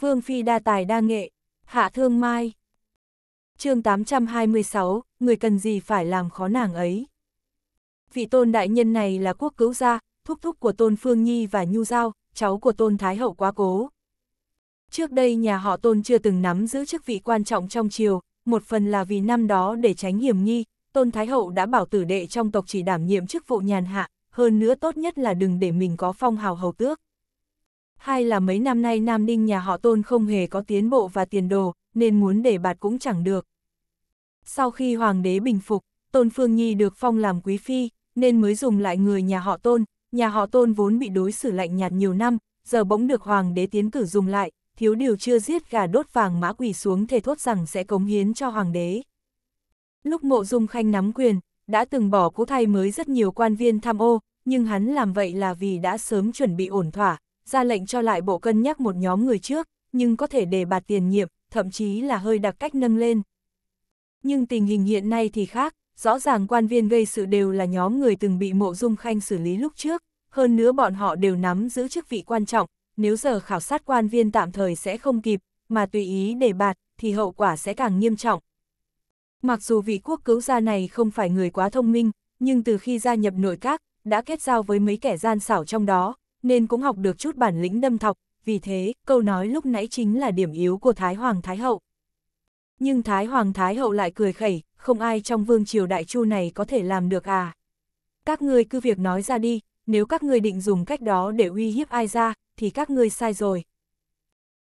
Vương Phi đa tài đa nghệ, hạ thương mai. chương 826, người cần gì phải làm khó nàng ấy. Vị tôn đại nhân này là quốc cứu gia, thúc thúc của tôn Phương Nhi và Nhu Giao, cháu của tôn Thái Hậu quá cố. Trước đây nhà họ tôn chưa từng nắm giữ chức vị quan trọng trong triều, một phần là vì năm đó để tránh hiểm nghi, tôn Thái Hậu đã bảo tử đệ trong tộc chỉ đảm nhiệm chức vụ nhàn hạ, hơn nữa tốt nhất là đừng để mình có phong hào hầu tước hai là mấy năm nay Nam Ninh nhà họ Tôn không hề có tiến bộ và tiền đồ, nên muốn để bạt cũng chẳng được. Sau khi Hoàng đế bình phục, Tôn Phương Nhi được phong làm quý phi, nên mới dùng lại người nhà họ Tôn, nhà họ Tôn vốn bị đối xử lạnh nhạt nhiều năm, giờ bỗng được Hoàng đế tiến cử dùng lại, thiếu điều chưa giết gà đốt vàng mã quỷ xuống thề thốt rằng sẽ cống hiến cho Hoàng đế. Lúc mộ dung khanh nắm quyền, đã từng bỏ cũ thay mới rất nhiều quan viên tham ô, nhưng hắn làm vậy là vì đã sớm chuẩn bị ổn thỏa, ra lệnh cho lại bộ cân nhắc một nhóm người trước, nhưng có thể đề bạt tiền nhiệm, thậm chí là hơi đặc cách nâng lên. Nhưng tình hình hiện nay thì khác, rõ ràng quan viên gây sự đều là nhóm người từng bị mộ dung khanh xử lý lúc trước, hơn nữa bọn họ đều nắm giữ chức vị quan trọng, nếu giờ khảo sát quan viên tạm thời sẽ không kịp, mà tùy ý đề bạt, thì hậu quả sẽ càng nghiêm trọng. Mặc dù vị quốc cứu gia này không phải người quá thông minh, nhưng từ khi gia nhập nội các, đã kết giao với mấy kẻ gian xảo trong đó, nên cũng học được chút bản lĩnh đâm thọc, vì thế, câu nói lúc nãy chính là điểm yếu của Thái Hoàng Thái Hậu. Nhưng Thái Hoàng Thái Hậu lại cười khẩy, không ai trong vương triều đại chu này có thể làm được à. Các ngươi cứ việc nói ra đi, nếu các ngươi định dùng cách đó để uy hiếp ai ra, thì các ngươi sai rồi.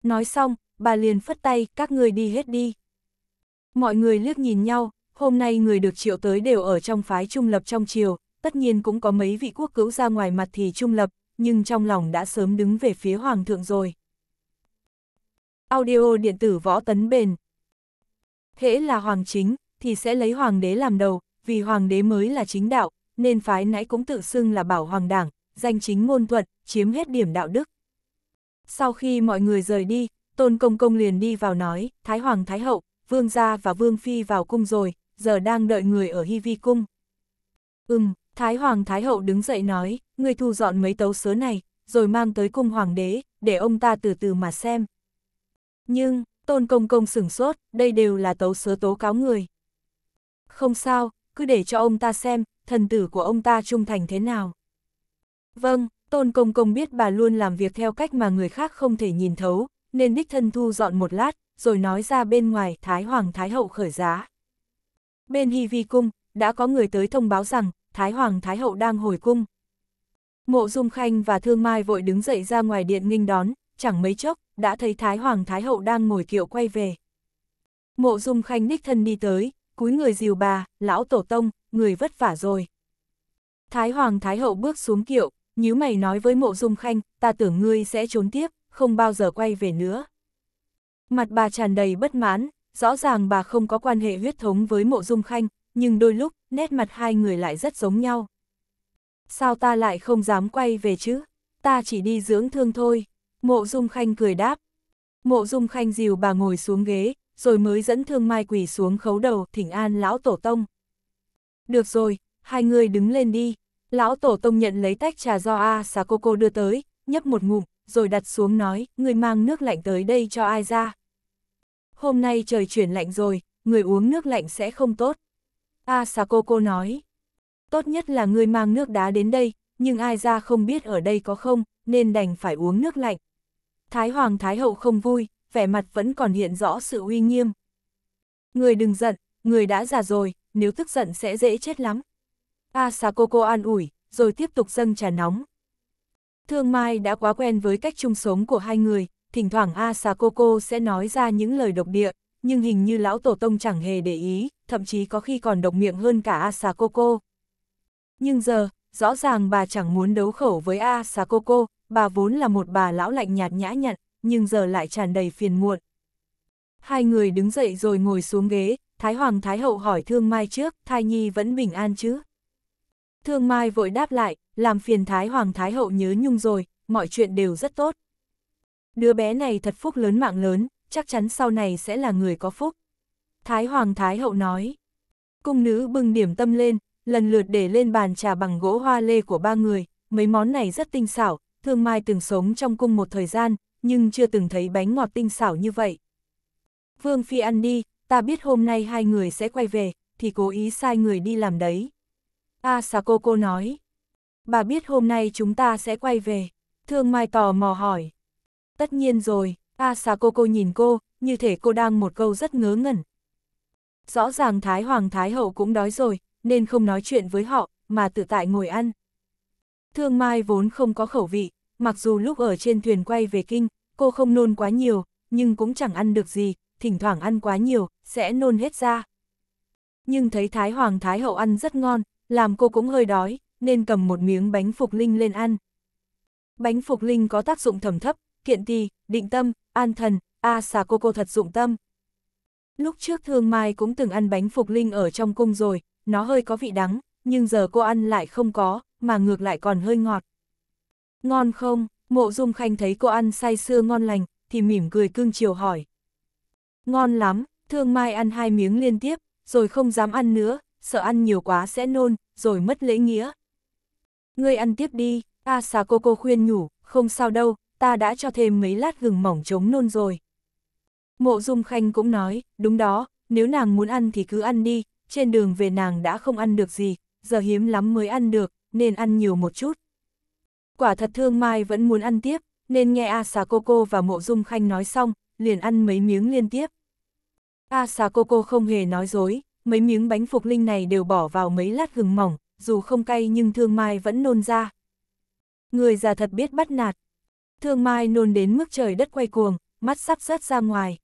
Nói xong, bà liền phất tay, các ngươi đi hết đi. Mọi người liếc nhìn nhau, hôm nay người được triệu tới đều ở trong phái trung lập trong triều, tất nhiên cũng có mấy vị quốc cứu ra ngoài mặt thì trung lập, nhưng trong lòng đã sớm đứng về phía Hoàng thượng rồi. Audio điện tử võ tấn bền Thế là Hoàng chính, thì sẽ lấy Hoàng đế làm đầu, vì Hoàng đế mới là chính đạo, nên phái nãy cũng tự xưng là bảo Hoàng đảng, danh chính ngôn thuận, chiếm hết điểm đạo đức. Sau khi mọi người rời đi, Tôn Công Công liền đi vào nói, Thái Hoàng Thái Hậu, Vương Gia và Vương Phi vào cung rồi, giờ đang đợi người ở Hy Vi Cung. Ừm, Thái Hoàng Thái Hậu đứng dậy nói, người thu dọn mấy tấu sớ này, rồi mang tới cung hoàng đế, để ông ta từ từ mà xem. Nhưng, tôn công công sửng sốt, đây đều là tấu sớ tố cáo người. Không sao, cứ để cho ông ta xem, thần tử của ông ta trung thành thế nào. Vâng, tôn công công biết bà luôn làm việc theo cách mà người khác không thể nhìn thấu, nên đích thân thu dọn một lát, rồi nói ra bên ngoài Thái Hoàng Thái Hậu khởi giá. Bên Hy Vi Cung, đã có người tới thông báo rằng, Thái Hoàng Thái Hậu đang hồi cung. Mộ Dung Khanh và Thương Mai vội đứng dậy ra ngoài điện nghinh đón, chẳng mấy chốc, đã thấy Thái Hoàng Thái Hậu đang ngồi kiệu quay về. Mộ Dung Khanh ních thân đi tới, cúi người dìu bà, lão tổ tông, người vất vả rồi. Thái Hoàng Thái Hậu bước xuống kiệu, nhíu mày nói với Mộ Dung Khanh, ta tưởng ngươi sẽ trốn tiếp, không bao giờ quay về nữa. Mặt bà tràn đầy bất mãn, rõ ràng bà không có quan hệ huyết thống với Mộ Dung Khanh, nhưng đôi lúc, nét mặt hai người lại rất giống nhau. Sao ta lại không dám quay về chứ? Ta chỉ đi dưỡng thương thôi. Mộ Dung Khanh cười đáp. Mộ Dung Khanh dìu bà ngồi xuống ghế, rồi mới dẫn thương mai quỳ xuống khấu đầu thỉnh an lão tổ tông. Được rồi, hai người đứng lên đi. Lão tổ tông nhận lấy tách trà do A xà cô cô đưa tới, nhấp một ngụm, rồi đặt xuống nói, người mang nước lạnh tới đây cho ai ra. Hôm nay trời chuyển lạnh rồi, người uống nước lạnh sẽ không tốt. Asakoko nói. Tốt nhất là ngươi mang nước đá đến đây, nhưng ai ra không biết ở đây có không, nên đành phải uống nước lạnh. Thái Hoàng Thái Hậu không vui, vẻ mặt vẫn còn hiện rõ sự uy nghiêm. Người đừng giận, người đã già rồi, nếu tức giận sẽ dễ chết lắm. Asakoko an ủi, rồi tiếp tục dâng trà nóng. Thương Mai đã quá quen với cách chung sống của hai người, thỉnh thoảng Asakoko sẽ nói ra những lời độc địa, nhưng hình như lão tổ tông chẳng hề để ý, thậm chí có khi còn độc miệng hơn cả A Xà Cô Cô. Nhưng giờ, rõ ràng bà chẳng muốn đấu khẩu với A Xà Cô Cô, bà vốn là một bà lão lạnh nhạt nhã nhặn, nhưng giờ lại tràn đầy phiền muộn. Hai người đứng dậy rồi ngồi xuống ghế, Thái Hoàng Thái Hậu hỏi Thương Mai trước, Thai Nhi vẫn bình an chứ? Thương Mai vội đáp lại, làm phiền Thái Hoàng Thái Hậu nhớ nhung rồi, mọi chuyện đều rất tốt. Đứa bé này thật phúc lớn mạng lớn, chắc chắn sau này sẽ là người có phúc. Thái Hoàng Thái Hậu nói. Cung nữ bưng điểm tâm lên, lần lượt để lên bàn trà bằng gỗ hoa lê của ba người, mấy món này rất tinh xảo, thương mai từng sống trong cung một thời gian, nhưng chưa từng thấy bánh ngọt tinh xảo như vậy. Vương Phi ăn đi, ta biết hôm nay hai người sẽ quay về, thì cố ý sai người đi làm đấy. A à, cô cô nói. Bà biết hôm nay chúng ta sẽ quay về. Thương Mai tò mò hỏi. Tất nhiên rồi. Asa cô cô nhìn cô, như thể cô đang một câu rất ngớ ngẩn. Rõ ràng Thái Hoàng Thái Hậu cũng đói rồi, nên không nói chuyện với họ, mà tự tại ngồi ăn. Thương Mai vốn không có khẩu vị, mặc dù lúc ở trên thuyền quay về kinh, cô không nôn quá nhiều, nhưng cũng chẳng ăn được gì, thỉnh thoảng ăn quá nhiều, sẽ nôn hết ra. Nhưng thấy Thái Hoàng Thái Hậu ăn rất ngon, làm cô cũng hơi đói, nên cầm một miếng bánh phục linh lên ăn. Bánh phục linh có tác dụng thẩm thấp, kiện tỳ, định tâm, an thần, a à xà cô cô thật dụng tâm. Lúc trước thương mai cũng từng ăn bánh phục linh ở trong cung rồi, nó hơi có vị đắng, nhưng giờ cô ăn lại không có, mà ngược lại còn hơi ngọt. Ngon không? Mộ Dung Khanh thấy cô ăn say sưa ngon lành, thì mỉm cười cưng chiều hỏi. Ngon lắm, thương mai ăn hai miếng liên tiếp, rồi không dám ăn nữa, sợ ăn nhiều quá sẽ nôn, rồi mất lễ nghĩa. Ngươi ăn tiếp đi, A à xà cô cô khuyên nhủ, không sao đâu, ta đã cho thêm mấy lát gừng mỏng chống nôn rồi. Mộ Dung Khanh cũng nói, đúng đó, nếu nàng muốn ăn thì cứ ăn đi, trên đường về nàng đã không ăn được gì, giờ hiếm lắm mới ăn được, nên ăn nhiều một chút. Quả thật thương mai vẫn muốn ăn tiếp, nên nghe A Xà Cô Cô và Mộ Dung Khanh nói xong, liền ăn mấy miếng liên tiếp. A Xà Cô Cô không hề nói dối, mấy miếng bánh phục linh này đều bỏ vào mấy lát gừng mỏng, dù không cay nhưng thương mai vẫn nôn ra. Người già thật biết bắt nạt, Thương Mai nôn đến mức trời đất quay cuồng, mắt sắp rớt ra ngoài.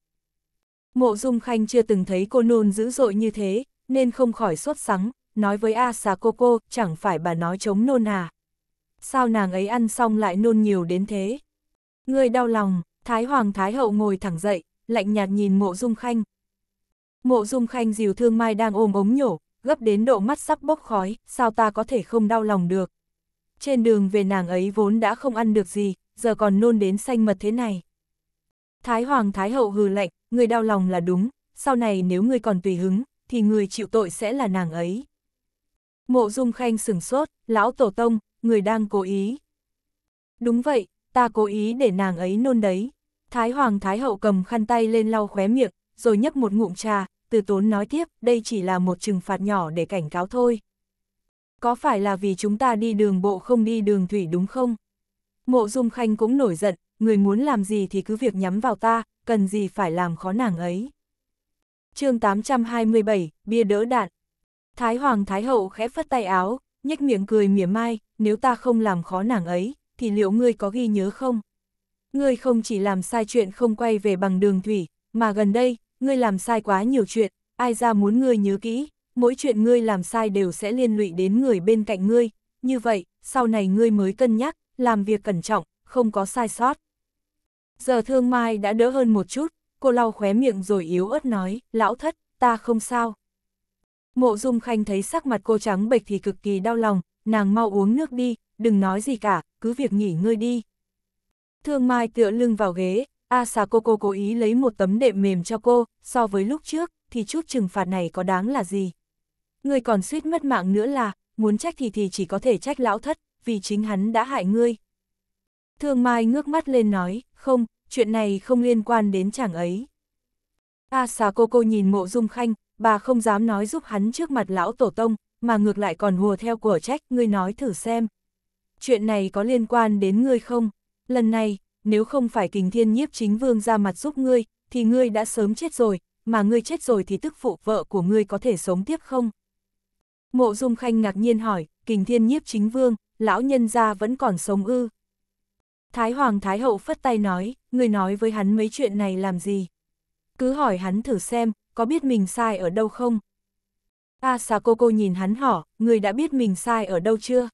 Mộ Dung Khanh chưa từng thấy cô nôn dữ dội như thế, nên không khỏi sốt sắng, nói với A xà cô cô, chẳng phải bà nói chống nôn à. Sao nàng ấy ăn xong lại nôn nhiều đến thế? Người đau lòng, Thái Hoàng Thái Hậu ngồi thẳng dậy, lạnh nhạt nhìn Mộ Dung Khanh. Mộ Dung Khanh dìu Thương Mai đang ôm ống nhổ, gấp đến độ mắt sắp bốc khói, sao ta có thể không đau lòng được. Trên đường về nàng ấy vốn đã không ăn được gì, giờ còn nôn đến xanh mật thế này. Thái Hoàng Thái Hậu hừ lạnh, người đau lòng là đúng, sau này nếu người còn tùy hứng, thì người chịu tội sẽ là nàng ấy. Mộ Dung Khanh sửng sốt, lão tổ tông, người đang cố ý. Đúng vậy, ta cố ý để nàng ấy nôn đấy. Thái Hoàng Thái Hậu cầm khăn tay lên lau khóe miệng, rồi nhấp một ngụm trà, từ tốn nói tiếp, đây chỉ là một trừng phạt nhỏ để cảnh cáo thôi. Có phải là vì chúng ta đi đường bộ không đi đường thủy đúng không? Mộ Dung Khanh cũng nổi giận, người muốn làm gì thì cứ việc nhắm vào ta, cần gì phải làm khó nàng ấy. chương 827, bia đỡ đạn. Thái Hoàng Thái Hậu khẽ phất tay áo, nhếch miệng cười mỉa mai, nếu ta không làm khó nàng ấy, thì liệu ngươi có ghi nhớ không? Ngươi không chỉ làm sai chuyện không quay về bằng đường thủy, mà gần đây, ngươi làm sai quá nhiều chuyện, ai ra muốn ngươi nhớ kỹ, mỗi chuyện ngươi làm sai đều sẽ liên lụy đến người bên cạnh ngươi, như vậy, sau này ngươi mới cân nhắc, làm việc cẩn trọng, không có sai sót. Giờ thương mai đã đỡ hơn một chút, cô lau khóe miệng rồi yếu ớt nói, lão thất, ta không sao. Mộ dung khanh thấy sắc mặt cô trắng bệch thì cực kỳ đau lòng, nàng mau uống nước đi, đừng nói gì cả, cứ việc nghỉ ngơi đi. Thương mai tựa lưng vào ghế, A xà cô cô cố ý lấy một tấm đệm mềm cho cô, so với lúc trước, thì chút trừng phạt này có đáng là gì. Người còn suýt mất mạng nữa là, muốn trách thì thì chỉ có thể trách lão thất vì chính hắn đã hại ngươi. Thương Mai ngước mắt lên nói, không, chuyện này không liên quan đến chàng ấy. A xà cô cô nhìn mộ dung khanh, bà không dám nói giúp hắn trước mặt lão tổ tông, mà ngược lại còn hùa theo của trách, ngươi nói thử xem. Chuyện này có liên quan đến ngươi không? Lần này, nếu không phải kình thiên nhiếp chính vương ra mặt giúp ngươi, thì ngươi đã sớm chết rồi, mà ngươi chết rồi thì tức phụ vợ của ngươi có thể sống tiếp không? Mộ dung khanh ngạc nhiên hỏi, kình thiên nhiếp chính vương, lão nhân gia vẫn còn sống ư. Thái Hoàng Thái Hậu phất tay nói, người nói với hắn mấy chuyện này làm gì? Cứ hỏi hắn thử xem, có biết mình sai ở đâu không? A xà cô cô nhìn hắn hỏi, người đã biết mình sai ở đâu chưa?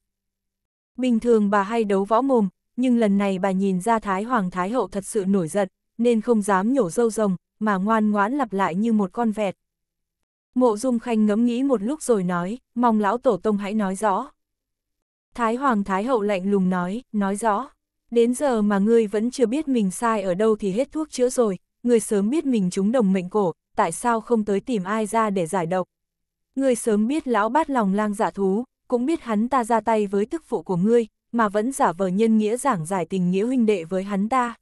Bình thường bà hay đấu võ mồm, nhưng lần này bà nhìn ra Thái Hoàng Thái Hậu thật sự nổi giận, nên không dám nhổ dâu rồng, mà ngoan ngoãn lặp lại như một con vẹt. Mộ Dung Khanh ngẫm nghĩ một lúc rồi nói, mong lão tổ tông hãy nói rõ. Thái Hoàng Thái Hậu lạnh lùng nói, nói rõ, đến giờ mà ngươi vẫn chưa biết mình sai ở đâu thì hết thuốc chữa rồi, ngươi sớm biết mình trúng đồng mệnh cổ, tại sao không tới tìm ai ra để giải độc. Ngươi sớm biết lão bát lòng lang giả dạ thú, cũng biết hắn ta ra tay với tức phụ của ngươi, mà vẫn giả vờ nhân nghĩa giảng giải tình nghĩa huynh đệ với hắn ta.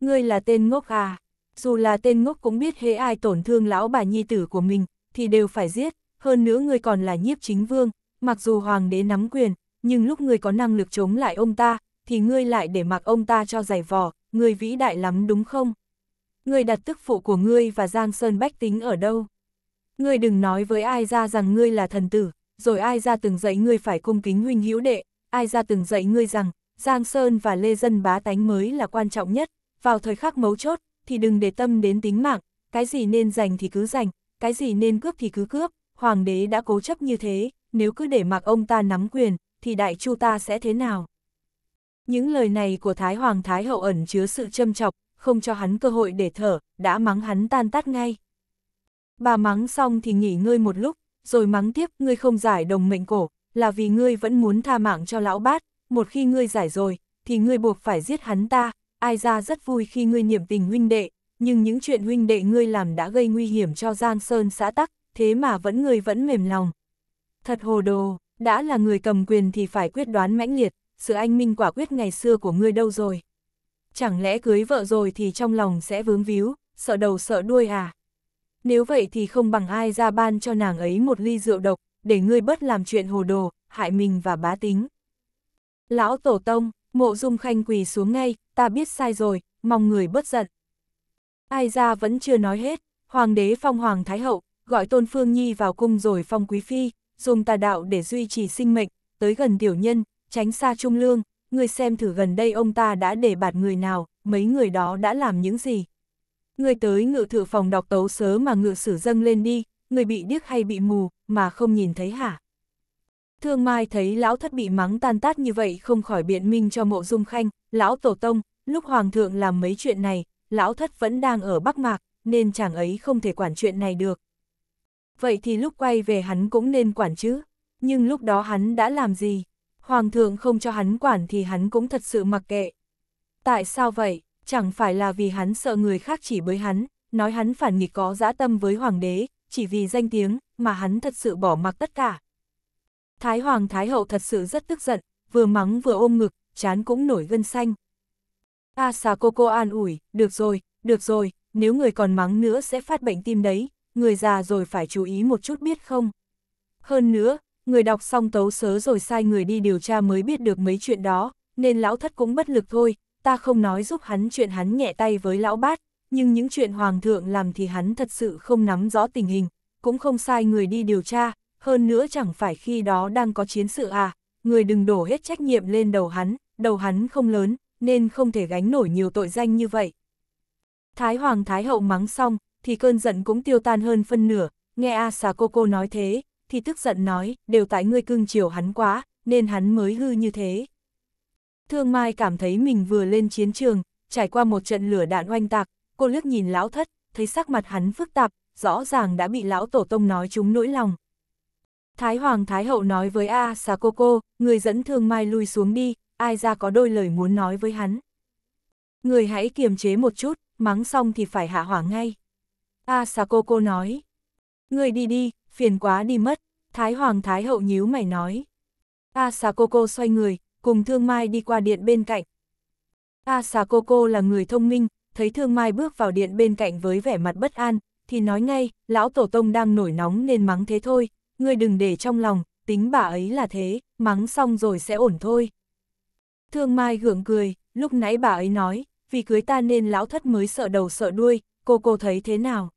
Ngươi là tên ngốc à, dù là tên ngốc cũng biết hễ ai tổn thương lão bà nhi tử của mình, thì đều phải giết, hơn nữa ngươi còn là nhiếp chính vương, mặc dù hoàng đế nắm quyền, nhưng lúc ngươi có năng lực chống lại ông ta, thì ngươi lại để mặc ông ta cho giày vò, ngươi vĩ đại lắm đúng không? Ngươi đặt tức phụ của ngươi và Giang Sơn Bách Tính ở đâu? Ngươi đừng nói với ai ra rằng ngươi là thần tử, rồi ai ra từng dạy ngươi phải cung kính huynh hữu đệ, ai ra từng dạy ngươi rằng, Giang Sơn và Lê Dân bá tánh mới là quan trọng nhất, vào thời khắc mấu chốt, thì đừng để tâm đến tính mạng, cái gì nên giành thì cứ giành, cái gì nên cướp thì cứ cướp, hoàng đế đã cố chấp như thế, nếu cứ để mặc ông ta nắm quyền, thì đại chu ta sẽ thế nào? Những lời này của Thái Hoàng Thái Hậu ẩn chứa sự châm chọc, không cho hắn cơ hội để thở, đã mắng hắn tan tát ngay. Bà mắng xong thì nghỉ ngơi một lúc, rồi mắng tiếp ngươi không giải đồng mệnh cổ, là vì ngươi vẫn muốn tha mạng cho lão bát, một khi ngươi giải rồi, thì ngươi buộc phải giết hắn ta, ai ra rất vui khi ngươi niệm tình huynh đệ, nhưng những chuyện huynh đệ ngươi làm đã gây nguy hiểm cho Giang Sơn xã tắc, thế mà vẫn ngươi vẫn mềm lòng. Thật hồ đồ. Đã là người cầm quyền thì phải quyết đoán mãnh liệt, sự anh minh quả quyết ngày xưa của ngươi đâu rồi? Chẳng lẽ cưới vợ rồi thì trong lòng sẽ vướng víu, sợ đầu sợ đuôi à? Nếu vậy thì không bằng ai ra ban cho nàng ấy một ly rượu độc, để ngươi bớt làm chuyện hồ đồ, hại mình và bá tính. Lão Tổ Tông, mộ dung khanh quỳ xuống ngay, ta biết sai rồi, mong người bớt giận. Ai ra vẫn chưa nói hết, Hoàng đế phong Hoàng Thái Hậu, gọi Tôn Phương Nhi vào cung rồi phong Quý Phi, dùng tà đạo để duy trì sinh mệnh, tới gần tiểu nhân, tránh xa trung lương, người xem thử gần đây ông ta đã để bạt người nào, mấy người đó đã làm những gì. Người tới ngự thự phòng đọc tấu sớ mà ngự sử dâng lên đi, người bị điếc hay bị mù, mà không nhìn thấy hả? Thương Mai thấy lão thất bị mắng tan tát như vậy không khỏi biện minh cho mộ dung khanh, lão tổ tông, lúc hoàng thượng làm mấy chuyện này, lão thất vẫn đang ở Bắc Mạc, nên chàng ấy không thể quản chuyện này được, vậy thì lúc quay về hắn cũng nên quản chứ. Nhưng lúc đó hắn đã làm gì? Hoàng thượng không cho hắn quản thì hắn cũng thật sự mặc kệ. Tại sao vậy? Chẳng phải là vì hắn sợ người khác chỉ bới hắn, nói hắn phản nghịch có dã tâm với hoàng đế, chỉ vì danh tiếng, mà hắn thật sự bỏ mặc tất cả. Thái hoàng thái hậu thật sự rất tức giận, vừa mắng vừa ôm ngực, chán cũng nổi gân xanh. A xà cô cô an ủi, được rồi, được rồi, nếu người còn mắng nữa sẽ phát bệnh tim đấy, người già rồi phải chú ý một chút biết không? Hơn nữa, người đọc xong tấu sớ rồi sai người đi điều tra mới biết được mấy chuyện đó, nên lão thất cũng bất lực thôi, ta không nói giúp hắn chuyện hắn nhẹ tay với lão bát, nhưng những chuyện hoàng thượng làm thì hắn thật sự không nắm rõ tình hình, cũng không sai người đi điều tra, hơn nữa chẳng phải khi đó đang có chiến sự à, người đừng đổ hết trách nhiệm lên đầu hắn, đầu hắn không lớn, nên không thể gánh nổi nhiều tội danh như vậy. Thái Hoàng Thái Hậu mắng xong, thì cơn giận cũng tiêu tan hơn phân nửa, nghe A xà cô cô nói thế, thì tức giận nói, đều tại ngươi cưng chiều hắn quá, nên hắn mới hư như thế. Thương Mai cảm thấy mình vừa lên chiến trường, trải qua một trận lửa đạn oanh tạc, cô lướt nhìn lão thất, thấy sắc mặt hắn phức tạp, rõ ràng đã bị lão tổ tông nói chúng nỗi lòng. Thái Hoàng Thái Hậu nói với A xà cô cô, người dẫn Thương Mai lui xuống đi, ai ra có đôi lời muốn nói với hắn. Người hãy kiềm chế một chút, mắng xong thì phải hạ hỏa ngay. A à, Sakoko nói. Người đi đi, phiền quá đi mất. Thái Hoàng Thái Hậu nhíu mày nói. A à, Sakoko xoay người, cùng Thương Mai đi qua điện bên cạnh. A à, Sakoko là người thông minh, thấy Thương Mai bước vào điện bên cạnh với vẻ mặt bất an, thì nói ngay, lão tổ tông đang nổi nóng nên mắng thế thôi, ngươi đừng để trong lòng, tính bà ấy là thế, mắng xong rồi sẽ ổn thôi. Thương Mai gượng cười, lúc nãy bà ấy nói, vì cưới ta nên lão thất mới sợ đầu sợ đuôi, cô cô thấy thế nào?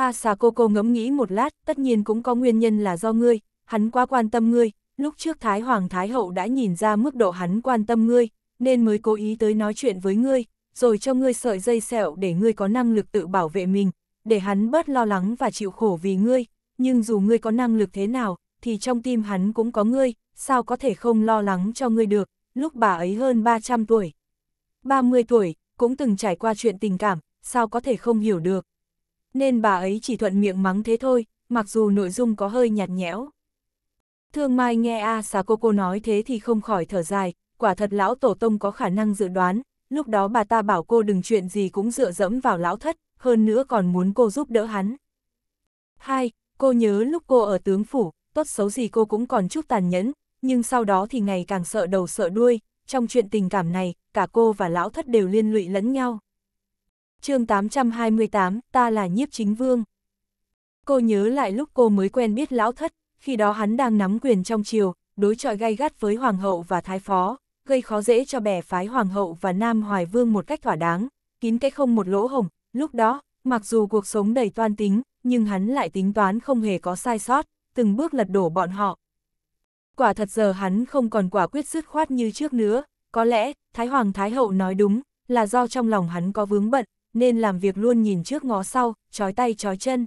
A xà cô cô ngẫm nghĩ một lát, tất nhiên cũng có nguyên nhân là do ngươi, hắn quá quan tâm ngươi, lúc trước Thái Hoàng Thái Hậu đã nhìn ra mức độ hắn quan tâm ngươi, nên mới cố ý tới nói chuyện với ngươi, rồi cho ngươi sợi dây sẹo để ngươi có năng lực tự bảo vệ mình, để hắn bớt lo lắng và chịu khổ vì ngươi, nhưng dù ngươi có năng lực thế nào, thì trong tim hắn cũng có ngươi, sao có thể không lo lắng cho ngươi được, lúc bà ấy hơn 300 tuổi. 30 tuổi, cũng từng trải qua chuyện tình cảm, sao có thể không hiểu được nên bà ấy chỉ thuận miệng mắng thế thôi, mặc dù nội dung có hơi nhạt nhẽo. Thương Mai nghe A Xà Cô Cô nói thế thì không khỏi thở dài, quả thật lão tổ tông có khả năng dự đoán, lúc đó bà ta bảo cô đừng chuyện gì cũng dựa dẫm vào lão thất, hơn nữa còn muốn cô giúp đỡ hắn. Hai, cô nhớ lúc cô ở tướng phủ, tốt xấu gì cô cũng còn chút tàn nhẫn, nhưng sau đó thì ngày càng sợ đầu sợ đuôi, trong chuyện tình cảm này, cả cô và lão thất đều liên lụy lẫn nhau chương 828, ta là nhiếp chính vương. Cô nhớ lại lúc cô mới quen biết lão thất, khi đó hắn đang nắm quyền trong triều, đối chọi gay gắt với hoàng hậu và thái phó, gây khó dễ cho bè phái hoàng hậu và nam hoài vương một cách thỏa đáng, kín cái không một lỗ hồng, lúc đó, mặc dù cuộc sống đầy toan tính, nhưng hắn lại tính toán không hề có sai sót, từng bước lật đổ bọn họ. Quả thật giờ hắn không còn quả quyết dứt khoát như trước nữa, có lẽ, Thái Hoàng Thái Hậu nói đúng, là do trong lòng hắn có vướng bận, nên làm việc luôn nhìn trước ngó sau, trói tay trói chân.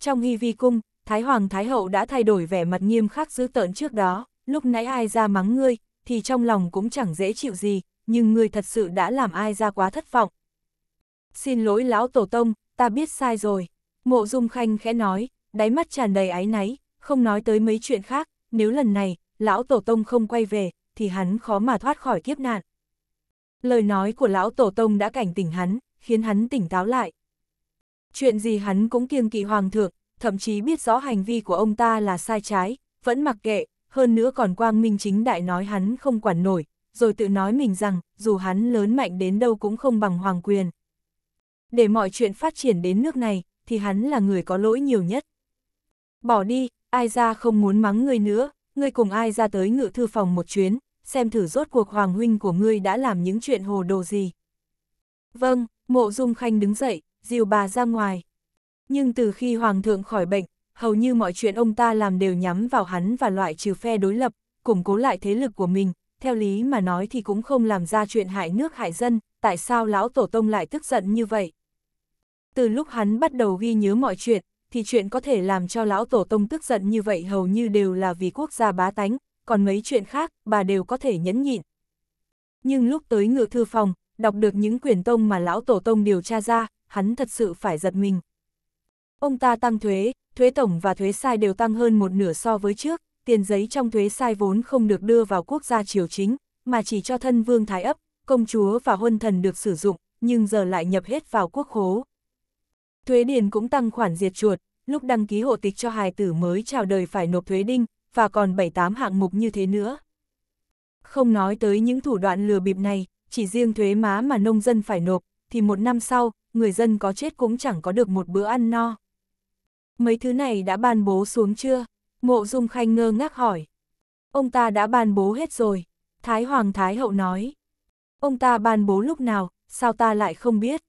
Trong hy vi cung, Thái Hoàng Thái Hậu đã thay đổi vẻ mặt nghiêm khắc dữ tợn trước đó, lúc nãy ai ra mắng ngươi, thì trong lòng cũng chẳng dễ chịu gì, nhưng ngươi thật sự đã làm ai ra quá thất vọng. Xin lỗi lão tổ tông, ta biết sai rồi. Mộ Dung Khanh khẽ nói, đáy mắt tràn đầy áy náy, không nói tới mấy chuyện khác, nếu lần này, lão tổ tông không quay về, thì hắn khó mà thoát khỏi kiếp nạn. Lời nói của lão tổ tông đã cảnh tỉnh hắn, khiến hắn tỉnh táo lại. Chuyện gì hắn cũng kiêng kỵ hoàng thượng, thậm chí biết rõ hành vi của ông ta là sai trái, vẫn mặc kệ, hơn nữa còn quang minh chính đại nói hắn không quản nổi, rồi tự nói mình rằng, dù hắn lớn mạnh đến đâu cũng không bằng hoàng quyền. Để mọi chuyện phát triển đến nước này, thì hắn là người có lỗi nhiều nhất. Bỏ đi, ai ra không muốn mắng ngươi nữa, ngươi cùng ai ra tới ngự thư phòng một chuyến, xem thử rốt cuộc hoàng huynh của ngươi đã làm những chuyện hồ đồ gì. Vâng, Mộ Dung Khanh đứng dậy, dìu bà ra ngoài. Nhưng từ khi Hoàng thượng khỏi bệnh, hầu như mọi chuyện ông ta làm đều nhắm vào hắn và loại trừ phe đối lập, củng cố lại thế lực của mình, theo lý mà nói thì cũng không làm ra chuyện hại nước hại dân, tại sao lão tổ tông lại tức giận như vậy? Từ lúc hắn bắt đầu ghi nhớ mọi chuyện, thì chuyện có thể làm cho lão tổ tông tức giận như vậy hầu như đều là vì quốc gia bá tánh, còn mấy chuyện khác, bà đều có thể nhẫn nhịn. Nhưng lúc tới ngự thư phòng, đọc được những quyển tông mà lão tổ tông điều tra ra, hắn thật sự phải giật mình. Ông ta tăng thuế, thuế tổng và thuế sai đều tăng hơn một nửa so với trước, tiền giấy trong thuế sai vốn không được đưa vào quốc gia triều chính, mà chỉ cho thân vương thái ấp, công chúa và huân thần được sử dụng, nhưng giờ lại nhập hết vào quốc khố. Thuế điền cũng tăng khoản diệt chuột, lúc đăng ký hộ tịch cho hài tử mới chào đời phải nộp thuế đinh, và còn 7-8 hạng mục như thế nữa. Không nói tới những thủ đoạn lừa bịp này, chỉ riêng thuế má mà nông dân phải nộp, thì một năm sau, người dân có chết cũng chẳng có được một bữa ăn no. Mấy thứ này đã ban bố xuống chưa? Mộ Dung Khanh ngơ ngác hỏi. Ông ta đã ban bố hết rồi, Thái Hoàng Thái Hậu nói. Ông ta ban bố lúc nào, sao ta lại không biết?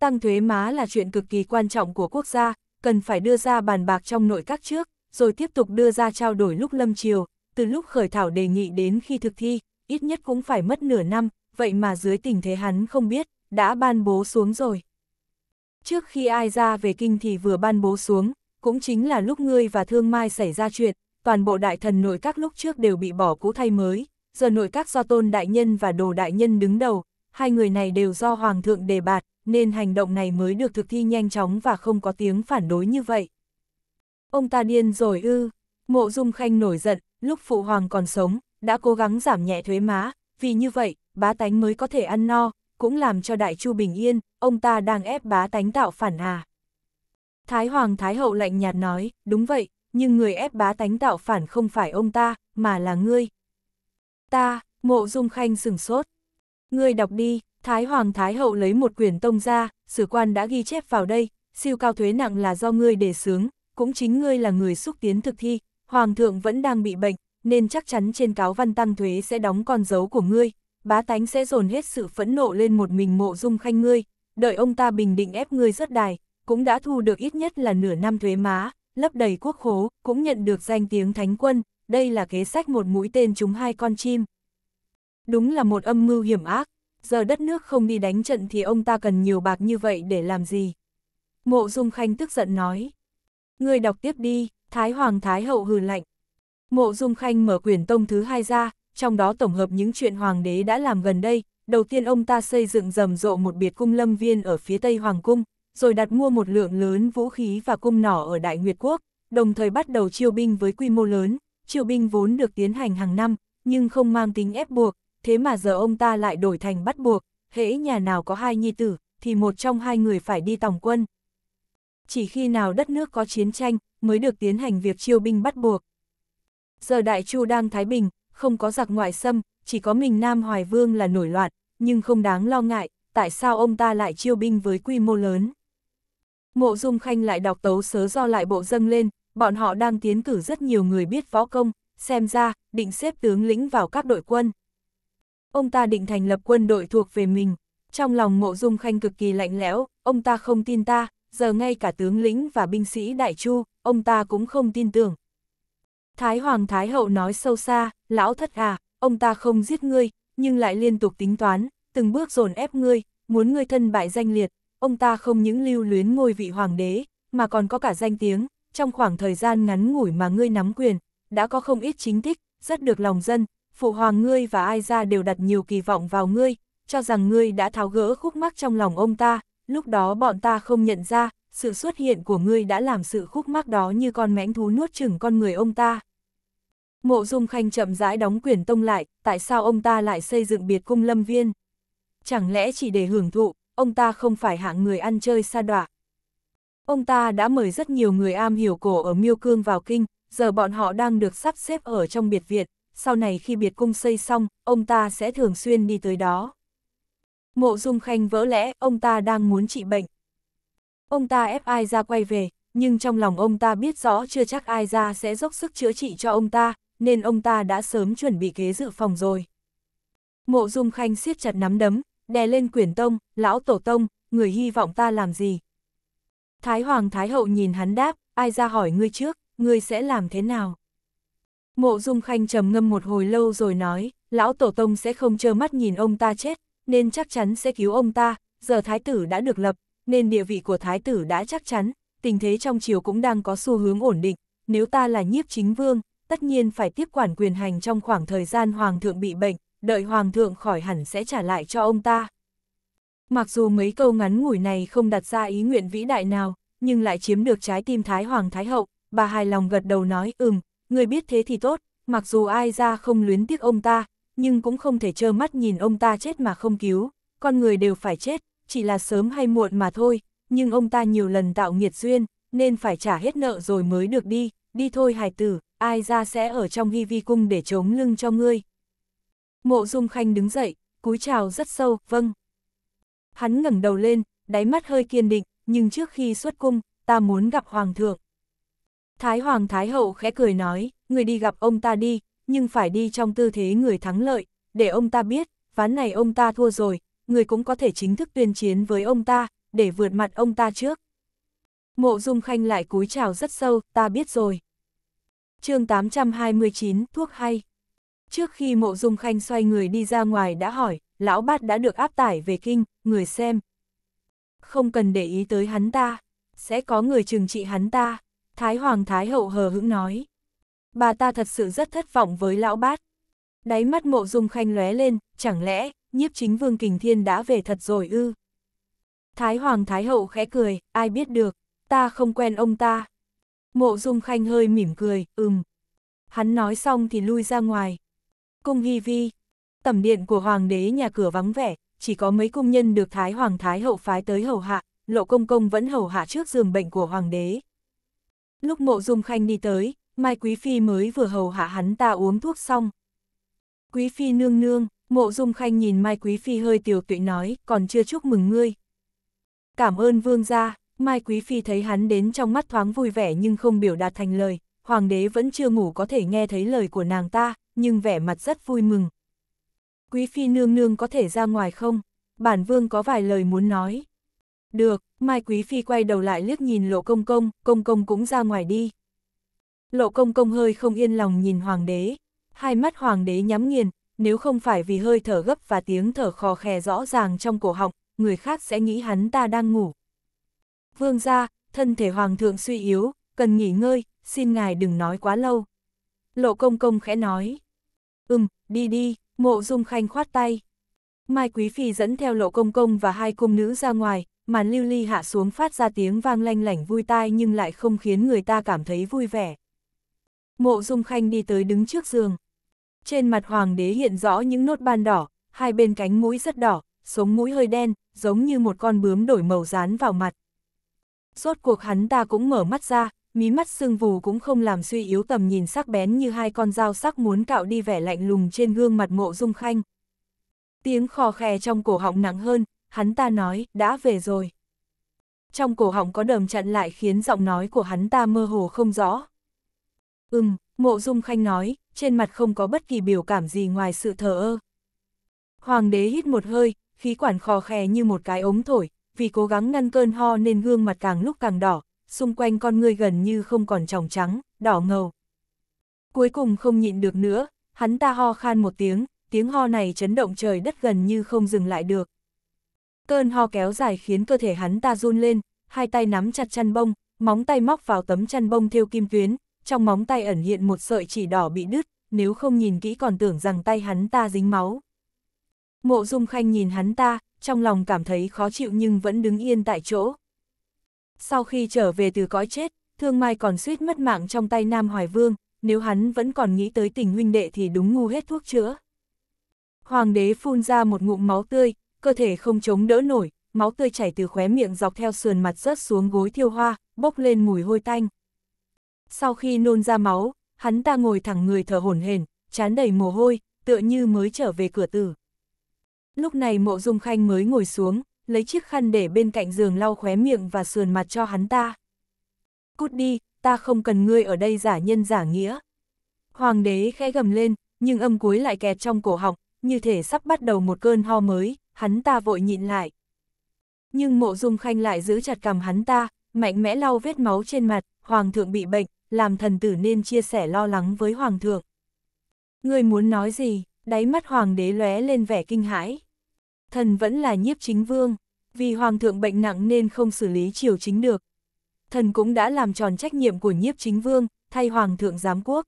Tăng thuế má là chuyện cực kỳ quan trọng của quốc gia, cần phải đưa ra bàn bạc trong nội các trước, rồi tiếp tục đưa ra trao đổi lúc lâm chiều, từ lúc khởi thảo đề nghị đến khi thực thi, ít nhất cũng phải mất nửa năm, vậy mà dưới tình thế hắn không biết, đã ban bố xuống rồi. Trước khi ai ra về kinh thì vừa ban bố xuống, cũng chính là lúc ngươi và thương mai xảy ra chuyện, toàn bộ đại thần nội các lúc trước đều bị bỏ cũ thay mới, giờ nội các do tôn đại nhân và đồ đại nhân đứng đầu, hai người này đều do hoàng thượng đề bạt, nên hành động này mới được thực thi nhanh chóng và không có tiếng phản đối như vậy. Ông ta điên rồi ư, mộ dung khanh nổi giận, lúc phụ hoàng còn sống, đã cố gắng giảm nhẹ thuế má, vì như vậy, bá tánh mới có thể ăn no, cũng làm cho đại chu bình yên, ông ta đang ép bá tánh tạo phản à. Thái Hoàng Thái Hậu lạnh nhạt nói, đúng vậy, nhưng người ép bá tánh tạo phản không phải ông ta, mà là ngươi. Ta, mộ dung khanh sừng sốt. Ngươi đọc đi, Thái Hoàng Thái Hậu lấy một quyển tông ra, sử quan đã ghi chép vào đây, siêu cao thuế nặng là do ngươi đề xướng, cũng chính ngươi là người xúc tiến thực thi, Hoàng thượng vẫn đang bị bệnh, nên chắc chắn trên cáo văn tăng thuế sẽ đóng con dấu của ngươi, bá tánh sẽ dồn hết sự phẫn nộ lên một mình mộ dung khanh ngươi, đợi ông ta bình định ép ngươi rất đài, cũng đã thu được ít nhất là nửa năm thuế má, lấp đầy quốc khố, cũng nhận được danh tiếng thánh quân, đây là kế sách một mũi tên chúng hai con chim. Đúng là một âm mưu hiểm ác, giờ đất nước không đi đánh trận thì ông ta cần nhiều bạc như vậy để làm gì? Mộ Dung Khanh tức giận nói. Người đọc tiếp đi, Thái Hoàng Thái Hậu hừ lạnh. Mộ Dung Khanh mở quyển tông thứ hai ra, trong đó tổng hợp những chuyện hoàng đế đã làm gần đây, đầu tiên ông ta xây dựng rầm rộ một biệt cung lâm viên ở phía tây hoàng cung, rồi đặt mua một lượng lớn vũ khí và cung nỏ ở Đại Nguyệt Quốc, đồng thời bắt đầu chiêu binh với quy mô lớn, chiêu binh vốn được tiến hành hàng năm, nhưng không mang tính ép buộc, thế mà giờ ông ta lại đổi thành bắt buộc, hễ nhà nào có hai nhi tử, thì một trong hai người phải đi tòng quân. Chỉ khi nào đất nước có chiến tranh, mới được tiến hành việc chiêu binh bắt buộc. Giờ Đại Chu đang Thái Bình, không có giặc ngoại xâm, chỉ có mình Nam Hoài Vương là nổi loạn, nhưng không đáng lo ngại, tại sao ông ta lại chiêu binh với quy mô lớn. Mộ Dung Khanh lại đọc tấu sớ do lại bộ dâng lên, bọn họ đang tiến cử rất nhiều người biết võ công, xem ra, định xếp tướng lĩnh vào các đội quân. Ông ta định thành lập quân đội thuộc về mình, trong lòng Mộ Dung Khanh cực kỳ lạnh lẽo, ông ta không tin ta, giờ ngay cả tướng lĩnh và binh sĩ Đại Chu, ông ta cũng không tin tưởng, Thái Hoàng Thái Hậu nói sâu xa, lão thất à, ông ta không giết ngươi, nhưng lại liên tục tính toán, từng bước dồn ép ngươi, muốn ngươi thân bại danh liệt, ông ta không những lưu luyến ngôi vị hoàng đế, mà còn có cả danh tiếng, trong khoảng thời gian ngắn ngủi mà ngươi nắm quyền, đã có không ít chính tích, rất được lòng dân, phụ hoàng ngươi và ai ra đều đặt nhiều kỳ vọng vào ngươi, cho rằng ngươi đã tháo gỡ khúc mắc trong lòng ông ta, lúc đó bọn ta không nhận ra, sự xuất hiện của ngươi đã làm sự khúc mắc đó như con mãnh thú nuốt chửng con người ông ta. Mộ Dung Khanh chậm rãi đóng quyển tông lại, tại sao ông ta lại xây dựng biệt cung lâm viên? Chẳng lẽ chỉ để hưởng thụ, ông ta không phải hạng người ăn chơi xa đọa Ông ta đã mời rất nhiều người am hiểu cổ ở Miêu Cương vào kinh, giờ bọn họ đang được sắp xếp ở trong biệt viện, sau này khi biệt cung xây xong, ông ta sẽ thường xuyên đi tới đó. Mộ Dung Khanh vỡ lẽ, ông ta đang muốn trị bệnh. Ông ta ép ai ra quay về, nhưng trong lòng ông ta biết rõ chưa chắc ai ra sẽ dốc sức chữa trị cho ông ta, nên ông ta đã sớm chuẩn bị ghế dự phòng rồi. Mộ Dung Khanh siết chặt nắm đấm, đè lên quyển tông, lão tổ tông, người hy vọng ta làm gì? Thái Hoàng Thái Hậu nhìn hắn đáp, ai ra hỏi ngươi trước, ngươi sẽ làm thế nào? Mộ Dung Khanh trầm ngâm một hồi lâu rồi nói, lão tổ tông sẽ không trơ mắt nhìn ông ta chết, nên chắc chắn sẽ cứu ông ta, giờ thái tử đã được lập, nên địa vị của thái tử đã chắc chắn, tình thế trong triều cũng đang có xu hướng ổn định, nếu ta là nhiếp chính vương, tất nhiên phải tiếp quản quyền hành trong khoảng thời gian Hoàng thượng bị bệnh, đợi Hoàng thượng khỏi hẳn sẽ trả lại cho ông ta. Mặc dù mấy câu ngắn ngủi này không đặt ra ý nguyện vĩ đại nào, nhưng lại chiếm được trái tim Thái Hoàng Thái Hậu, bà hài lòng gật đầu nói, ừm, người biết thế thì tốt, mặc dù ai ra không luyến tiếc ông ta, nhưng cũng không thể trơ mắt nhìn ông ta chết mà không cứu, con người đều phải chết, chỉ là sớm hay muộn mà thôi, nhưng ông ta nhiều lần tạo nghiệt duyên, nên phải trả hết nợ rồi mới được đi, đi thôi hài tử, ai ra sẽ ở trong ghi vi cung để chống lưng cho ngươi. Mộ Dung Khanh đứng dậy, cúi chào rất sâu, vâng. Hắn ngẩng đầu lên, đáy mắt hơi kiên định, nhưng trước khi xuất cung, ta muốn gặp Hoàng thượng. Thái Hoàng Thái Hậu khẽ cười nói, người đi gặp ông ta đi, nhưng phải đi trong tư thế người thắng lợi, để ông ta biết, ván này ông ta thua rồi, người cũng có thể chính thức tuyên chiến với ông ta, để vượt mặt ông ta trước. Mộ Dung Khanh lại cúi chào rất sâu, ta biết rồi chương 829, thuốc hay. Trước khi mộ dung khanh xoay người đi ra ngoài đã hỏi, lão bát đã được áp tải về kinh, người xem. Không cần để ý tới hắn ta, sẽ có người trừng trị hắn ta, Thái Hoàng Thái Hậu hờ hững nói. Bà ta thật sự rất thất vọng với lão bát. Đáy mắt mộ dung khanh lóe lên, chẳng lẽ, nhiếp chính vương kình thiên đã về thật rồi ư? Thái Hoàng Thái Hậu khẽ cười, ai biết được, ta không quen ông ta, Mộ Dung Khanh hơi mỉm cười, ừm. Hắn nói xong thì lui ra ngoài. Cung Hy Vi, tẩm điện của Hoàng đế nhà cửa vắng vẻ, chỉ có mấy cung nhân được Thái Hoàng Thái Hậu phái tới hầu hạ, lộ công công vẫn hầu hạ trước giường bệnh của Hoàng đế. Lúc mộ Dung Khanh đi tới, Mai Quý Phi mới vừa hầu hạ hắn ta uống thuốc xong. Quý Phi nương nương, mộ Dung Khanh nhìn Mai Quý Phi hơi tiều tụy nói, còn chưa chúc mừng ngươi. Cảm ơn vương gia, Mai Quý Phi thấy hắn đến trong mắt thoáng vui vẻ nhưng không biểu đạt thành lời, hoàng đế vẫn chưa ngủ có thể nghe thấy lời của nàng ta, nhưng vẻ mặt rất vui mừng. Quý Phi nương nương có thể ra ngoài không? Bản vương có vài lời muốn nói. Được, Mai Quý Phi quay đầu lại liếc nhìn lộ công công, công công cũng ra ngoài đi. Lộ công công hơi không yên lòng nhìn hoàng đế, hai mắt hoàng đế nhắm nghiền, nếu không phải vì hơi thở gấp và tiếng thở khò khè rõ ràng trong cổ họng, người khác sẽ nghĩ hắn ta đang ngủ vương gia, thân thể hoàng thượng suy yếu, cần nghỉ ngơi, xin ngài đừng nói quá lâu. Lộ công công khẽ nói. Ừm, đi đi, mộ dung khanh khoát tay. Mai Quý Phi dẫn theo lộ công công và hai cung nữ ra ngoài, màn lưu ly hạ xuống phát ra tiếng vang lanh lảnh vui tai nhưng lại không khiến người ta cảm thấy vui vẻ. Mộ dung khanh đi tới đứng trước giường. Trên mặt hoàng đế hiện rõ những nốt ban đỏ, hai bên cánh mũi rất đỏ, sống mũi hơi đen, giống như một con bướm đổi màu dán vào mặt. Rốt cuộc hắn ta cũng mở mắt ra, mí mắt sưng vù cũng không làm suy yếu tầm nhìn sắc bén như hai con dao sắc muốn cạo đi vẻ lạnh lùng trên gương mặt mộ dung khanh. Tiếng khò khè trong cổ họng nặng hơn, hắn ta nói, đã về rồi. Trong cổ họng có đờm chặn lại khiến giọng nói của hắn ta mơ hồ không rõ. Ừm, mộ dung khanh nói, trên mặt không có bất kỳ biểu cảm gì ngoài sự thờ ơ. Hoàng đế hít một hơi, khí quản khò khè như một cái ống thổi, vì cố gắng ngăn cơn ho nên gương mặt càng lúc càng đỏ, xung quanh con người gần như không còn tròng trắng, đỏ ngầu. Cuối cùng không nhịn được nữa, hắn ta ho khan một tiếng, tiếng ho này chấn động trời đất gần như không dừng lại được. Cơn ho kéo dài khiến cơ thể hắn ta run lên, hai tay nắm chặt chăn bông, móng tay móc vào tấm chăn bông thêu kim tuyến, trong móng tay ẩn hiện một sợi chỉ đỏ bị đứt, nếu không nhìn kỹ còn tưởng rằng tay hắn ta dính máu. Mộ Dung Khanh nhìn hắn ta, trong lòng cảm thấy khó chịu nhưng vẫn đứng yên tại chỗ. Sau khi trở về từ cõi chết, Thương Mai còn suýt mất mạng trong tay Nam Hoài Vương, nếu hắn vẫn còn nghĩ tới tình huynh đệ thì đúng ngu hết thuốc chữa. Hoàng đế phun ra một ngụm máu tươi, cơ thể không chống đỡ nổi, máu tươi chảy từ khóe miệng dọc theo sườn mặt rớt xuống gối thiêu hoa, bốc lên mùi hôi tanh. Sau khi nôn ra máu, hắn ta ngồi thẳng người thở hổn hển, chán đầy mồ hôi, tựa như mới trở về cửa tử. Lúc này mộ dung khanh mới ngồi xuống, lấy chiếc khăn để bên cạnh giường lau khóe miệng và sườn mặt cho hắn ta. Cút đi, ta không cần ngươi ở đây giả nhân giả nghĩa. Hoàng đế khẽ gầm lên, nhưng âm cuối lại kẹt trong cổ họng, như thể sắp bắt đầu một cơn ho mới, hắn ta vội nhịn lại. Nhưng mộ dung khanh lại giữ chặt cầm hắn ta, mạnh mẽ lau vết máu trên mặt, hoàng thượng bị bệnh, làm thần tử nên chia sẻ lo lắng với hoàng thượng. Ngươi muốn nói gì? đáy mắt hoàng đế lóe lên vẻ kinh hãi. Thần vẫn là nhiếp chính vương, vì hoàng thượng bệnh nặng nên không xử lý triều chính được. Thần cũng đã làm tròn trách nhiệm của nhiếp chính vương, thay hoàng thượng giám quốc.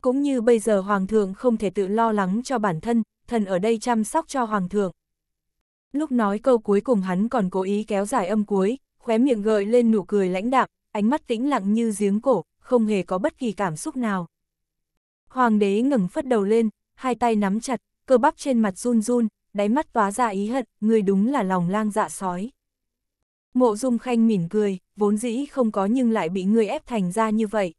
Cũng như bây giờ hoàng thượng không thể tự lo lắng cho bản thân, thần ở đây chăm sóc cho hoàng thượng. Lúc nói câu cuối cùng hắn còn cố ý kéo dài âm cuối, khóe miệng gợi lên nụ cười lãnh đạm, ánh mắt tĩnh lặng như giếng cổ, không hề có bất kỳ cảm xúc nào. Hoàng đế ngẩng phất đầu lên, hai tay nắm chặt, cơ bắp trên mặt run run, đáy mắt tóa ra ý hận, người đúng là lòng lang dạ sói. Mộ dung khanh mỉm cười, vốn dĩ không có nhưng lại bị người ép thành ra như vậy.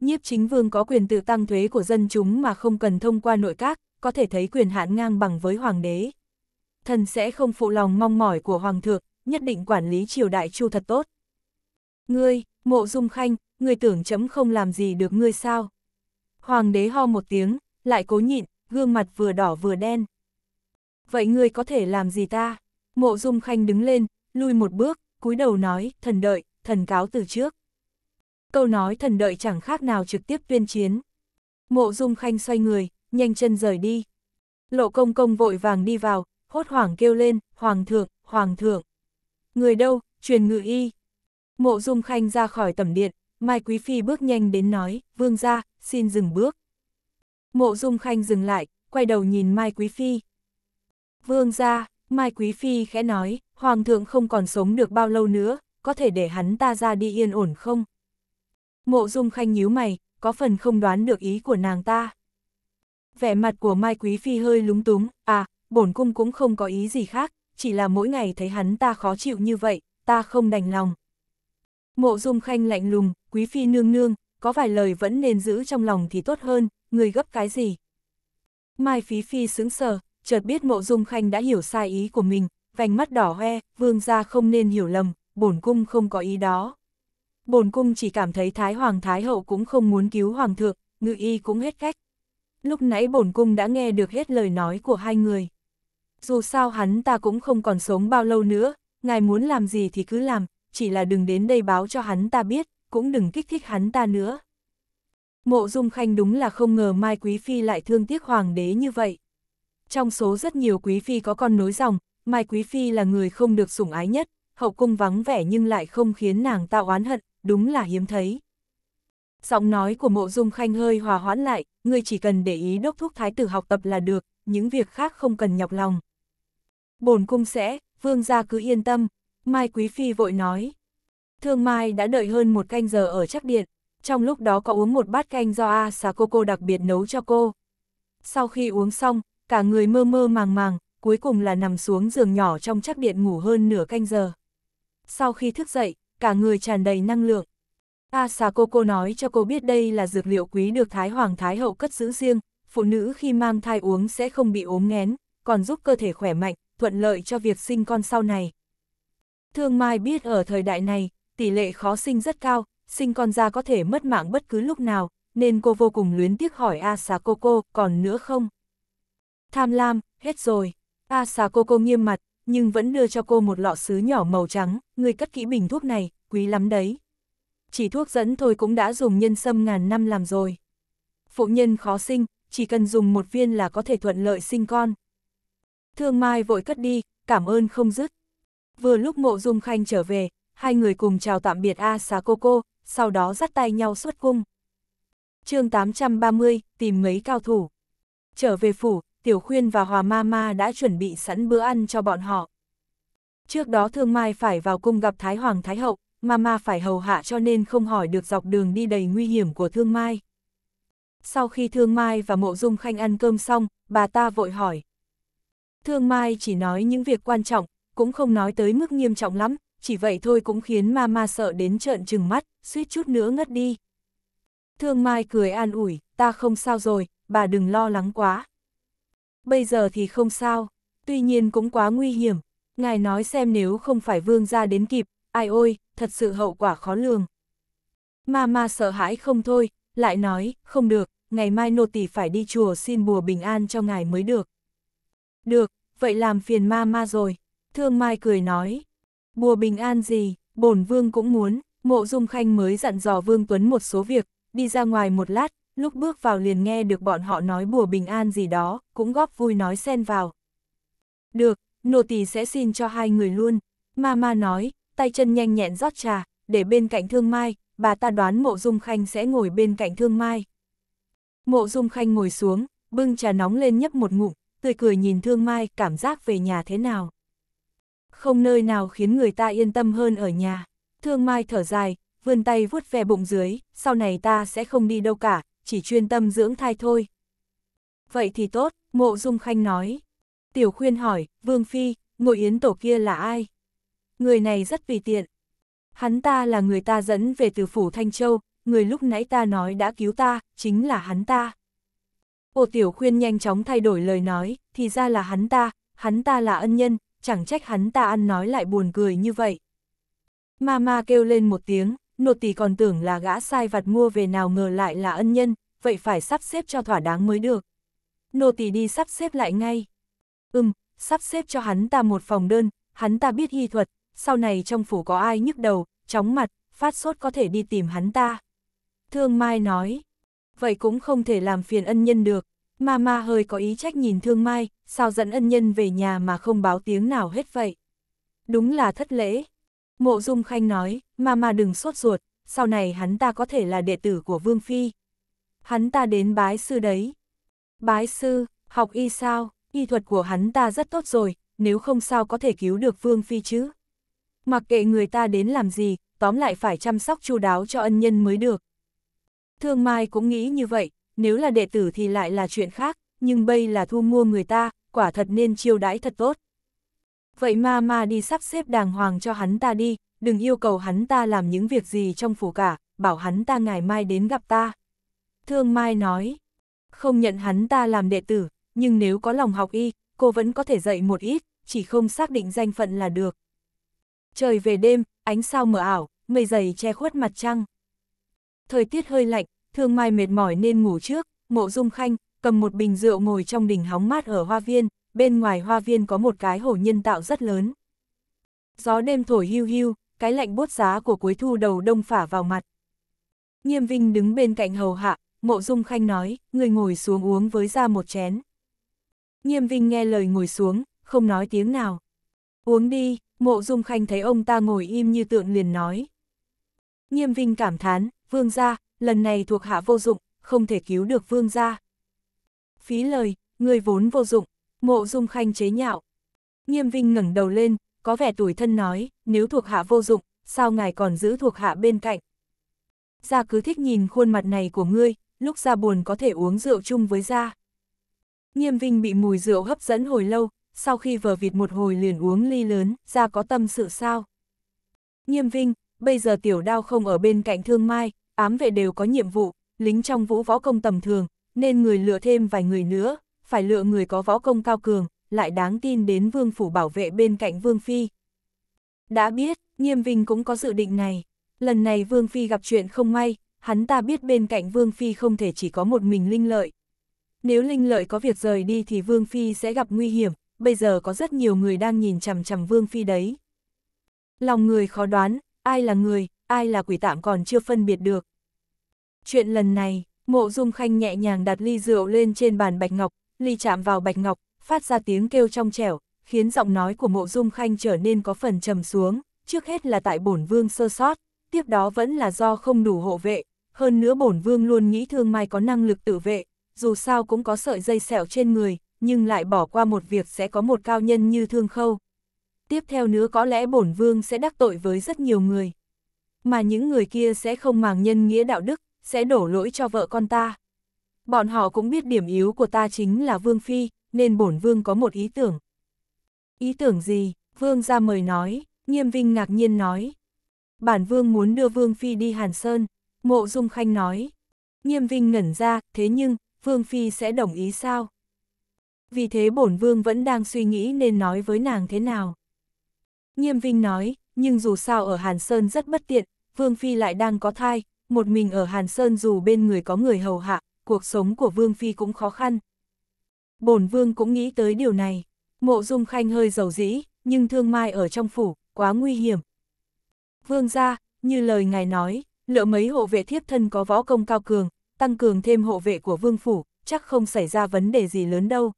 Nhiếp chính vương có quyền tự tăng thuế của dân chúng mà không cần thông qua nội các, có thể thấy quyền hạn ngang bằng với hoàng đế. Thần sẽ không phụ lòng mong mỏi của hoàng thượng, nhất định quản lý triều đại chu thật tốt. Ngươi, mộ dung khanh, ngươi tưởng chấm không làm gì được ngươi sao? Hoàng đế ho một tiếng, lại cố nhịn, gương mặt vừa đỏ vừa đen. Vậy ngươi có thể làm gì ta? Mộ Dung Khanh đứng lên, lui một bước, cúi đầu nói, thần đợi, thần cáo từ trước. Câu nói thần đợi chẳng khác nào trực tiếp tuyên chiến. Mộ Dung Khanh xoay người, nhanh chân rời đi. Lộ công công vội vàng đi vào, hốt hoảng kêu lên, hoàng thượng, hoàng thượng. Người đâu, truyền ngự y. Mộ Dung Khanh ra khỏi tầm điện, Mai Quý Phi bước nhanh đến nói, vương ra, xin dừng bước. Mộ Dung Khanh dừng lại, quay đầu nhìn Mai Quý Phi. Vương ra, Mai Quý Phi khẽ nói, Hoàng thượng không còn sống được bao lâu nữa, có thể để hắn ta ra đi yên ổn không? Mộ Dung Khanh nhíu mày, có phần không đoán được ý của nàng ta. Vẻ mặt của Mai Quý Phi hơi lúng túng, à, bổn cung cũng không có ý gì khác, chỉ là mỗi ngày thấy hắn ta khó chịu như vậy, ta không đành lòng. Mộ Dung Khanh lạnh lùng, Quý Phi nương nương, có vài lời vẫn nên giữ trong lòng thì tốt hơn, người gấp cái gì? Mai Phí Phi sững sờ, chợt biết mộ dung khanh đã hiểu sai ý của mình, vành mắt đỏ hoe, vương gia không nên hiểu lầm, bổn cung không có ý đó. Bổn cung chỉ cảm thấy Thái Hoàng Thái Hậu cũng không muốn cứu Hoàng thượng, ngự y cũng hết cách. Lúc nãy bổn cung đã nghe được hết lời nói của hai người. Dù sao hắn ta cũng không còn sống bao lâu nữa, ngài muốn làm gì thì cứ làm, chỉ là đừng đến đây báo cho hắn ta biết, cũng đừng kích thích hắn ta nữa. Mộ Dung Khanh đúng là không ngờ Mai Quý Phi lại thương tiếc hoàng đế như vậy. Trong số rất nhiều Quý Phi có con nối dòng, Mai Quý Phi là người không được sủng ái nhất, hậu cung vắng vẻ nhưng lại không khiến nàng tạo oán hận, đúng là hiếm thấy. Giọng nói của Mộ Dung Khanh hơi hòa hoãn lại, người chỉ cần để ý đốc thúc thái tử học tập là được, những việc khác không cần nhọc lòng. Bổn cung sẽ, vương gia cứ yên tâm, Mai Quý Phi vội nói. Thương Mai đã đợi hơn một canh giờ ở chắc điện trong lúc đó có uống một bát canh do A xà cô cô đặc biệt nấu cho cô. Sau khi uống xong, cả người mơ mơ màng màng, cuối cùng là nằm xuống giường nhỏ trong chắc điện ngủ hơn nửa canh giờ. Sau khi thức dậy, cả người tràn đầy năng lượng. A xà cô cô nói cho cô biết đây là dược liệu quý được Thái Hoàng Thái Hậu cất giữ riêng, phụ nữ khi mang thai uống sẽ không bị ốm nghén, còn giúp cơ thể khỏe mạnh, thuận lợi cho việc sinh con sau này. Thương Mai biết ở thời đại này, tỷ lệ khó sinh rất cao, sinh con ra có thể mất mạng bất cứ lúc nào, nên cô vô cùng luyến tiếc hỏi A Cô Cô còn nữa không? Tham lam, hết rồi. A Cô Cô nghiêm mặt, nhưng vẫn đưa cho cô một lọ sứ nhỏ màu trắng, người cất kỹ bình thuốc này, quý lắm đấy. Chỉ thuốc dẫn thôi cũng đã dùng nhân sâm ngàn năm làm rồi. Phụ nhân khó sinh, chỉ cần dùng một viên là có thể thuận lợi sinh con. Thương Mai vội cất đi, cảm ơn không dứt. Vừa lúc mộ dung khanh trở về, hai người cùng chào tạm biệt A Xá Cô Cô, sau đó dắt tay nhau xuất cung. chương 830, tìm mấy cao thủ. Trở về phủ, Tiểu Khuyên và Hòa ma ma đã chuẩn bị sẵn bữa ăn cho bọn họ. Trước đó Thương Mai phải vào cung gặp Thái Hoàng Thái Hậu, ma ma phải hầu hạ cho nên không hỏi được dọc đường đi đầy nguy hiểm của Thương Mai. Sau khi Thương Mai và Mộ Dung Khanh ăn cơm xong, bà ta vội hỏi. Thương Mai chỉ nói những việc quan trọng, cũng không nói tới mức nghiêm trọng lắm, chỉ vậy thôi cũng khiến mama sợ đến trợn trừng mắt, suýt chút nữa ngất đi. Thương Mai cười an ủi, ta không sao rồi, bà đừng lo lắng quá. Bây giờ thì không sao, tuy nhiên cũng quá nguy hiểm, ngài nói xem nếu không phải vương ra đến kịp, ai ôi, thật sự hậu quả khó lường. Mama sợ hãi không thôi, lại nói, không được, ngày mai nô tỳ phải đi chùa xin bùa bình an cho ngài mới được. Được, vậy làm phiền ma ma rồi. Thương Mai cười nói, Bùa bình an gì, bổn vương cũng muốn, mộ dung khanh mới dặn dò vương tuấn một số việc, đi ra ngoài một lát, lúc bước vào liền nghe được bọn họ nói bùa bình an gì đó, cũng góp vui nói xen vào. Được, nô tỳ sẽ xin cho hai người luôn, ma ma nói, tay chân nhanh nhẹn rót trà, để bên cạnh thương mai, bà ta đoán mộ dung khanh sẽ ngồi bên cạnh thương mai. Mộ dung khanh ngồi xuống, bưng trà nóng lên nhấp một ngụm, tươi cười nhìn thương mai cảm giác về nhà thế nào không nơi nào khiến người ta yên tâm hơn ở nhà. Thương Mai thở dài, vươn tay vuốt ve bụng dưới, sau này ta sẽ không đi đâu cả, chỉ chuyên tâm dưỡng thai thôi. Vậy thì tốt, Mộ Dung Khanh nói. Tiểu khuyên hỏi, Vương Phi, ngồi yến tổ kia là ai? Người này rất vì tiện. Hắn ta là người ta dẫn về từ phủ Thanh Châu, người lúc nãy ta nói đã cứu ta, chính là hắn ta. Ô tiểu khuyên nhanh chóng thay đổi lời nói, thì ra là hắn ta, hắn ta là ân nhân, chẳng trách hắn ta ăn nói lại buồn cười như vậy. Mama kêu lên một tiếng, Nô tỳ còn tưởng là gã sai vặt mua về nào ngờ lại là ân nhân, vậy phải sắp xếp cho thỏa đáng mới được. Nô tỳ đi sắp xếp lại ngay. Ừm, sắp xếp cho hắn ta một phòng đơn, hắn ta biết hy thuật, sau này trong phủ có ai nhức đầu, chóng mặt, phát sốt có thể đi tìm hắn ta. Thương Mai nói, vậy cũng không thể làm phiền ân nhân được. Mama hơi có ý trách nhìn Thương Mai, sao dẫn ân nhân về nhà mà không báo tiếng nào hết vậy. Đúng là thất lễ. Mộ Dung Khanh nói, Mama đừng sốt ruột, sau này hắn ta có thể là đệ tử của Vương Phi. Hắn ta đến bái sư đấy. Bái sư, học y sao, y thuật của hắn ta rất tốt rồi, nếu không sao có thể cứu được Vương Phi chứ. Mặc kệ người ta đến làm gì, tóm lại phải chăm sóc chu đáo cho ân nhân mới được. Thương Mai cũng nghĩ như vậy, nếu là đệ tử thì lại là chuyện khác, nhưng bây là thu mua người ta, quả thật nên chiêu đãi thật tốt. Vậy ma ma đi sắp xếp đàng hoàng cho hắn ta đi, đừng yêu cầu hắn ta làm những việc gì trong phủ cả, bảo hắn ta ngày mai đến gặp ta. Thương Mai nói, không nhận hắn ta làm đệ tử, nhưng nếu có lòng học y, cô vẫn có thể dạy một ít, chỉ không xác định danh phận là được. Trời về đêm, ánh sao mờ ảo, mây dày che khuất mặt trăng. Thời tiết hơi lạnh, Thương Mai mệt mỏi nên ngủ trước, Mộ Dung Khanh cầm một bình rượu ngồi trong đỉnh hóng mát ở hoa viên, bên ngoài hoa viên có một cái hồ nhân tạo rất lớn. Gió đêm thổi hưu hưu, cái lạnh buốt giá của cuối thu đầu đông phả vào mặt. Nghiêm Vinh đứng bên cạnh hầu hạ, Mộ Dung Khanh nói, người ngồi xuống uống với ra một chén. Nghiêm Vinh nghe lời ngồi xuống, không nói tiếng nào. Uống đi, Mộ Dung Khanh thấy ông ta ngồi im như tượng liền nói. Nghiêm Vinh cảm thán, vương ra, lần này thuộc hạ vô dụng, không thể cứu được vương gia. Phí lời, người vốn vô dụng, mộ dung khanh chế nhạo. Nghiêm Vinh ngẩng đầu lên, có vẻ tuổi thân nói, nếu thuộc hạ vô dụng, sao ngài còn giữ thuộc hạ bên cạnh. Gia cứ thích nhìn khuôn mặt này của ngươi, lúc ra buồn có thể uống rượu chung với gia. Nghiêm Vinh bị mùi rượu hấp dẫn hồi lâu, sau khi vờ vịt một hồi liền uống ly lớn, gia có tâm sự sao. Nghiêm Vinh, bây giờ tiểu đao không ở bên cạnh thương mai, ám vệ đều có nhiệm vụ, lính trong vũ võ công tầm thường, nên người lựa thêm vài người nữa, phải lựa người có võ công cao cường, lại đáng tin đến vương phủ bảo vệ bên cạnh vương phi. Đã biết, nghiêm vinh cũng có dự định này. Lần này vương phi gặp chuyện không may, hắn ta biết bên cạnh vương phi không thể chỉ có một mình linh lợi. Nếu linh lợi có việc rời đi thì vương phi sẽ gặp nguy hiểm, bây giờ có rất nhiều người đang nhìn chằm chằm vương phi đấy. Lòng người khó đoán, ai là người, ai là quỷ tạm còn chưa phân biệt được. Chuyện lần này, mộ dung khanh nhẹ nhàng đặt ly rượu lên trên bàn bạch ngọc, ly chạm vào bạch ngọc, phát ra tiếng kêu trong trẻo, khiến giọng nói của mộ dung khanh trở nên có phần trầm xuống, trước hết là tại bổn vương sơ sót, tiếp đó vẫn là do không đủ hộ vệ, hơn nữa bổn vương luôn nghĩ thương mai có năng lực tự vệ, dù sao cũng có sợi dây sẹo trên người, nhưng lại bỏ qua một việc sẽ có một cao nhân như thương khâu. Tiếp theo nữa có lẽ bổn vương sẽ đắc tội với rất nhiều người mà những người kia sẽ không màng nhân nghĩa đạo đức, sẽ đổ lỗi cho vợ con ta. Bọn họ cũng biết điểm yếu của ta chính là Vương Phi, nên bổn Vương có một ý tưởng. Ý tưởng gì? Vương ra mời nói, nghiêm vinh ngạc nhiên nói. Bản Vương muốn đưa Vương Phi đi Hàn Sơn, mộ dung khanh nói. Nghiêm vinh ngẩn ra, thế nhưng, Vương Phi sẽ đồng ý sao? Vì thế bổn Vương vẫn đang suy nghĩ nên nói với nàng thế nào. Nghiêm vinh nói, nhưng dù sao ở Hàn Sơn rất bất tiện, Vương Phi lại đang có thai, một mình ở Hàn Sơn dù bên người có người hầu hạ, cuộc sống của Vương Phi cũng khó khăn. Bổn Vương cũng nghĩ tới điều này, mộ dung khanh hơi giàu dĩ, nhưng thương mai ở trong phủ, quá nguy hiểm. Vương ra, như lời ngài nói, lựa mấy hộ vệ thiếp thân có võ công cao cường, tăng cường thêm hộ vệ của Vương Phủ, chắc không xảy ra vấn đề gì lớn đâu.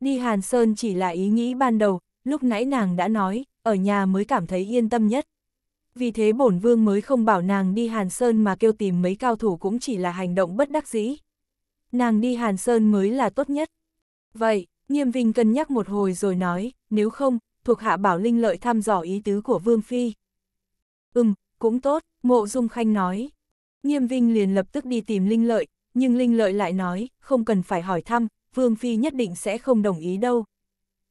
Đi Hàn Sơn chỉ là ý nghĩ ban đầu, lúc nãy nàng đã nói, ở nhà mới cảm thấy yên tâm nhất vì thế bổn vương mới không bảo nàng đi Hàn Sơn mà kêu tìm mấy cao thủ cũng chỉ là hành động bất đắc dĩ. Nàng đi Hàn Sơn mới là tốt nhất. Vậy, Nghiêm Vinh cân nhắc một hồi rồi nói, nếu không, thuộc hạ bảo Linh Lợi thăm dò ý tứ của Vương Phi. Ừm, cũng tốt, Mộ Dung Khanh nói. Nghiêm Vinh liền lập tức đi tìm Linh Lợi, nhưng Linh Lợi lại nói, không cần phải hỏi thăm, Vương Phi nhất định sẽ không đồng ý đâu.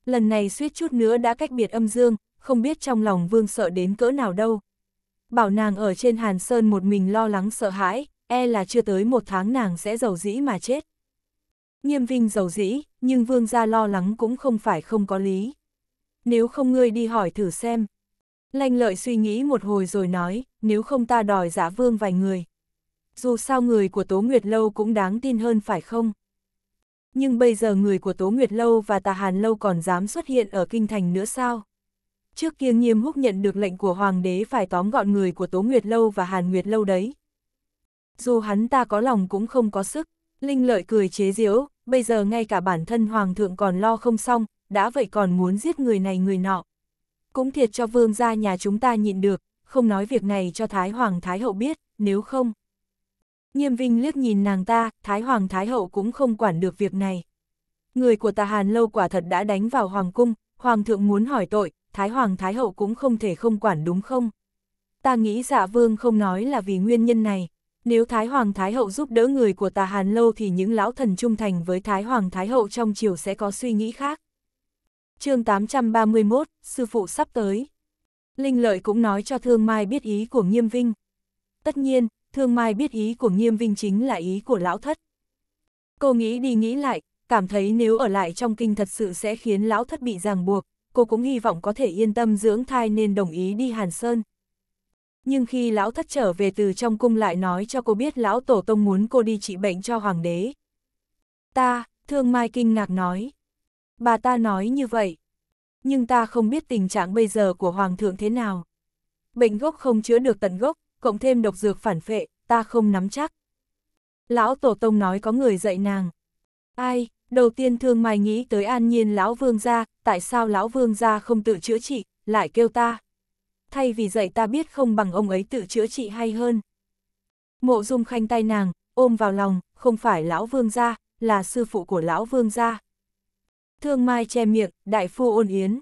Lần này suýt chút nữa đã cách biệt âm dương, không biết trong lòng Vương sợ đến cỡ nào đâu bảo nàng ở trên Hàn Sơn một mình lo lắng sợ hãi, e là chưa tới một tháng nàng sẽ giàu dĩ mà chết. Nghiêm Vinh giàu dĩ, nhưng vương gia lo lắng cũng không phải không có lý. Nếu không ngươi đi hỏi thử xem. Lanh lợi suy nghĩ một hồi rồi nói, nếu không ta đòi giả vương vài người. Dù sao người của Tố Nguyệt Lâu cũng đáng tin hơn phải không? Nhưng bây giờ người của Tố Nguyệt Lâu và Tà Hàn Lâu còn dám xuất hiện ở Kinh Thành nữa sao? Trước kia nghiêm húc nhận được lệnh của Hoàng đế phải tóm gọn người của Tố Nguyệt Lâu và Hàn Nguyệt Lâu đấy. Dù hắn ta có lòng cũng không có sức, Linh Lợi cười chế giễu, bây giờ ngay cả bản thân Hoàng thượng còn lo không xong, đã vậy còn muốn giết người này người nọ. Cũng thiệt cho vương gia nhà chúng ta nhịn được, không nói việc này cho Thái Hoàng Thái Hậu biết, nếu không. Nghiêm Vinh liếc nhìn nàng ta, Thái Hoàng Thái Hậu cũng không quản được việc này. Người của tà Hàn lâu quả thật đã đánh vào Hoàng cung, Hoàng thượng muốn hỏi tội, Thái Hoàng Thái Hậu cũng không thể không quản đúng không? Ta nghĩ dạ vương không nói là vì nguyên nhân này. Nếu Thái Hoàng Thái Hậu giúp đỡ người của tà Hàn Lâu thì những lão thần trung thành với Thái Hoàng Thái Hậu trong triều sẽ có suy nghĩ khác. chương 831, Sư Phụ sắp tới. Linh Lợi cũng nói cho Thương Mai biết ý của Nghiêm Vinh. Tất nhiên, Thương Mai biết ý của Nghiêm Vinh chính là ý của Lão Thất. Cô nghĩ đi nghĩ lại, cảm thấy nếu ở lại trong kinh thật sự sẽ khiến Lão Thất bị ràng buộc, cô cũng hy vọng có thể yên tâm dưỡng thai nên đồng ý đi Hàn Sơn. Nhưng khi lão thất trở về từ trong cung lại nói cho cô biết lão tổ tông muốn cô đi trị bệnh cho hoàng đế. Ta, thương mai kinh ngạc nói. Bà ta nói như vậy. Nhưng ta không biết tình trạng bây giờ của hoàng thượng thế nào. Bệnh gốc không chữa được tận gốc, cộng thêm độc dược phản phệ, ta không nắm chắc. Lão tổ tông nói có người dạy nàng. Ai, Đầu tiên thương mai nghĩ tới an nhiên lão vương gia, tại sao lão vương gia không tự chữa trị, lại kêu ta. Thay vì dạy ta biết không bằng ông ấy tự chữa trị hay hơn. Mộ dung khanh tay nàng, ôm vào lòng, không phải lão vương gia, là sư phụ của lão vương gia. Thương mai che miệng, đại phu ôn yến.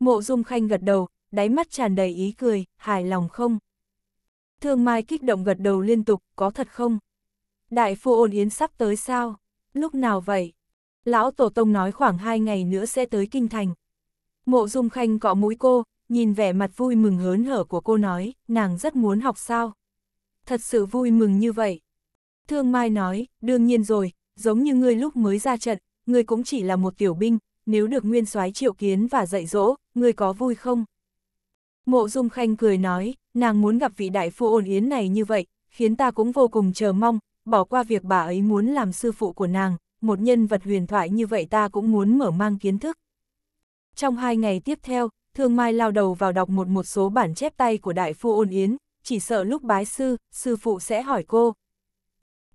Mộ dung khanh gật đầu, đáy mắt tràn đầy ý cười, hài lòng không? Thương mai kích động gật đầu liên tục, có thật không? Đại phu ôn yến sắp tới sao? Lúc nào vậy? Lão Tổ Tông nói khoảng hai ngày nữa sẽ tới Kinh Thành. Mộ Dung Khanh cọ mũi cô, nhìn vẻ mặt vui mừng hớn hở của cô nói, nàng rất muốn học sao. Thật sự vui mừng như vậy. Thương Mai nói, đương nhiên rồi, giống như ngươi lúc mới ra trận, ngươi cũng chỉ là một tiểu binh, nếu được nguyên soái triệu kiến và dạy dỗ, ngươi có vui không? Mộ Dung Khanh cười nói, nàng muốn gặp vị đại phu ổn yến này như vậy, khiến ta cũng vô cùng chờ mong, bỏ qua việc bà ấy muốn làm sư phụ của nàng, một nhân vật huyền thoại như vậy ta cũng muốn mở mang kiến thức. Trong hai ngày tiếp theo, Thương Mai lao đầu vào đọc một một số bản chép tay của Đại Phu Ôn Yến, chỉ sợ lúc bái sư, sư phụ sẽ hỏi cô.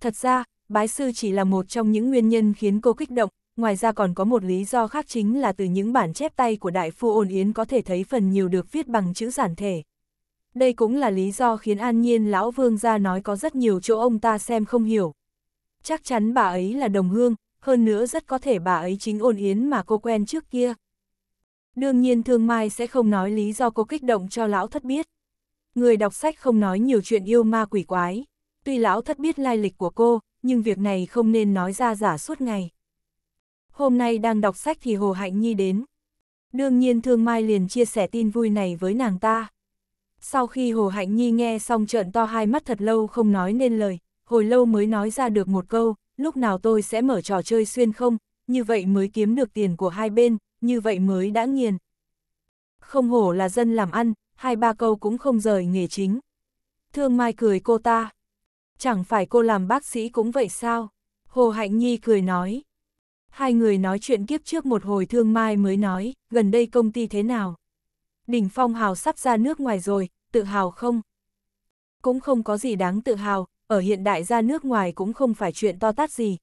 Thật ra, bái sư chỉ là một trong những nguyên nhân khiến cô kích động, ngoài ra còn có một lý do khác chính là từ những bản chép tay của Đại Phu Ôn Yến có thể thấy phần nhiều được viết bằng chữ giản thể. Đây cũng là lý do khiến an nhiên lão vương gia nói có rất nhiều chỗ ông ta xem không hiểu, chắc chắn bà ấy là đồng hương, hơn nữa rất có thể bà ấy chính ôn yến mà cô quen trước kia. Đương nhiên Thương Mai sẽ không nói lý do cô kích động cho lão thất biết. Người đọc sách không nói nhiều chuyện yêu ma quỷ quái. Tuy lão thất biết lai lịch của cô, nhưng việc này không nên nói ra giả suốt ngày. Hôm nay đang đọc sách thì Hồ Hạnh Nhi đến. Đương nhiên Thương Mai liền chia sẻ tin vui này với nàng ta. Sau khi Hồ Hạnh Nhi nghe xong trợn to hai mắt thật lâu không nói nên lời, hồi lâu mới nói ra được một câu, lúc nào tôi sẽ mở trò chơi xuyên không, như vậy mới kiếm được tiền của hai bên, như vậy mới đã nghiền. Không hổ là dân làm ăn, hai ba câu cũng không rời nghề chính. Thương Mai cười cô ta. Chẳng phải cô làm bác sĩ cũng vậy sao? Hồ Hạnh Nhi cười nói. Hai người nói chuyện kiếp trước một hồi Thương Mai mới nói, gần đây công ty thế nào? Đỉnh Phong Hào sắp ra nước ngoài rồi, tự hào không? Cũng không có gì đáng tự hào, ở hiện đại ra nước ngoài cũng không phải chuyện to tát gì.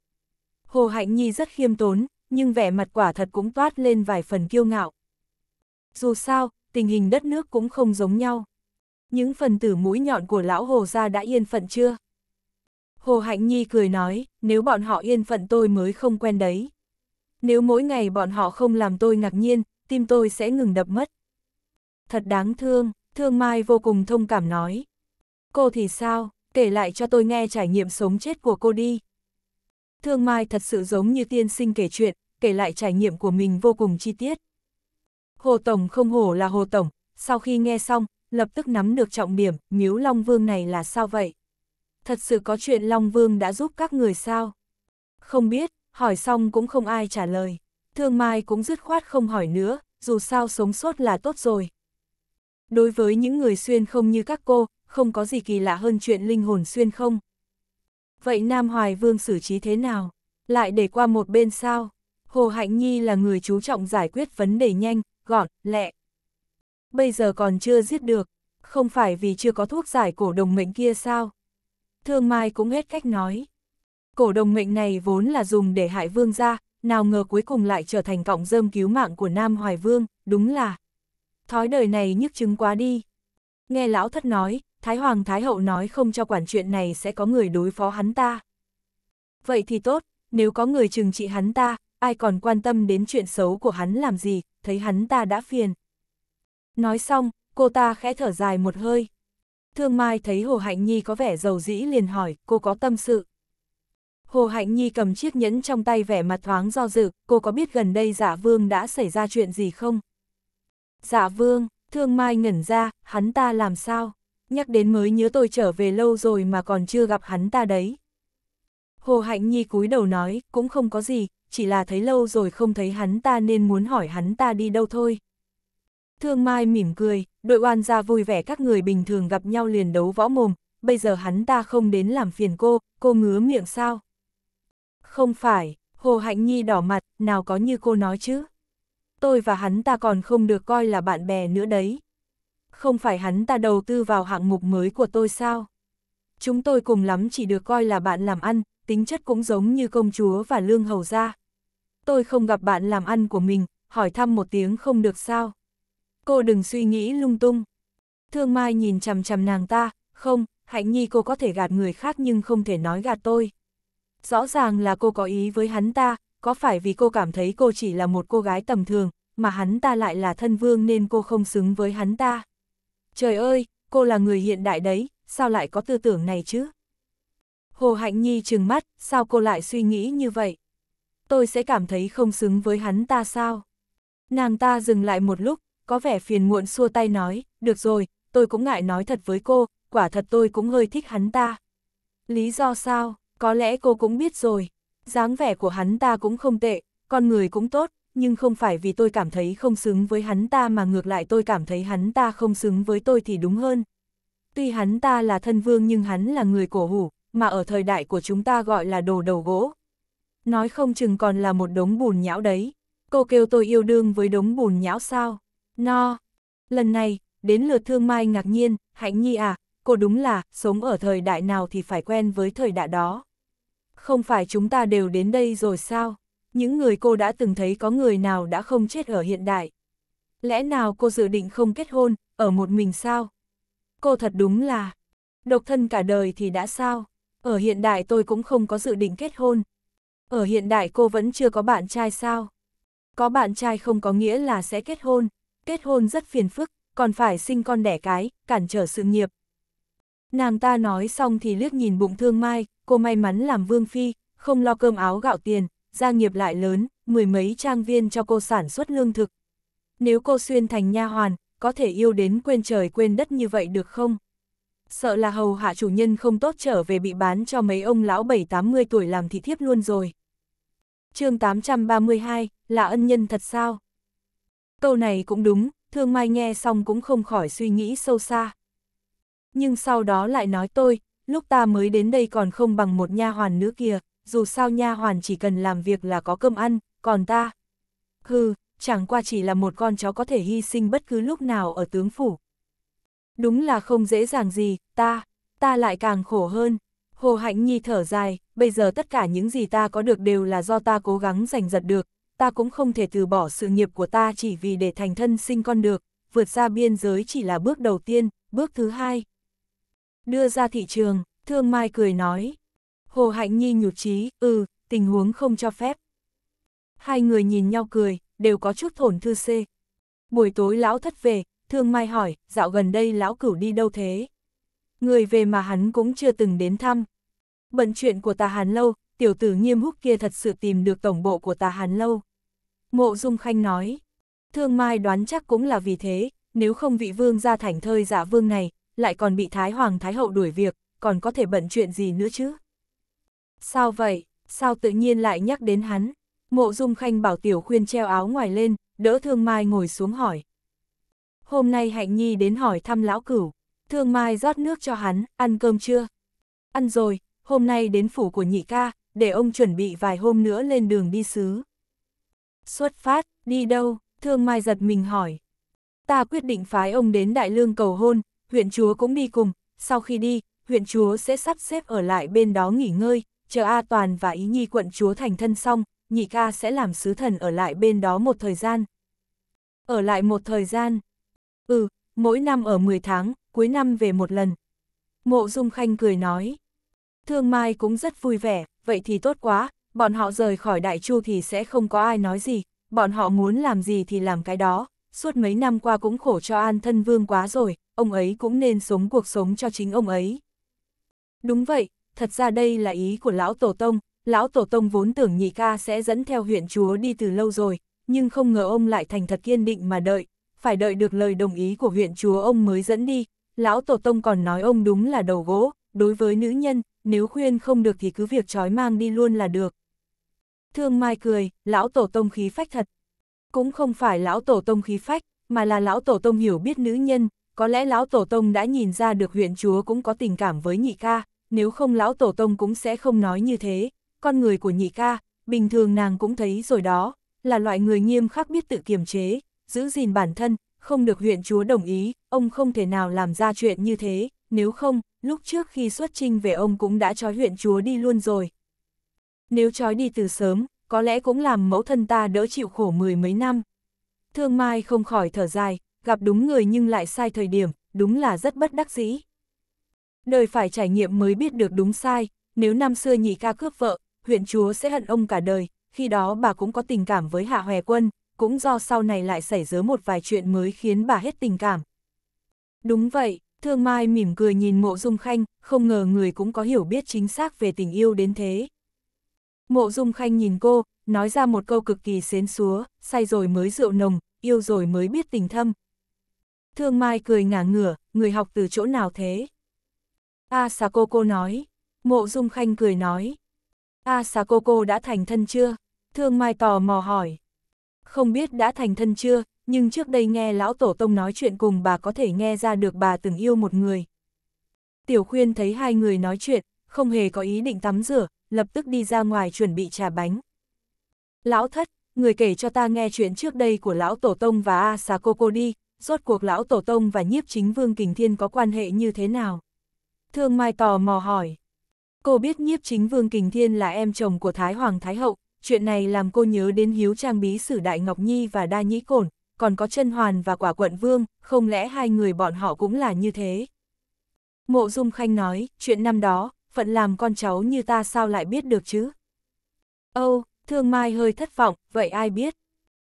Hồ Hạnh Nhi rất khiêm tốn, nhưng vẻ mặt quả thật cũng toát lên vài phần kiêu ngạo. Dù sao, tình hình đất nước cũng không giống nhau. Những phần tử mũi nhọn của lão Hồ gia đã yên phận chưa? Hồ Hạnh Nhi cười nói, nếu bọn họ yên phận tôi mới không quen đấy. Nếu mỗi ngày bọn họ không làm tôi ngạc nhiên, tim tôi sẽ ngừng đập mất. Thật đáng thương, Thương Mai vô cùng thông cảm nói. Cô thì sao, kể lại cho tôi nghe trải nghiệm sống chết của cô đi. Thương Mai thật sự giống như tiên sinh kể chuyện, kể lại trải nghiệm của mình vô cùng chi tiết. Hồ Tổng không hổ là Hồ Tổng, sau khi nghe xong, lập tức nắm được trọng điểm, miếu Long Vương này là sao vậy? Thật sự có chuyện Long Vương đã giúp các người sao? Không biết, hỏi xong cũng không ai trả lời. Thương Mai cũng dứt khoát không hỏi nữa, dù sao sống sót là tốt rồi. Đối với những người xuyên không như các cô, không có gì kỳ lạ hơn chuyện linh hồn xuyên không. Vậy Nam Hoài Vương xử trí thế nào? Lại để qua một bên sao? Hồ Hạnh Nhi là người chú trọng giải quyết vấn đề nhanh, gọn, lẹ. Bây giờ còn chưa giết được, không phải vì chưa có thuốc giải cổ đồng mệnh kia sao? Thương Mai cũng hết cách nói. Cổ đồng mệnh này vốn là dùng để hại vương gia, nào ngờ cuối cùng lại trở thành cọng dơm cứu mạng của Nam Hoài Vương, đúng là. Thói đời này nhức chứng quá đi. Nghe lão thất nói, Thái Hoàng Thái Hậu nói không cho quản chuyện này sẽ có người đối phó hắn ta. Vậy thì tốt, nếu có người trừng trị hắn ta, ai còn quan tâm đến chuyện xấu của hắn làm gì, thấy hắn ta đã phiền. Nói xong, cô ta khẽ thở dài một hơi. Thương Mai thấy Hồ Hạnh Nhi có vẻ giàu dĩ liền hỏi, cô có tâm sự. Hồ Hạnh Nhi cầm chiếc nhẫn trong tay vẻ mặt thoáng do dự, cô có biết gần đây Dạ Vương đã xảy ra chuyện gì không? Dạ Vương, Thương Mai ngẩn ra, hắn ta làm sao? nhắc đến mới nhớ tôi trở về lâu rồi mà còn chưa gặp hắn ta đấy. Hồ Hạnh Nhi cúi đầu nói, cũng không có gì, chỉ là thấy lâu rồi không thấy hắn ta nên muốn hỏi hắn ta đi đâu thôi. Thương Mai mỉm cười, đội oan ra vui vẻ các người bình thường gặp nhau liền đấu võ mồm, bây giờ hắn ta không đến làm phiền cô, cô ngứa miệng sao? Không phải, Hồ Hạnh Nhi đỏ mặt, nào có như cô nói chứ. Tôi và hắn ta còn không được coi là bạn bè nữa đấy không phải hắn ta đầu tư vào hạng mục mới của tôi sao? Chúng tôi cùng lắm chỉ được coi là bạn làm ăn, tính chất cũng giống như công chúa và lương hầu gia. Tôi không gặp bạn làm ăn của mình, hỏi thăm một tiếng không được sao? Cô đừng suy nghĩ lung tung. Thương Mai nhìn chằm chằm nàng ta, không, Hạnh Nhi cô có thể gạt người khác nhưng không thể nói gạt tôi. Rõ ràng là cô có ý với hắn ta, có phải vì cô cảm thấy cô chỉ là một cô gái tầm thường, mà hắn ta lại là thân vương nên cô không xứng với hắn ta trời ơi, cô là người hiện đại đấy, sao lại có tư tưởng này chứ? Hồ Hạnh Nhi trừng mắt, sao cô lại suy nghĩ như vậy? Tôi sẽ cảm thấy không xứng với hắn ta sao? Nàng ta dừng lại một lúc, có vẻ phiền muộn xua tay nói, được rồi, tôi cũng ngại nói thật với cô, quả thật tôi cũng hơi thích hắn ta. Lý do sao, có lẽ cô cũng biết rồi, dáng vẻ của hắn ta cũng không tệ, con người cũng tốt, nhưng không phải vì tôi cảm thấy không xứng với hắn ta mà ngược lại tôi cảm thấy hắn ta không xứng với tôi thì đúng hơn. Tuy hắn ta là thân vương nhưng hắn là người cổ hủ, mà ở thời đại của chúng ta gọi là đồ đầu gỗ. Nói không chừng còn là một đống bùn nhão đấy. Cô kêu tôi yêu đương với đống bùn nhão sao? No. Lần này, đến lượt thương mai ngạc nhiên, hạnh nhi à, cô đúng là, sống ở thời đại nào thì phải quen với thời đại đó. Không phải chúng ta đều đến đây rồi sao? những người cô đã từng thấy có người nào đã không chết ở hiện đại. Lẽ nào cô dự định không kết hôn, ở một mình sao? Cô thật đúng là, độc thân cả đời thì đã sao? Ở hiện đại tôi cũng không có dự định kết hôn. Ở hiện đại cô vẫn chưa có bạn trai sao? Có bạn trai không có nghĩa là sẽ kết hôn. Kết hôn rất phiền phức, còn phải sinh con đẻ cái, cản trở sự nghiệp. Nàng ta nói xong thì liếc nhìn bụng thương mai, cô may mắn làm vương phi, không lo cơm áo gạo tiền, gia nghiệp lại lớn, mười mấy trang viên cho cô sản xuất lương thực. Nếu cô xuyên thành nha hoàn, có thể yêu đến quên trời quên đất như vậy được không? Sợ là hầu hạ chủ nhân không tốt trở về bị bán cho mấy ông lão bảy tám mươi tuổi làm thị thiếp luôn rồi. chương 832, là ân nhân thật sao? Câu này cũng đúng, Thương Mai nghe xong cũng không khỏi suy nghĩ sâu xa. Nhưng sau đó lại nói tôi, lúc ta mới đến đây còn không bằng một nha hoàn nữa kia dù sao nha hoàn chỉ cần làm việc là có cơm ăn, còn ta. Hừ, chẳng qua chỉ là một con chó có thể hy sinh bất cứ lúc nào ở tướng phủ. Đúng là không dễ dàng gì, ta, ta lại càng khổ hơn. Hồ Hạnh Nhi thở dài, bây giờ tất cả những gì ta có được đều là do ta cố gắng giành giật được, ta cũng không thể từ bỏ sự nghiệp của ta chỉ vì để thành thân sinh con được, vượt ra biên giới chỉ là bước đầu tiên, bước thứ hai. Đưa ra thị trường, Thương Mai cười nói, Hồ Hạnh Nhi nhụt chí, ừ, tình huống không cho phép. Hai người nhìn nhau cười, đều có chút thổn thư xê. Buổi tối lão thất về, thương mai hỏi, dạo gần đây lão cửu đi đâu thế? Người về mà hắn cũng chưa từng đến thăm. Bận chuyện của tà hàn lâu, tiểu tử nghiêm húc kia thật sự tìm được tổng bộ của tà hàn lâu. Mộ Dung Khanh nói, thương mai đoán chắc cũng là vì thế, nếu không vị vương gia thành thơi giả dạ vương này, lại còn bị Thái Hoàng Thái Hậu đuổi việc, còn có thể bận chuyện gì nữa chứ? Sao vậy? Sao tự nhiên lại nhắc đến hắn? Mộ Dung Khanh bảo Tiểu Khuyên treo áo ngoài lên, đỡ Thương Mai ngồi xuống hỏi. Hôm nay Hạnh Nhi đến hỏi thăm lão cửu. Thương Mai rót nước cho hắn, ăn cơm chưa? Ăn rồi, hôm nay đến phủ của nhị ca, để ông chuẩn bị vài hôm nữa lên đường đi xứ. Xuất phát, đi đâu? Thương Mai giật mình hỏi. Ta quyết định phái ông đến Đại Lương cầu hôn, huyện chúa cũng đi cùng, sau khi đi, huyện chúa sẽ sắp xếp ở lại bên đó nghỉ ngơi, chờ A Toàn và Ý Nhi quận chúa thành thân xong, nhị ca sẽ làm sứ thần ở lại bên đó một thời gian. Ở lại một thời gian. Ừ, mỗi năm ở 10 tháng, cuối năm về một lần. Mộ Dung Khanh cười nói. Thương Mai cũng rất vui vẻ, vậy thì tốt quá, bọn họ rời khỏi Đại Chu thì sẽ không có ai nói gì, bọn họ muốn làm gì thì làm cái đó. Suốt mấy năm qua cũng khổ cho An Thân Vương quá rồi, ông ấy cũng nên sống cuộc sống cho chính ông ấy. Đúng vậy, thật ra đây là ý của lão tổ tông, lão tổ tông vốn tưởng nhị ca sẽ dẫn theo huyện chúa đi từ lâu rồi, nhưng không ngờ ông lại thành thật kiên định mà đợi, phải đợi được lời đồng ý của huyện chúa ông mới dẫn đi, lão tổ tông còn nói ông đúng là đầu gỗ, đối với nữ nhân, nếu khuyên không được thì cứ việc trói mang đi luôn là được. Thương Mai cười, lão tổ tông khí phách thật. Cũng không phải lão tổ tông khí phách, mà là lão tổ tông hiểu biết nữ nhân, có lẽ lão tổ tông đã nhìn ra được huyện chúa cũng có tình cảm với nhị ca, nếu không lão tổ tông cũng sẽ không nói như thế, con người của nhị ca, bình thường nàng cũng thấy rồi đó, là loại người nghiêm khắc biết tự kiềm chế, giữ gìn bản thân, không được huyện chúa đồng ý, ông không thể nào làm ra chuyện như thế, nếu không, lúc trước khi xuất trinh về ông cũng đã trói huyện chúa đi luôn rồi. Nếu trói đi từ sớm, có lẽ cũng làm mẫu thân ta đỡ chịu khổ mười mấy năm. Thương Mai không khỏi thở dài, gặp đúng người nhưng lại sai thời điểm, đúng là rất bất đắc dĩ. Đời phải trải nghiệm mới biết được đúng sai, nếu năm xưa nhị ca cướp vợ, huyện chúa sẽ hận ông cả đời, khi đó bà cũng có tình cảm với Hạ Hòe Quân, cũng do sau này lại xảy ra một vài chuyện mới khiến bà hết tình cảm. Đúng vậy, Thương Mai mỉm cười nhìn Mộ Dung Khanh, không ngờ người cũng có hiểu biết chính xác về tình yêu đến thế. Mộ Dung Khanh nhìn cô, nói ra một câu cực kỳ xến xúa, say rồi mới rượu nồng, yêu rồi mới biết tình thâm. Thương Mai cười ngả ngửa, người học từ chỗ nào thế? A xà cô cô nói. Mộ Dung Khanh cười nói. A xà cô cô đã thành thân chưa? Thương Mai tò mò hỏi. Không biết đã thành thân chưa, nhưng trước đây nghe lão tổ tông nói chuyện cùng bà có thể nghe ra được bà từng yêu một người. Tiểu khuyên thấy hai người nói chuyện, không hề có ý định tắm rửa, lập tức đi ra ngoài chuẩn bị trà bánh. Lão thất, người kể cho ta nghe chuyện trước đây của lão tổ tông và A xà cô cô đi, rốt cuộc lão tổ tông và nhiếp chính vương kình thiên có quan hệ như thế nào? Thương Mai tò mò hỏi. Cô biết nhiếp chính Vương Kình Thiên là em chồng của Thái Hoàng Thái Hậu, chuyện này làm cô nhớ đến hiếu trang bí sử Đại Ngọc Nhi và Đa Nhĩ Cổn, còn có Trân Hoàn và Quả Quận Vương, không lẽ hai người bọn họ cũng là như thế? Mộ Dung Khanh nói, chuyện năm đó, phận làm con cháu như ta sao lại biết được chứ? Âu, oh, Thương Mai hơi thất vọng, vậy ai biết?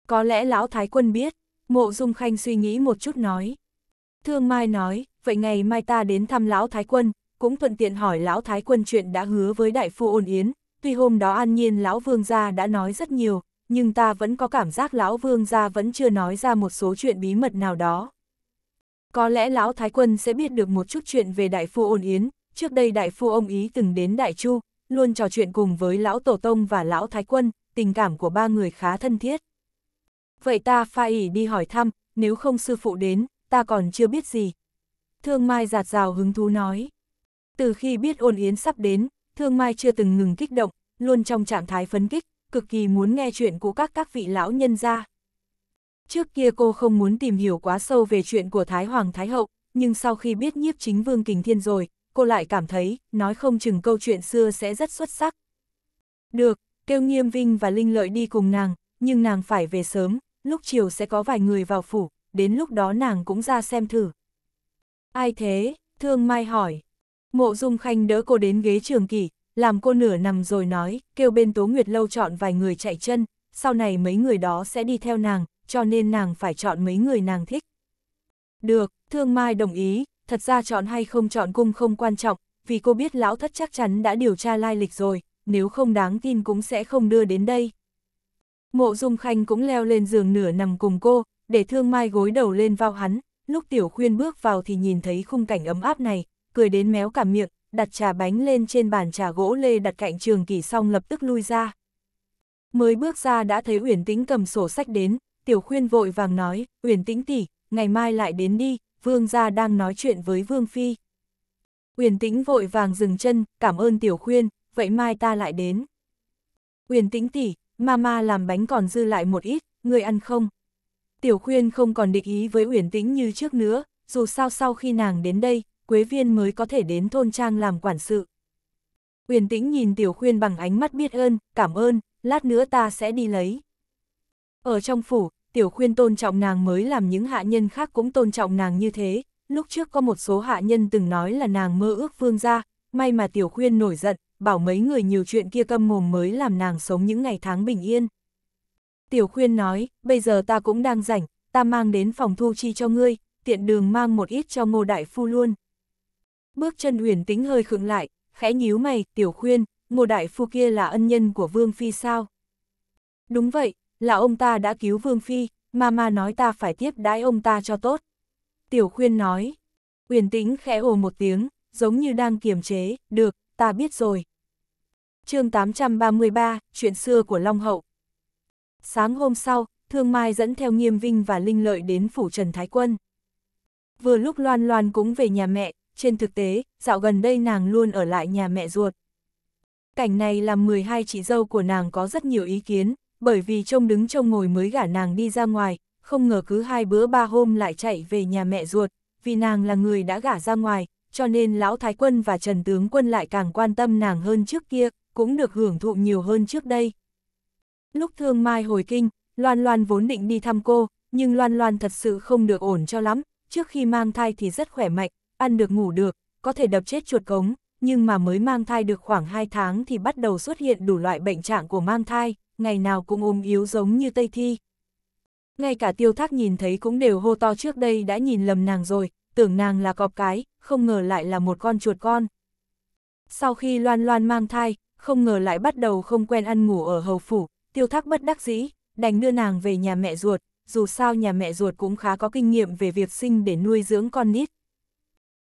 Có lẽ Lão Thái Quân biết, Mộ Dung Khanh suy nghĩ một chút nói. Thương Mai nói, vậy ngày mai ta đến thăm lão Thái Quân, cũng thuận tiện hỏi lão Thái Quân chuyện đã hứa với đại phu ôn yến, tuy hôm đó an nhiên lão Vương gia đã nói rất nhiều, nhưng ta vẫn có cảm giác lão Vương gia vẫn chưa nói ra một số chuyện bí mật nào đó. Có lẽ lão Thái Quân sẽ biết được một chút chuyện về đại phu ôn yến, trước đây đại phu ông ý từng đến Đại Chu, luôn trò chuyện cùng với lão Tổ Tông và lão Thái Quân, tình cảm của ba người khá thân thiết. Vậy ta pha đi hỏi thăm, nếu không sư phụ đến, ta còn chưa biết gì, Thương Mai giạt rào hứng thú nói. Từ khi biết ôn yến sắp đến, Thương Mai chưa từng ngừng kích động, luôn trong trạng thái phấn kích, cực kỳ muốn nghe chuyện của các các vị lão nhân gia. Trước kia cô không muốn tìm hiểu quá sâu về chuyện của Thái Hoàng Thái Hậu, nhưng sau khi biết nhiếp chính Vương Kình Thiên rồi, cô lại cảm thấy, nói không chừng câu chuyện xưa sẽ rất xuất sắc. Được, kêu nghiêm vinh và linh lợi đi cùng nàng, nhưng nàng phải về sớm, lúc chiều sẽ có vài người vào phủ, đến lúc đó nàng cũng ra xem thử. Ai thế? Thương Mai hỏi. Mộ Dung Khanh đỡ cô đến ghế trường kỷ, làm cô nửa nằm rồi nói, kêu bên Tố Nguyệt Lâu chọn vài người chạy chân, sau này mấy người đó sẽ đi theo nàng, cho nên nàng phải chọn mấy người nàng thích. Được, Thương Mai đồng ý, thật ra chọn hay không chọn cung không quan trọng, vì cô biết lão thất chắc chắn đã điều tra lai lịch rồi, nếu không đáng tin cũng sẽ không đưa đến đây. Mộ Dung Khanh cũng leo lên giường nửa nằm cùng cô, để Thương Mai gối đầu lên vào hắn, lúc Tiểu Khuyên bước vào thì nhìn thấy khung cảnh ấm áp này, cười đến méo cả miệng, đặt trà bánh lên trên bàn trà gỗ lê đặt cạnh trường kỳ xong lập tức lui ra. Mới bước ra đã thấy Uyển Tĩnh cầm sổ sách đến, Tiểu Khuyên vội vàng nói, Uyển Tĩnh tỷ, ngày mai lại đến đi, Vương gia đang nói chuyện với Vương Phi. Uyển Tĩnh vội vàng dừng chân, cảm ơn Tiểu Khuyên, vậy mai ta lại đến. Uyển Tĩnh tỷ, mama làm bánh còn dư lại một ít, người ăn không? Tiểu khuyên không còn địch ý với uyển tĩnh như trước nữa, dù sao sau khi nàng đến đây, Quế Viên mới có thể đến thôn trang làm quản sự. Uyển tĩnh nhìn Tiểu khuyên bằng ánh mắt biết ơn, cảm ơn, lát nữa ta sẽ đi lấy. Ở trong phủ, Tiểu khuyên tôn trọng nàng mới làm những hạ nhân khác cũng tôn trọng nàng như thế. Lúc trước có một số hạ nhân từng nói là nàng mơ ước vương gia, may mà Tiểu khuyên nổi giận, bảo mấy người nhiều chuyện kia câm mồm mới làm nàng sống những ngày tháng bình yên. Tiểu khuyên nói, bây giờ ta cũng đang rảnh, ta mang đến phòng thu chi cho ngươi, tiện đường mang một ít cho ngô đại phu luôn. Bước chân huyền tính hơi khựng lại, khẽ nhíu mày, tiểu khuyên, ngô đại phu kia là ân nhân của Vương Phi sao? Đúng vậy, là ông ta đã cứu Vương Phi, mama nói ta phải tiếp đãi ông ta cho tốt. Tiểu khuyên nói, huyền tính khẽ ồ một tiếng, giống như đang kiềm chế, được, ta biết rồi. chương 833, chuyện xưa của Long Hậu. Sáng hôm sau, Thương Mai dẫn theo Nghiêm Vinh và Linh Lợi đến phủ Trần Thái Quân. Vừa lúc Loan Loan cũng về nhà mẹ, trên thực tế, dạo gần đây nàng luôn ở lại nhà mẹ ruột. Cảnh này làm 12 chị dâu của nàng có rất nhiều ý kiến, bởi vì trông đứng trông ngồi mới gả nàng đi ra ngoài, không ngờ cứ hai bữa ba hôm lại chạy về nhà mẹ ruột, vì nàng là người đã gả ra ngoài, cho nên Lão Thái Quân và Trần Tướng Quân lại càng quan tâm nàng hơn trước kia, cũng được hưởng thụ nhiều hơn trước đây. Lúc thương mai hồi kinh, Loan Loan vốn định đi thăm cô, nhưng Loan Loan thật sự không được ổn cho lắm, trước khi mang thai thì rất khỏe mạnh, ăn được ngủ được, có thể đập chết chuột cống, nhưng mà mới mang thai được khoảng 2 tháng thì bắt đầu xuất hiện đủ loại bệnh trạng của mang thai, ngày nào cũng ôm yếu giống như Tây Thi. Ngay cả tiêu thác nhìn thấy cũng đều hô to trước đây đã nhìn lầm nàng rồi, tưởng nàng là cọp cái, không ngờ lại là một con chuột con. Sau khi Loan Loan mang thai, không ngờ lại bắt đầu không quen ăn ngủ ở hầu phủ, tiêu thác bất đắc dĩ, đành đưa nàng về nhà mẹ ruột, dù sao nhà mẹ ruột cũng khá có kinh nghiệm về việc sinh để nuôi dưỡng con nít.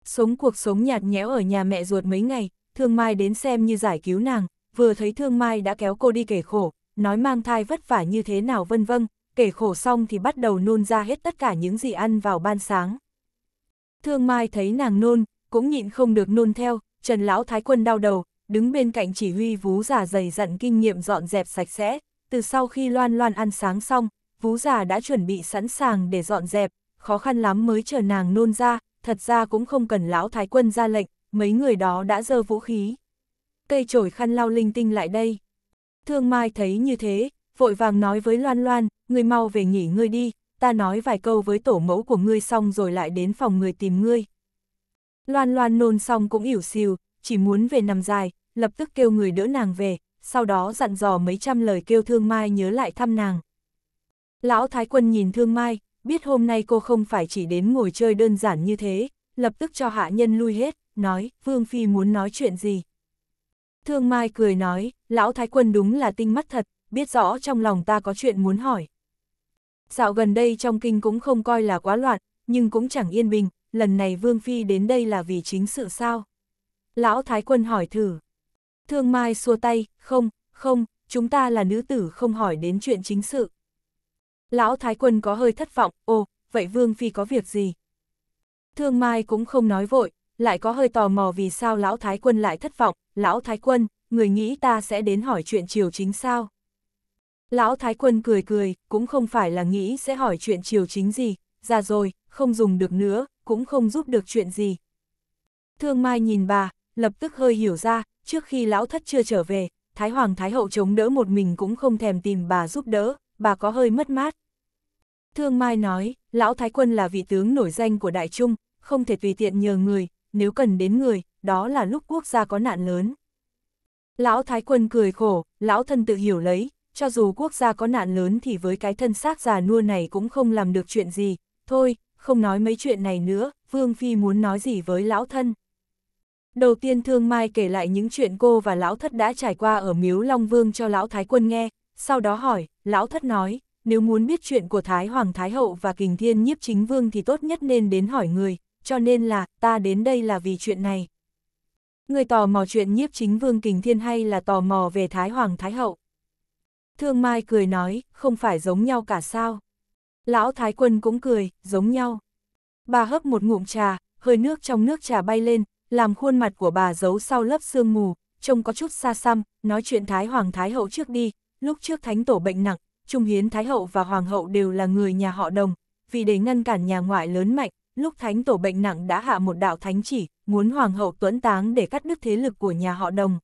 Sống cuộc sống nhạt nhẽo ở nhà mẹ ruột mấy ngày, Thương Mai đến xem như giải cứu nàng, vừa thấy Thương Mai đã kéo cô đi kể khổ, nói mang thai vất vả như thế nào vân vân, kể khổ xong thì bắt đầu nôn ra hết tất cả những gì ăn vào ban sáng. Thương Mai thấy nàng nôn, cũng nhịn không được nôn theo, Trần Lão Thái Quân đau đầu, đứng bên cạnh chỉ huy vú già dày dặn kinh nghiệm dọn dẹp sạch sẽ, từ sau khi Loan Loan ăn sáng xong, vú già đã chuẩn bị sẵn sàng để dọn dẹp, khó khăn lắm mới chờ nàng nôn ra, thật ra cũng không cần lão thái quân ra lệnh, mấy người đó đã dơ vũ khí. Cây trổi khăn lau linh tinh lại đây. Thương Mai thấy như thế, vội vàng nói với Loan Loan, người mau về nghỉ ngươi đi, ta nói vài câu với tổ mẫu của ngươi xong rồi lại đến phòng người tìm ngươi. Loan Loan nôn xong cũng ỉu xìu, chỉ muốn về nằm dài, lập tức kêu người đỡ nàng về, sau đó dặn dò mấy trăm lời kêu Thương Mai nhớ lại thăm nàng. Lão Thái Quân nhìn Thương Mai, biết hôm nay cô không phải chỉ đến ngồi chơi đơn giản như thế, lập tức cho hạ nhân lui hết, nói, Vương Phi muốn nói chuyện gì. Thương Mai cười nói, Lão Thái Quân đúng là tinh mắt thật, biết rõ trong lòng ta có chuyện muốn hỏi. Dạo gần đây trong kinh cũng không coi là quá loạn, nhưng cũng chẳng yên bình, lần này Vương Phi đến đây là vì chính sự sao? Lão Thái Quân hỏi thử, Thương Mai xua tay, không, không, chúng ta là nữ tử không hỏi đến chuyện chính sự. Lão Thái Quân có hơi thất vọng, ồ, vậy Vương Phi có việc gì? Thương Mai cũng không nói vội, lại có hơi tò mò vì sao Lão Thái Quân lại thất vọng, Lão Thái Quân, người nghĩ ta sẽ đến hỏi chuyện triều chính sao? Lão Thái Quân cười cười, cũng không phải là nghĩ sẽ hỏi chuyện triều chính gì, ra rồi, không dùng được nữa, cũng không giúp được chuyện gì. Thương Mai nhìn bà, lập tức hơi hiểu ra, trước khi lão thất chưa trở về, Thái Hoàng Thái Hậu chống đỡ một mình cũng không thèm tìm bà giúp đỡ, bà có hơi mất mát. Thương Mai nói, lão Thái Quân là vị tướng nổi danh của Đại Trung, không thể tùy tiện nhờ người, nếu cần đến người, đó là lúc quốc gia có nạn lớn. Lão Thái Quân cười khổ, lão thân tự hiểu lấy, cho dù quốc gia có nạn lớn thì với cái thân xác già nua này cũng không làm được chuyện gì, thôi, không nói mấy chuyện này nữa, Vương Phi muốn nói gì với lão thân. Đầu tiên Thương Mai kể lại những chuyện cô và Lão Thất đã trải qua ở Miếu Long Vương cho Lão Thái Quân nghe, sau đó hỏi, Lão Thất nói, nếu muốn biết chuyện của Thái Hoàng Thái Hậu và Kình Thiên Nhiếp Chính Vương thì tốt nhất nên đến hỏi người, cho nên là, ta đến đây là vì chuyện này. Người tò mò chuyện Nhiếp Chính Vương Kình Thiên hay là tò mò về Thái Hoàng Thái Hậu? Thương Mai cười nói, không phải giống nhau cả sao. Lão Thái Quân cũng cười, giống nhau. Bà hấp một ngụm trà, hơi nước trong nước trà bay lên, làm khuôn mặt của bà giấu sau lớp sương mù, trông có chút xa xăm, nói chuyện Thái Hoàng Thái Hậu trước đi, lúc trước Thánh Tổ bệnh nặng, Trung Hiến Thái Hậu và Hoàng Hậu đều là người nhà họ đồng, vì để ngăn cản nhà ngoại lớn mạnh, lúc Thánh Tổ bệnh nặng đã hạ một đạo thánh chỉ, muốn Hoàng Hậu tuẫn táng để cắt đứt thế lực của nhà họ đồng.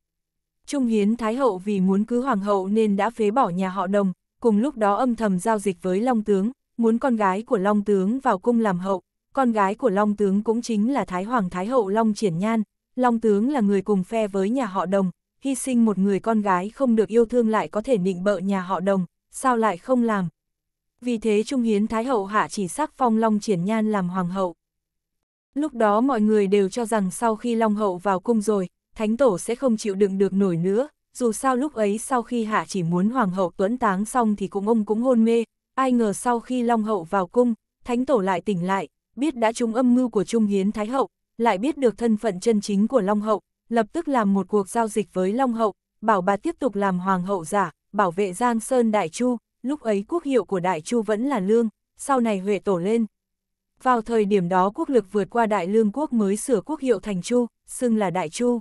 Trung Hiến Thái Hậu vì muốn cứu Hoàng Hậu nên đã phế bỏ nhà họ đồng, cùng lúc đó âm thầm giao dịch với Long Tướng, muốn con gái của Long Tướng vào cung làm hậu, con gái của Long Tướng cũng chính là Thái Hoàng Thái Hậu Long Triển Nhan, Long Tướng là người cùng phe với nhà họ đồng, hy sinh một người con gái không được yêu thương lại có thể nịnh bợ nhà họ đồng, sao lại không làm. Vì thế Trung Hiến Thái Hậu hạ chỉ sắc phong Long Triển Nhan làm Hoàng Hậu. Lúc đó mọi người đều cho rằng sau khi Long Hậu vào cung rồi, Thánh Tổ sẽ không chịu đựng được nổi nữa, dù sao lúc ấy sau khi hạ chỉ muốn Hoàng Hậu tuấn táng xong thì cũng ông cũng hôn mê, ai ngờ sau khi Long Hậu vào cung, Thánh Tổ lại tỉnh lại, biết đã trung âm mưu của Trung Hiến Thái Hậu, lại biết được thân phận chân chính của Long Hậu, lập tức làm một cuộc giao dịch với Long Hậu, bảo bà tiếp tục làm Hoàng Hậu giả, bảo vệ Giang Sơn Đại Chu, lúc ấy quốc hiệu của Đại Chu vẫn là Lương, sau này Huệ Tổ lên. Vào thời điểm đó quốc lực vượt qua Đại Lương Quốc mới sửa quốc hiệu thành Chu, xưng là Đại Chu.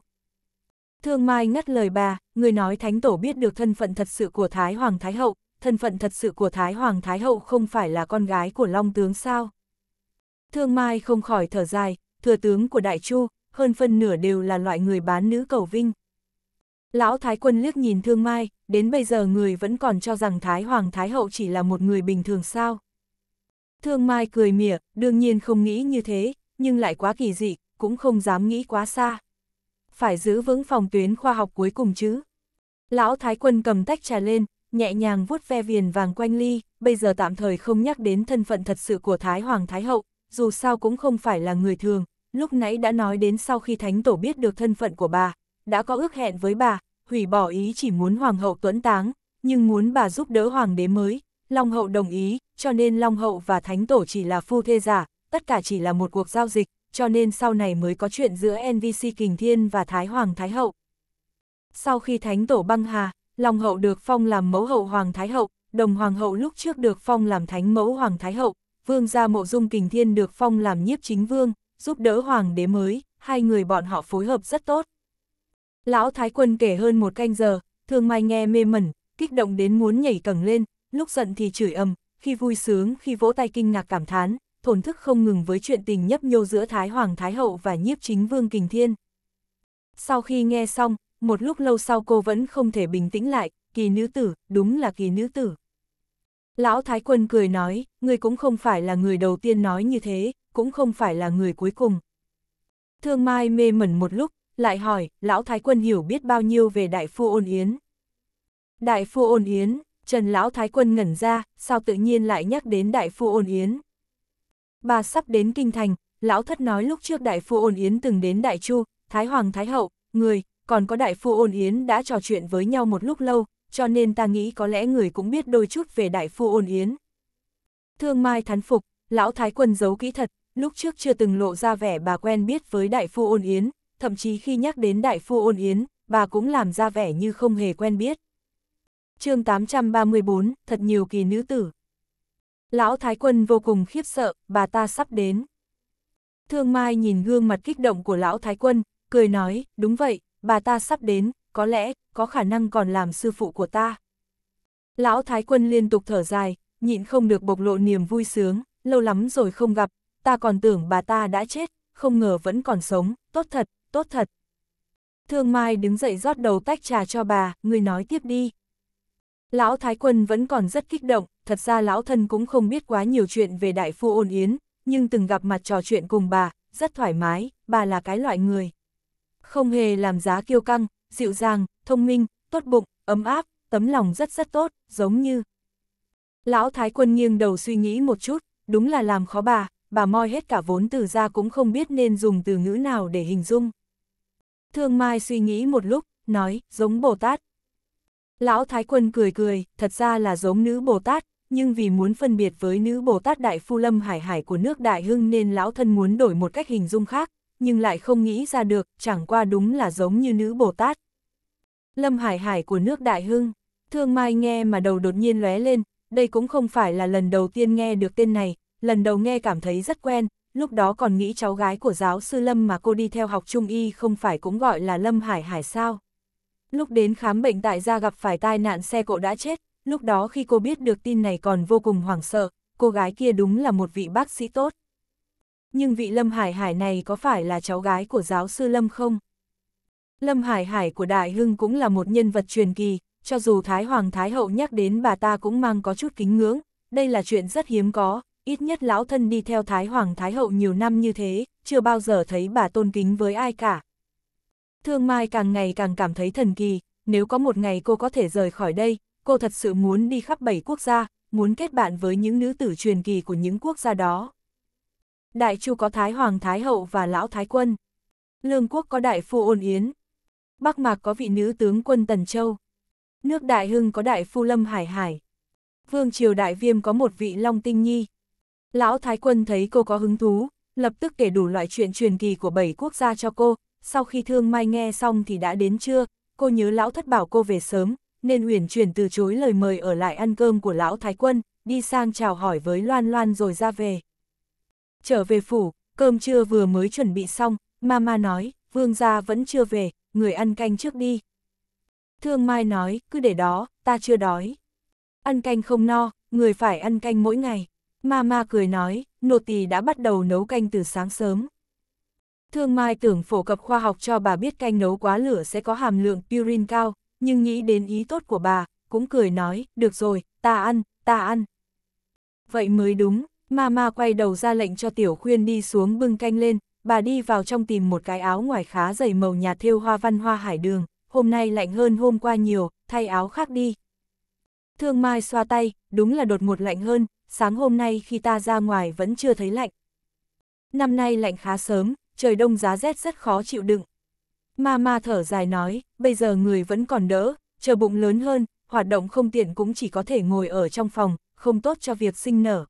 Thương Mai ngắt lời bà, người nói Thánh Tổ biết được thân phận thật sự của Thái Hoàng Thái Hậu, thân phận thật sự của Thái Hoàng Thái Hậu không phải là con gái của Long Tướng sao? Thương Mai không khỏi thở dài, thừa tướng của Đại Chu, hơn phân nửa đều là loại người bán nữ cầu vinh. Lão Thái Quân liếc nhìn Thương Mai, đến bây giờ người vẫn còn cho rằng Thái Hoàng Thái Hậu chỉ là một người bình thường sao. Thương Mai cười mỉa, đương nhiên không nghĩ như thế, nhưng lại quá kỳ dị, cũng không dám nghĩ quá xa. Phải giữ vững phòng tuyến khoa học cuối cùng chứ. Lão Thái Quân cầm tách trà lên, nhẹ nhàng vuốt ve viền vàng quanh ly, bây giờ tạm thời không nhắc đến thân phận thật sự của Thái Hoàng Thái Hậu, dù sao cũng không phải là người thường, lúc nãy đã nói đến sau khi thánh tổ biết được thân phận của bà, đã có ước hẹn với bà, hủy bỏ ý chỉ muốn hoàng hậu tuấn táng, nhưng muốn bà giúp đỡ hoàng đế mới, Long hậu đồng ý, cho nên Long hậu và thánh tổ chỉ là phu thê giả, tất cả chỉ là một cuộc giao dịch, cho nên sau này mới có chuyện giữa NVC Kình Thiên và Thái Hoàng Thái hậu. Sau khi thánh tổ băng hà, Long hậu được phong làm mẫu hậu Hoàng Thái hậu, đồng Hoàng hậu lúc trước được phong làm thánh mẫu Hoàng Thái hậu, vương gia mộ dung kình thiên được phong làm nhiếp chính vương, giúp đỡ hoàng đế mới, hai người bọn họ phối hợp rất tốt. Lão Thái Quân kể hơn một canh giờ, thường mai nghe mê mẩn, kích động đến muốn nhảy cẳng lên, lúc giận thì chửi ầm, khi vui sướng khi vỗ tay kinh ngạc cảm thán, thổn thức không ngừng với chuyện tình nhấp nhô giữa Thái Hoàng Thái Hậu và nhiếp chính Vương Kình Thiên. Sau khi nghe xong, một lúc lâu sau cô vẫn không thể bình tĩnh lại, kỳ nữ tử, đúng là kỳ nữ tử. Lão Thái Quân cười nói, ngươi cũng không phải là người đầu tiên nói như thế, cũng không phải là người cuối cùng. Thương Mai mê mẩn một lúc, lại hỏi, Lão Thái Quân hiểu biết bao nhiêu về Đại Phu Ôn Yến. Đại Phu Ôn Yến, Trần Lão Thái Quân ngẩn ra, sao tự nhiên lại nhắc đến Đại Phu Ôn Yến. Bà sắp đến Kinh Thành, Lão Thất nói lúc trước Đại Phu Ôn Yến từng đến Đại Chu, Thái Hoàng Thái Hậu, người, còn có Đại Phu Ôn Yến đã trò chuyện với nhau một lúc lâu, cho nên ta nghĩ có lẽ người cũng biết đôi chút về đại phu ôn yến. Thương Mai thán phục, lão thái quân giấu kỹ thật, lúc trước chưa từng lộ ra vẻ bà quen biết với đại phu ôn yến, thậm chí khi nhắc đến đại phu ôn yến, bà cũng làm ra vẻ như không hề quen biết. chương 834, thật nhiều kỳ nữ tử. Lão Thái Quân vô cùng khiếp sợ, bà ta sắp đến. Thương Mai nhìn gương mặt kích động của Lão Thái Quân, cười nói, đúng vậy, bà ta sắp đến, có lẽ có khả năng còn làm sư phụ của ta. Lão Thái Quân liên tục thở dài, nhịn không được bộc lộ niềm vui sướng, lâu lắm rồi không gặp, ta còn tưởng bà ta đã chết, không ngờ vẫn còn sống, tốt thật, tốt thật. Thương Mai đứng dậy rót đầu tách trà cho bà, người nói tiếp đi. Lão Thái Quân vẫn còn rất kích động, thật ra lão thân cũng không biết quá nhiều chuyện về đại phu ôn yến, nhưng từng gặp mặt trò chuyện cùng bà, rất thoải mái, bà là cái loại người. Không hề làm giá kiêu căng, dịu dàng, thông minh, tốt bụng, ấm áp, tấm lòng rất rất tốt, giống như. Lão Thái Quân nghiêng đầu suy nghĩ một chút, đúng là làm khó bà, bà moi hết cả vốn từ ra cũng không biết nên dùng từ ngữ nào để hình dung. Thương Mai suy nghĩ một lúc, nói, giống Bồ Tát. Lão Thái Quân cười cười, thật ra là giống nữ Bồ Tát, nhưng vì muốn phân biệt với nữ Bồ Tát Đại Phu Lâm Hải Hải của nước Đại Hưng nên lão thân muốn đổi một cách hình dung khác, nhưng lại không nghĩ ra được, chẳng qua đúng là giống như nữ Bồ Tát. Lâm Hải Hải của nước Đại Hưng, Thương Mai nghe mà đầu đột nhiên lóe lên, đây cũng không phải là lần đầu tiên nghe được tên này, lần đầu nghe cảm thấy rất quen, lúc đó còn nghĩ cháu gái của giáo sư Lâm mà cô đi theo học trung y không phải cũng gọi là Lâm Hải Hải sao. Lúc đến khám bệnh tại gia gặp phải tai nạn xe cộ đã chết, lúc đó khi cô biết được tin này còn vô cùng hoảng sợ, cô gái kia đúng là một vị bác sĩ tốt. Nhưng vị Lâm Hải Hải này có phải là cháu gái của giáo sư Lâm không? Lâm Hải Hải của Đại Hưng cũng là một nhân vật truyền kỳ, cho dù Thái Hoàng Thái Hậu nhắc đến bà ta cũng mang có chút kính ngưỡng, đây là chuyện rất hiếm có, ít nhất lão thân đi theo Thái Hoàng Thái Hậu nhiều năm như thế, chưa bao giờ thấy bà tôn kính với ai cả. Thương Mai càng ngày càng cảm thấy thần kỳ, nếu có một ngày cô có thể rời khỏi đây, cô thật sự muốn đi khắp bảy quốc gia, muốn kết bạn với những nữ tử truyền kỳ của những quốc gia đó. Đại Chu có Thái Hoàng Thái Hậu và Lão Thái Quân. Lương quốc có Đại Phu Ôn Yến. Bắc Mạc có vị nữ tướng quân Tần Châu. Nước Đại Hưng có đại phu lâm Hải Hải. Vương Triều Đại Viêm có một vị Long Tinh Nhi. Lão Thái Quân thấy cô có hứng thú, lập tức kể đủ loại chuyện truyền kỳ của bảy quốc gia cho cô. Sau khi Thương Mai nghe xong thì đã đến trưa, cô nhớ Lão Thất bảo cô về sớm, nên Uyển chuyển từ chối lời mời ở lại ăn cơm của Lão Thái Quân, đi sang chào hỏi với Loan Loan rồi ra về. Trở về phủ, cơm trưa vừa mới chuẩn bị xong, Mama nói, Vương gia vẫn chưa về, người ăn canh trước đi. Thương Mai nói, cứ để đó, ta chưa đói. Ăn canh không no, người phải ăn canh mỗi ngày. Mama cười nói, nô tỳ đã bắt đầu nấu canh từ sáng sớm. Thương Mai tưởng phổ cập khoa học cho bà biết canh nấu quá lửa sẽ có hàm lượng purin cao, nhưng nghĩ đến ý tốt của bà, cũng cười nói, được rồi, ta ăn, ta ăn. Vậy mới đúng, Mama quay đầu ra lệnh cho Tiểu Khuyên đi xuống bưng canh lên, bà đi vào trong tìm một cái áo ngoài khá dày màu nhà thêu hoa văn hoa hải đường, hôm nay lạnh hơn hôm qua nhiều, thay áo khác đi. Thương Mai xoa tay, đúng là đột ngột lạnh hơn, sáng hôm nay khi ta ra ngoài vẫn chưa thấy lạnh. Năm nay lạnh khá sớm, trời đông giá rét rất khó chịu đựng. Ma ma thở dài nói, bây giờ người vẫn còn đỡ, chờ bụng lớn hơn, hoạt động không tiện cũng chỉ có thể ngồi ở trong phòng, không tốt cho việc sinh nở.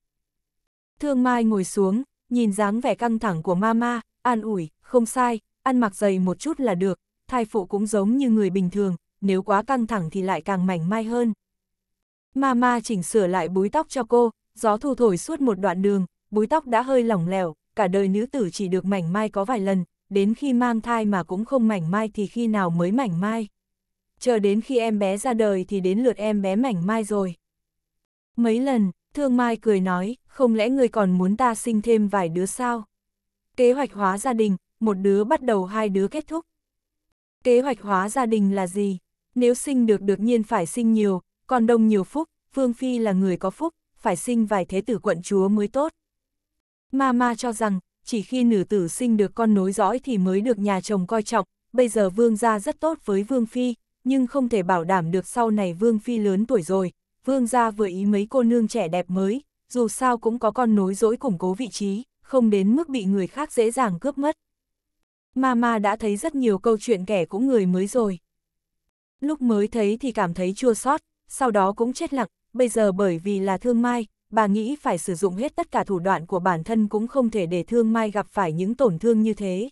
Thương Mai ngồi xuống, nhìn dáng vẻ căng thẳng của mama, an ủi, không sai, ăn mặc dày một chút là được, thai phụ cũng giống như người bình thường, nếu quá căng thẳng thì lại càng mảnh mai hơn. Mama chỉnh sửa lại búi tóc cho cô, gió thu thổi suốt một đoạn đường, búi tóc đã hơi lỏng lẻo, cả đời nữ tử chỉ được mảnh mai có vài lần, đến khi mang thai mà cũng không mảnh mai thì khi nào mới mảnh mai. Chờ đến khi em bé ra đời thì đến lượt em bé mảnh mai rồi. Mấy lần, Thương Mai cười nói, không lẽ người còn muốn ta sinh thêm vài đứa sao? Kế hoạch hóa gia đình, một đứa bắt đầu hai đứa kết thúc. Kế hoạch hóa gia đình là gì? Nếu sinh được đương nhiên phải sinh nhiều, còn đông nhiều phúc, Vương Phi là người có phúc, phải sinh vài thế tử quận chúa mới tốt. Mama cho rằng, chỉ khi nữ tử sinh được con nối dõi thì mới được nhà chồng coi trọng, bây giờ Vương gia rất tốt với Vương Phi, nhưng không thể bảo đảm được sau này Vương Phi lớn tuổi rồi, vương gia vừa ý mấy cô nương trẻ đẹp mới, dù sao cũng có con nối dỗi củng cố vị trí, không đến mức bị người khác dễ dàng cướp mất. Mama đã thấy rất nhiều câu chuyện kẻ cũng người mới rồi. Lúc mới thấy thì cảm thấy chua xót, sau đó cũng chết lặng, bây giờ bởi vì là thương mai, bà nghĩ phải sử dụng hết tất cả thủ đoạn của bản thân cũng không thể để thương mai gặp phải những tổn thương như thế.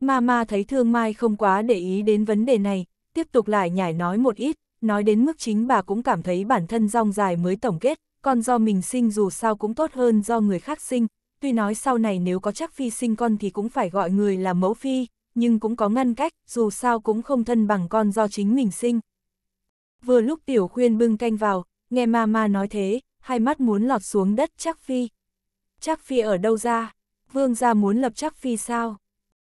Mama thấy thương mai không quá để ý đến vấn đề này, tiếp tục lại nhảy nói một ít, nói đến mức chính bà cũng cảm thấy bản thân rong dài mới tổng kết, con do mình sinh dù sao cũng tốt hơn do người khác sinh, tuy nói sau này nếu có chắc phi sinh con thì cũng phải gọi người là mẫu phi, nhưng cũng có ngăn cách, dù sao cũng không thân bằng con do chính mình sinh. Vừa lúc tiểu khuyên bưng canh vào, nghe mama nói thế, hai mắt muốn lọt xuống đất chắc phi. Chắc phi ở đâu ra? Vương gia muốn lập chắc phi sao?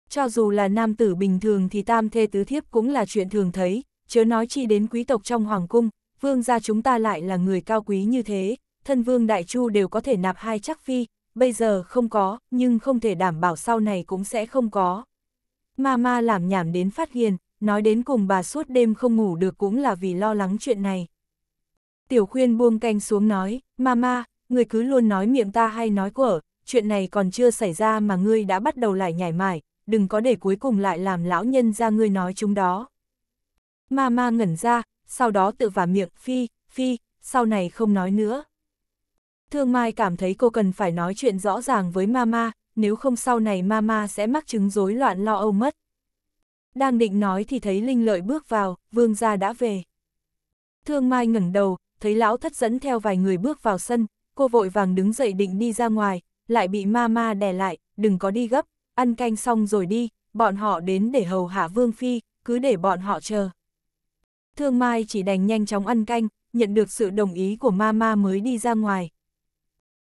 Cho dù là nam tử bình thường thì tam thê tứ thiếp cũng là chuyện thường thấy, chớ nói chi đến quý tộc trong hoàng cung, vương gia chúng ta lại là người cao quý như thế, thân vương đại chu đều có thể nạp hai chắc phi, bây giờ không có, nhưng không thể đảm bảo sau này cũng sẽ không có. Ma ma làm nhảm đến phát hiền, nói đến cùng bà suốt đêm không ngủ được cũng là vì lo lắng chuyện này. Tiểu khuyên buông canh xuống nói, ma ma, người cứ luôn nói miệng ta hay nói của, chuyện này còn chưa xảy ra mà ngươi đã bắt đầu lại nhảy mải, đừng có để cuối cùng lại làm lão nhân ra ngươi nói chúng đó. Ma ma ngẩn ra, sau đó tự vả miệng, phi, phi, sau này không nói nữa. Thương Mai cảm thấy cô cần phải nói chuyện rõ ràng với Mama, nếu không sau này Mama sẽ mắc chứng rối loạn lo âu mất. Đang định nói thì thấy Linh Lợi bước vào, Vương gia đã về. Thương Mai ngẩng đầu, thấy lão thất dẫn theo vài người bước vào sân, cô vội vàng đứng dậy định đi ra ngoài, lại bị Mama đè lại, đừng có đi gấp, ăn canh xong rồi đi, bọn họ đến để hầu hạ Vương Phi, cứ để bọn họ chờ. Thương Mai chỉ đành nhanh chóng ăn canh, nhận được sự đồng ý của Mama mới đi ra ngoài.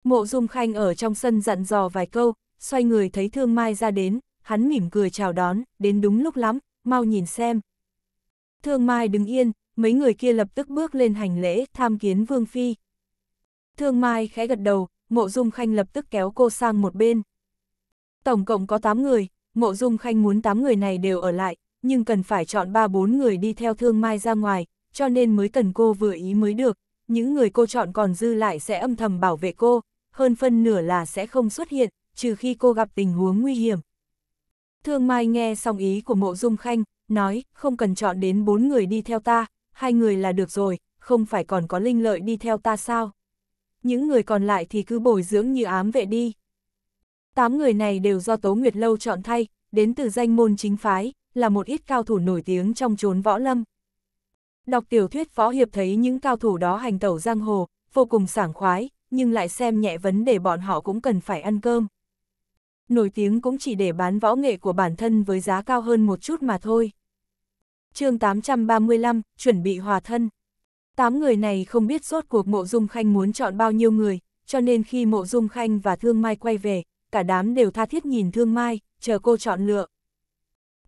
Mộ Dung Khanh ở trong sân dặn dò vài câu, xoay người thấy Thương Mai ra đến, hắn mỉm cười chào đón, đến đúng lúc lắm, mau nhìn xem. Thương Mai đứng yên, mấy người kia lập tức bước lên hành lễ tham kiến Vương Phi. Thương Mai khẽ gật đầu, Mộ Dung Khanh lập tức kéo cô sang một bên. Tổng cộng có 8 người, Mộ Dung Khanh muốn 8 người này đều ở lại, nhưng cần phải chọn 3-4 người đi theo thương mai ra ngoài, cho nên mới cần cô vừa ý mới được, những người cô chọn còn dư lại sẽ âm thầm bảo vệ cô, hơn phân nửa là sẽ không xuất hiện, trừ khi cô gặp tình huống nguy hiểm. Thương Mai nghe xong ý của Mộ Dung Khanh, nói, không cần chọn đến bốn người đi theo ta, hai người là được rồi, không phải còn có linh lợi đi theo ta sao? Những người còn lại thì cứ bồi dưỡng như ám vệ đi. Tám người này đều do Tố Nguyệt Lâu chọn thay, đến từ danh môn chính phái, là một ít cao thủ nổi tiếng trong chốn võ lâm. Đọc tiểu thuyết võ hiệp thấy những cao thủ đó hành tẩu giang hồ, vô cùng sảng khoái, nhưng lại xem nhẹ vấn đề bọn họ cũng cần phải ăn cơm. Nổi tiếng cũng chỉ để bán võ nghệ của bản thân với giá cao hơn một chút mà thôi. chương 835, chuẩn bị hòa thân. Tám người này không biết rốt cuộc mộ dung khanh muốn chọn bao nhiêu người, cho nên khi mộ dung khanh và thương mai quay về, cả đám đều tha thiết nhìn thương mai, chờ cô chọn lựa.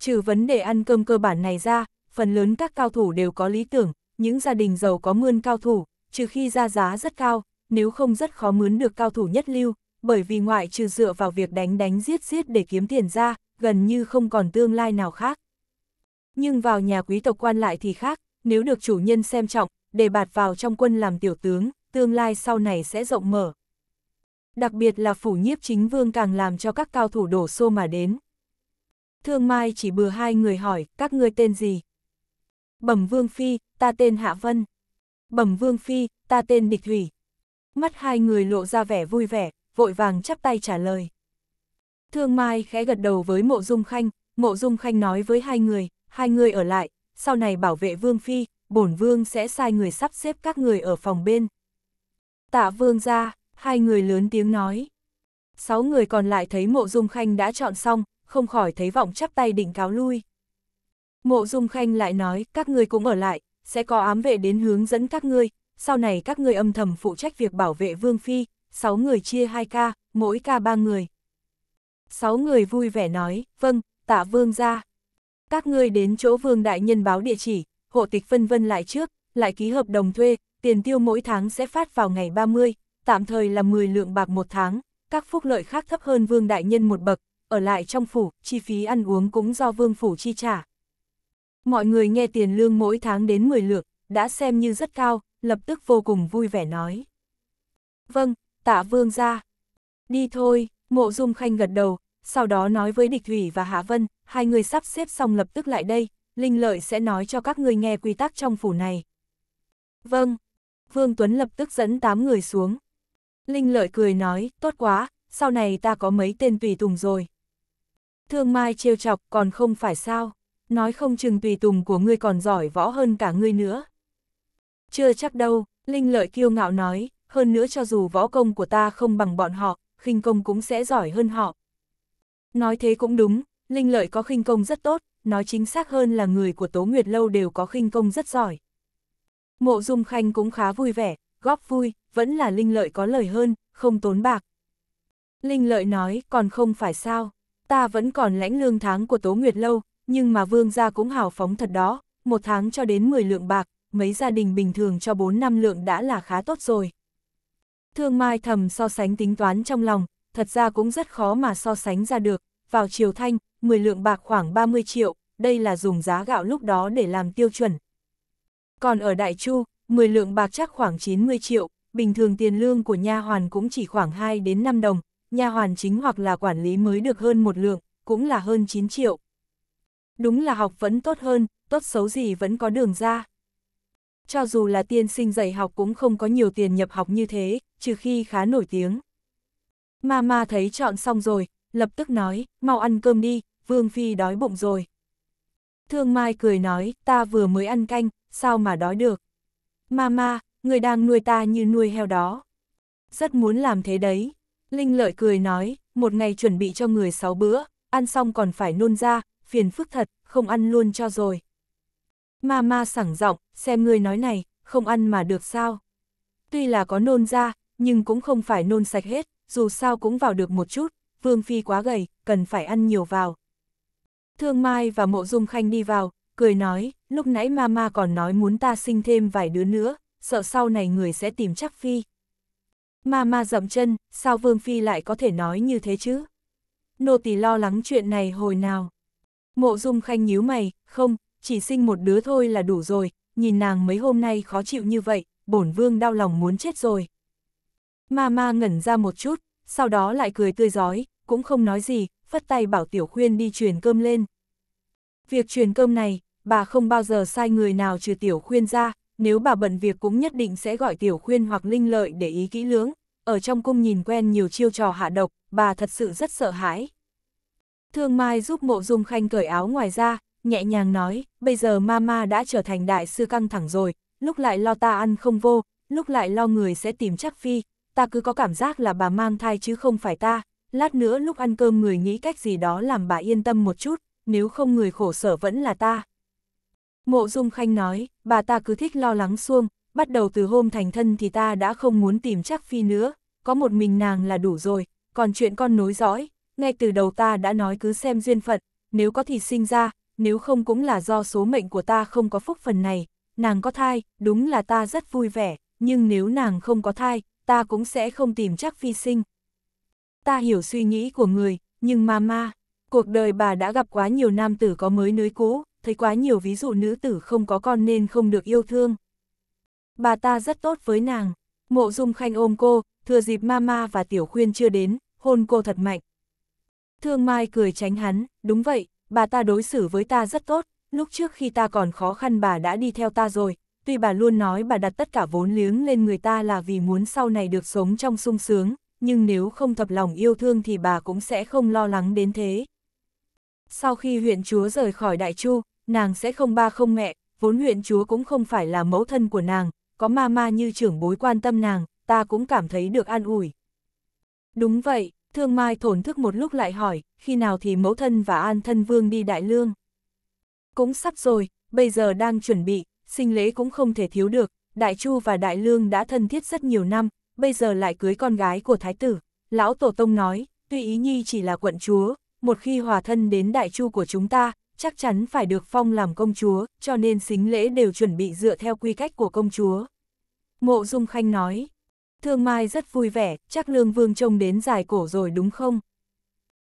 Trừ vấn đề ăn cơm cơ bản này ra, phần lớn các cao thủ đều có lý tưởng, những gia đình giàu có mươn cao thủ, trừ khi ra giá rất cao, nếu không rất khó mướn được cao thủ nhất lưu, bởi vì ngoại trừ dựa vào việc đánh đánh giết giết để kiếm tiền ra, gần như không còn tương lai nào khác. Nhưng vào nhà quý tộc quan lại thì khác, nếu được chủ nhân xem trọng, để bạt vào trong quân làm tiểu tướng, tương lai sau này sẽ rộng mở. Đặc biệt là phủ nhiếp chính vương càng làm cho các cao thủ đổ xô mà đến. Thương Mai chỉ bừa hai người hỏi, các ngươi tên gì? Bẩm Vương Phi, ta tên Hạ Vân. Bẩm Vương Phi, ta tên Địch Thủy. Mắt hai người lộ ra vẻ vui vẻ, vội vàng chắp tay trả lời. Thương Mai khẽ gật đầu với Mộ Dung Khanh, Mộ Dung Khanh nói với hai người, hai người ở lại, sau này bảo vệ Vương Phi, bổn Vương sẽ sai người sắp xếp các người ở phòng bên. Tạ Vương ra, hai người lớn tiếng nói. Sáu người còn lại thấy Mộ Dung Khanh đã chọn xong, không khỏi thấy vọng chắp tay định cáo lui. Mộ Dung Khanh lại nói, các ngươi cũng ở lại, sẽ có ám vệ đến hướng dẫn các ngươi, sau này các ngươi âm thầm phụ trách việc bảo vệ Vương Phi, 6 người chia 2 ca, mỗi ca 3 người. 6 người vui vẻ nói, vâng, tạ Vương ra. Các ngươi đến chỗ Vương Đại Nhân báo địa chỉ, hộ tịch phân vân lại trước, lại ký hợp đồng thuê, tiền tiêu mỗi tháng sẽ phát vào ngày 30, tạm thời là 10 lượng bạc một tháng, các phúc lợi khác thấp hơn Vương Đại Nhân một bậc, ở lại trong phủ, chi phí ăn uống cũng do vương phủ chi trả. Mọi người nghe tiền lương mỗi tháng đến 10 lượng, đã xem như rất cao, lập tức vô cùng vui vẻ nói. Vâng, tạ vương ra. Đi thôi, mộ dung khanh gật đầu, sau đó nói với địch thủy và Hạ Vân, hai người sắp xếp xong lập tức lại đây, Linh Lợi sẽ nói cho các người nghe quy tắc trong phủ này. Vâng, Vương Tuấn lập tức dẫn 8 người xuống. Linh Lợi cười nói, tốt quá, sau này ta có mấy tên tùy tùng rồi thương mai trêu chọc còn không phải sao, nói không chừng tùy tùng của ngươi còn giỏi võ hơn cả ngươi nữa. Chưa chắc đâu, Linh Lợi kiêu ngạo nói, hơn nữa cho dù võ công của ta không bằng bọn họ, khinh công cũng sẽ giỏi hơn họ. Nói thế cũng đúng, Linh Lợi có khinh công rất tốt, nói chính xác hơn là người của Tố Nguyệt Lâu đều có khinh công rất giỏi. Mộ Dung Khanh cũng khá vui vẻ, góp vui, vẫn là Linh Lợi có lời hơn, không tốn bạc. Linh Lợi nói, còn không phải sao, ta vẫn còn lãnh lương tháng của Tố Nguyệt Lâu, nhưng mà vương gia cũng hào phóng thật đó, một tháng cho đến 10 lượng bạc, mấy gia đình bình thường cho 4 năm lượng đã là khá tốt rồi. Thương Mai thầm so sánh tính toán trong lòng, thật ra cũng rất khó mà so sánh ra được, vào chiều thanh, 10 lượng bạc khoảng 30 triệu, đây là dùng giá gạo lúc đó để làm tiêu chuẩn. Còn ở Đại Chu, 10 lượng bạc chắc khoảng 90 triệu, bình thường tiền lương của nha hoàn cũng chỉ khoảng 2 đến 5 đồng, nha hoàn chính hoặc là quản lý mới được hơn một lượng, cũng là hơn 9 triệu. Đúng là học vẫn tốt hơn, tốt xấu gì vẫn có đường ra. Cho dù là tiên sinh dạy học cũng không có nhiều tiền nhập học như thế, trừ khi khá nổi tiếng. Mama thấy chọn xong rồi, lập tức nói, mau ăn cơm đi, Vương Phi đói bụng rồi. Thương Mai cười nói, ta vừa mới ăn canh, sao mà đói được. Mama, người đang nuôi ta như nuôi heo đó. Rất muốn làm thế đấy. Linh lợi cười nói, một ngày chuẩn bị cho người sáu bữa, ăn xong còn phải nôn ra, phiền phức thật, không ăn luôn cho rồi. Ma ma sảng giọng, xem ngươi nói này, không ăn mà được sao. Tuy là có nôn ra, nhưng cũng không phải nôn sạch hết, dù sao cũng vào được một chút, vương phi quá gầy, cần phải ăn nhiều vào. Thương Mai và Mộ Dung Khanh đi vào, cười nói, lúc nãy mama còn nói muốn ta sinh thêm vài đứa nữa, sợ sau này người sẽ tìm chắc phi, Ma ma dậm chân, sao Vương Phi lại có thể nói như thế chứ? Nô tỳ lo lắng chuyện này hồi nào. Mộ dung khanh nhíu mày, không, chỉ sinh một đứa thôi là đủ rồi, nhìn nàng mấy hôm nay khó chịu như vậy, bổn vương đau lòng muốn chết rồi. Ma ma ngẩn ra một chút, sau đó lại cười tươi giói, cũng không nói gì, phất tay bảo tiểu khuyên đi truyền cơm lên. Việc truyền cơm này, bà không bao giờ sai người nào trừ tiểu khuyên ra, nếu bà bận việc cũng nhất định sẽ gọi tiểu khuyên hoặc linh lợi để ý kỹ lưỡng, ở trong cung nhìn quen nhiều chiêu trò hạ độc, bà thật sự rất sợ hãi. Thương Mai giúp mộ dung khanh cởi áo ngoài ra, nhẹ nhàng nói, bây giờ mama đã trở thành đại sư căng thẳng rồi, lúc lại lo ta ăn không vô, lúc lại lo người sẽ tìm chắc phi, ta cứ có cảm giác là bà mang thai chứ không phải ta, lát nữa lúc ăn cơm người nghĩ cách gì đó làm bà yên tâm một chút, nếu không người khổ sở vẫn là ta. Mộ Dung Khanh nói, bà ta cứ thích lo lắng xuông, bắt đầu từ hôm thành thân thì ta đã không muốn tìm chắc phi nữa, có một mình nàng là đủ rồi, còn chuyện con nối dõi, ngay từ đầu ta đã nói cứ xem duyên phận, nếu có thì sinh ra, nếu không cũng là do số mệnh của ta không có phúc phần này, nàng có thai, đúng là ta rất vui vẻ, nhưng nếu nàng không có thai, ta cũng sẽ không tìm chắc phi sinh. Ta hiểu suy nghĩ của người, nhưng mà ma, cuộc đời bà đã gặp quá nhiều nam tử có mới nới cũ, thấy quá nhiều ví dụ nữ tử không có con nên không được yêu thương. Bà ta rất tốt với nàng, mộ dung khanh ôm cô, thừa dịp mama và tiểu khuyên chưa đến, hôn cô thật mạnh. Thương Mai cười tránh hắn, đúng vậy, bà ta đối xử với ta rất tốt, lúc trước khi ta còn khó khăn bà đã đi theo ta rồi, tuy bà luôn nói bà đặt tất cả vốn liếng lên người ta là vì muốn sau này được sống trong sung sướng, nhưng nếu không thập lòng yêu thương thì bà cũng sẽ không lo lắng đến thế. Sau khi huyện chúa rời khỏi Đại Chu, nàng sẽ không ba không mẹ, vốn huyện chúa cũng không phải là mẫu thân của nàng, có ma ma như trưởng bối quan tâm nàng, ta cũng cảm thấy được an ủi. Đúng vậy, thương mai thổn thức một lúc lại hỏi, khi nào thì mẫu thân và an thân vương đi đại lương. Cũng sắp rồi, bây giờ đang chuẩn bị, sinh lễ cũng không thể thiếu được, đại chu và đại lương đã thân thiết rất nhiều năm, bây giờ lại cưới con gái của thái tử. Lão Tổ Tông nói, tuy ý nhi chỉ là quận chúa, một khi hòa thân đến đại chu của chúng ta, chắc chắn phải được phong làm công chúa, cho nên xính lễ đều chuẩn bị dựa theo quy cách của công chúa. Mộ Dung Khanh nói, Thương Mai rất vui vẻ, chắc Lương Vương trông đến dài cổ rồi đúng không?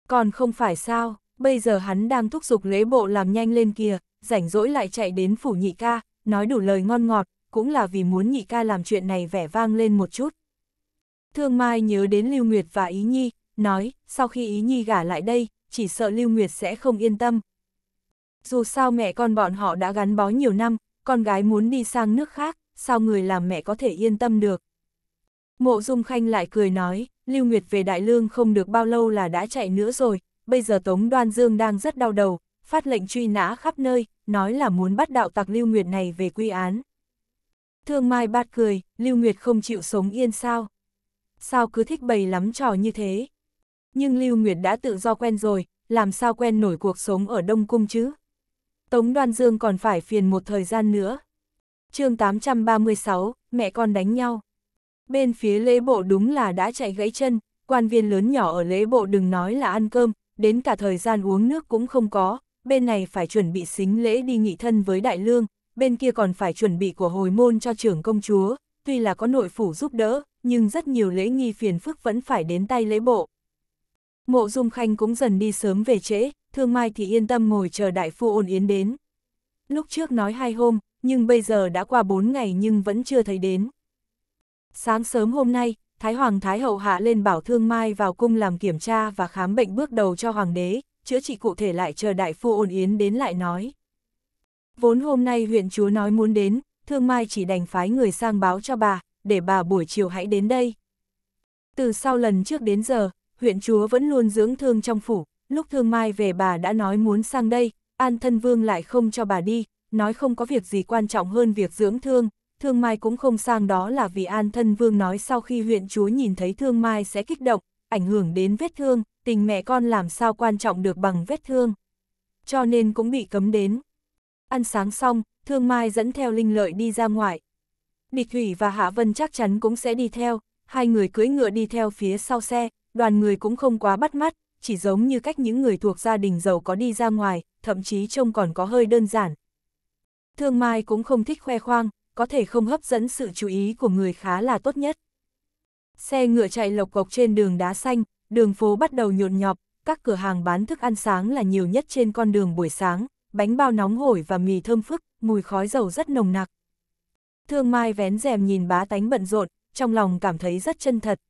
Còn không phải sao, bây giờ hắn đang thúc giục lễ bộ làm nhanh lên kìa, rảnh rỗi lại chạy đến phủ nhị ca, nói đủ lời ngon ngọt, cũng là vì muốn nhị ca làm chuyện này vẻ vang lên một chút. Thương Mai nhớ đến Lưu Nguyệt và Ý Nhi, nói, sau khi Ý Nhi gả lại đây, chỉ sợ Lưu Nguyệt sẽ không yên tâm, dù sao mẹ con bọn họ đã gắn bó nhiều năm, con gái muốn đi sang nước khác, sao người làm mẹ có thể yên tâm được. Mộ Dung Khanh lại cười nói, Lưu Nguyệt về Đại Lương không được bao lâu là đã chạy nữa rồi, bây giờ Tống Đoan Dương đang rất đau đầu, phát lệnh truy nã khắp nơi, nói là muốn bắt đạo tặc Lưu Nguyệt này về quy án. Thương Mai bát cười, Lưu Nguyệt không chịu sống yên sao? Sao cứ thích bày lắm trò như thế? Nhưng Lưu Nguyệt đã tự do quen rồi, làm sao quen nổi cuộc sống ở Đông Cung chứ? Tống Đoan Dương còn phải phiền một thời gian nữa. chương 836, mẹ con đánh nhau. Bên phía lễ bộ đúng là đã chạy gãy chân, quan viên lớn nhỏ ở lễ bộ đừng nói là ăn cơm, đến cả thời gian uống nước cũng không có, bên này phải chuẩn bị xính lễ đi nghị thân với đại lương, bên kia còn phải chuẩn bị của hồi môn cho trưởng công chúa, tuy là có nội phủ giúp đỡ, nhưng rất nhiều lễ nghi phiền phức vẫn phải đến tay lễ bộ. Mộ Dung Khanh cũng dần đi sớm về trễ, Thương Mai thì yên tâm ngồi chờ đại phu ôn yến đến. Lúc trước nói hai hôm, nhưng bây giờ đã qua bốn ngày nhưng vẫn chưa thấy đến. Sáng sớm hôm nay, Thái Hoàng Thái Hậu hạ lên bảo Thương Mai vào cung làm kiểm tra và khám bệnh bước đầu cho Hoàng đế, chữa trị cụ thể lại chờ đại phu ôn yến đến lại nói. Vốn hôm nay huyện chúa nói muốn đến, Thương Mai chỉ đành phái người sang báo cho bà, để bà buổi chiều hãy đến đây. Từ sau lần trước đến giờ, huyện chúa vẫn luôn dưỡng thương trong phủ, lúc thương mai về bà đã nói muốn sang đây, an thân vương lại không cho bà đi, nói không có việc gì quan trọng hơn việc dưỡng thương, thương mai cũng không sang đó là vì an thân vương nói sau khi huyện chúa nhìn thấy thương mai sẽ kích động, ảnh hưởng đến vết thương, tình mẹ con làm sao quan trọng được bằng vết thương. Cho nên cũng bị cấm đến. Ăn sáng xong, thương mai dẫn theo linh lợi đi ra ngoài. Địch Thủy và Hạ Vân chắc chắn cũng sẽ đi theo, hai người cưỡi ngựa đi theo phía sau xe, đoàn người cũng không quá bắt mắt, chỉ giống như cách những người thuộc gia đình giàu có đi ra ngoài, thậm chí trông còn có hơi đơn giản. Thương Mai cũng không thích khoe khoang, có thể không hấp dẫn sự chú ý của người khá là tốt nhất. Xe ngựa chạy lộc cộc trên đường đá xanh, đường phố bắt đầu nhộn nhọp, các cửa hàng bán thức ăn sáng là nhiều nhất trên con đường buổi sáng, bánh bao nóng hổi và mì thơm phức, mùi khói dầu rất nồng nặc. Thương Mai vén rèm nhìn bá tánh bận rộn, trong lòng cảm thấy rất chân thật.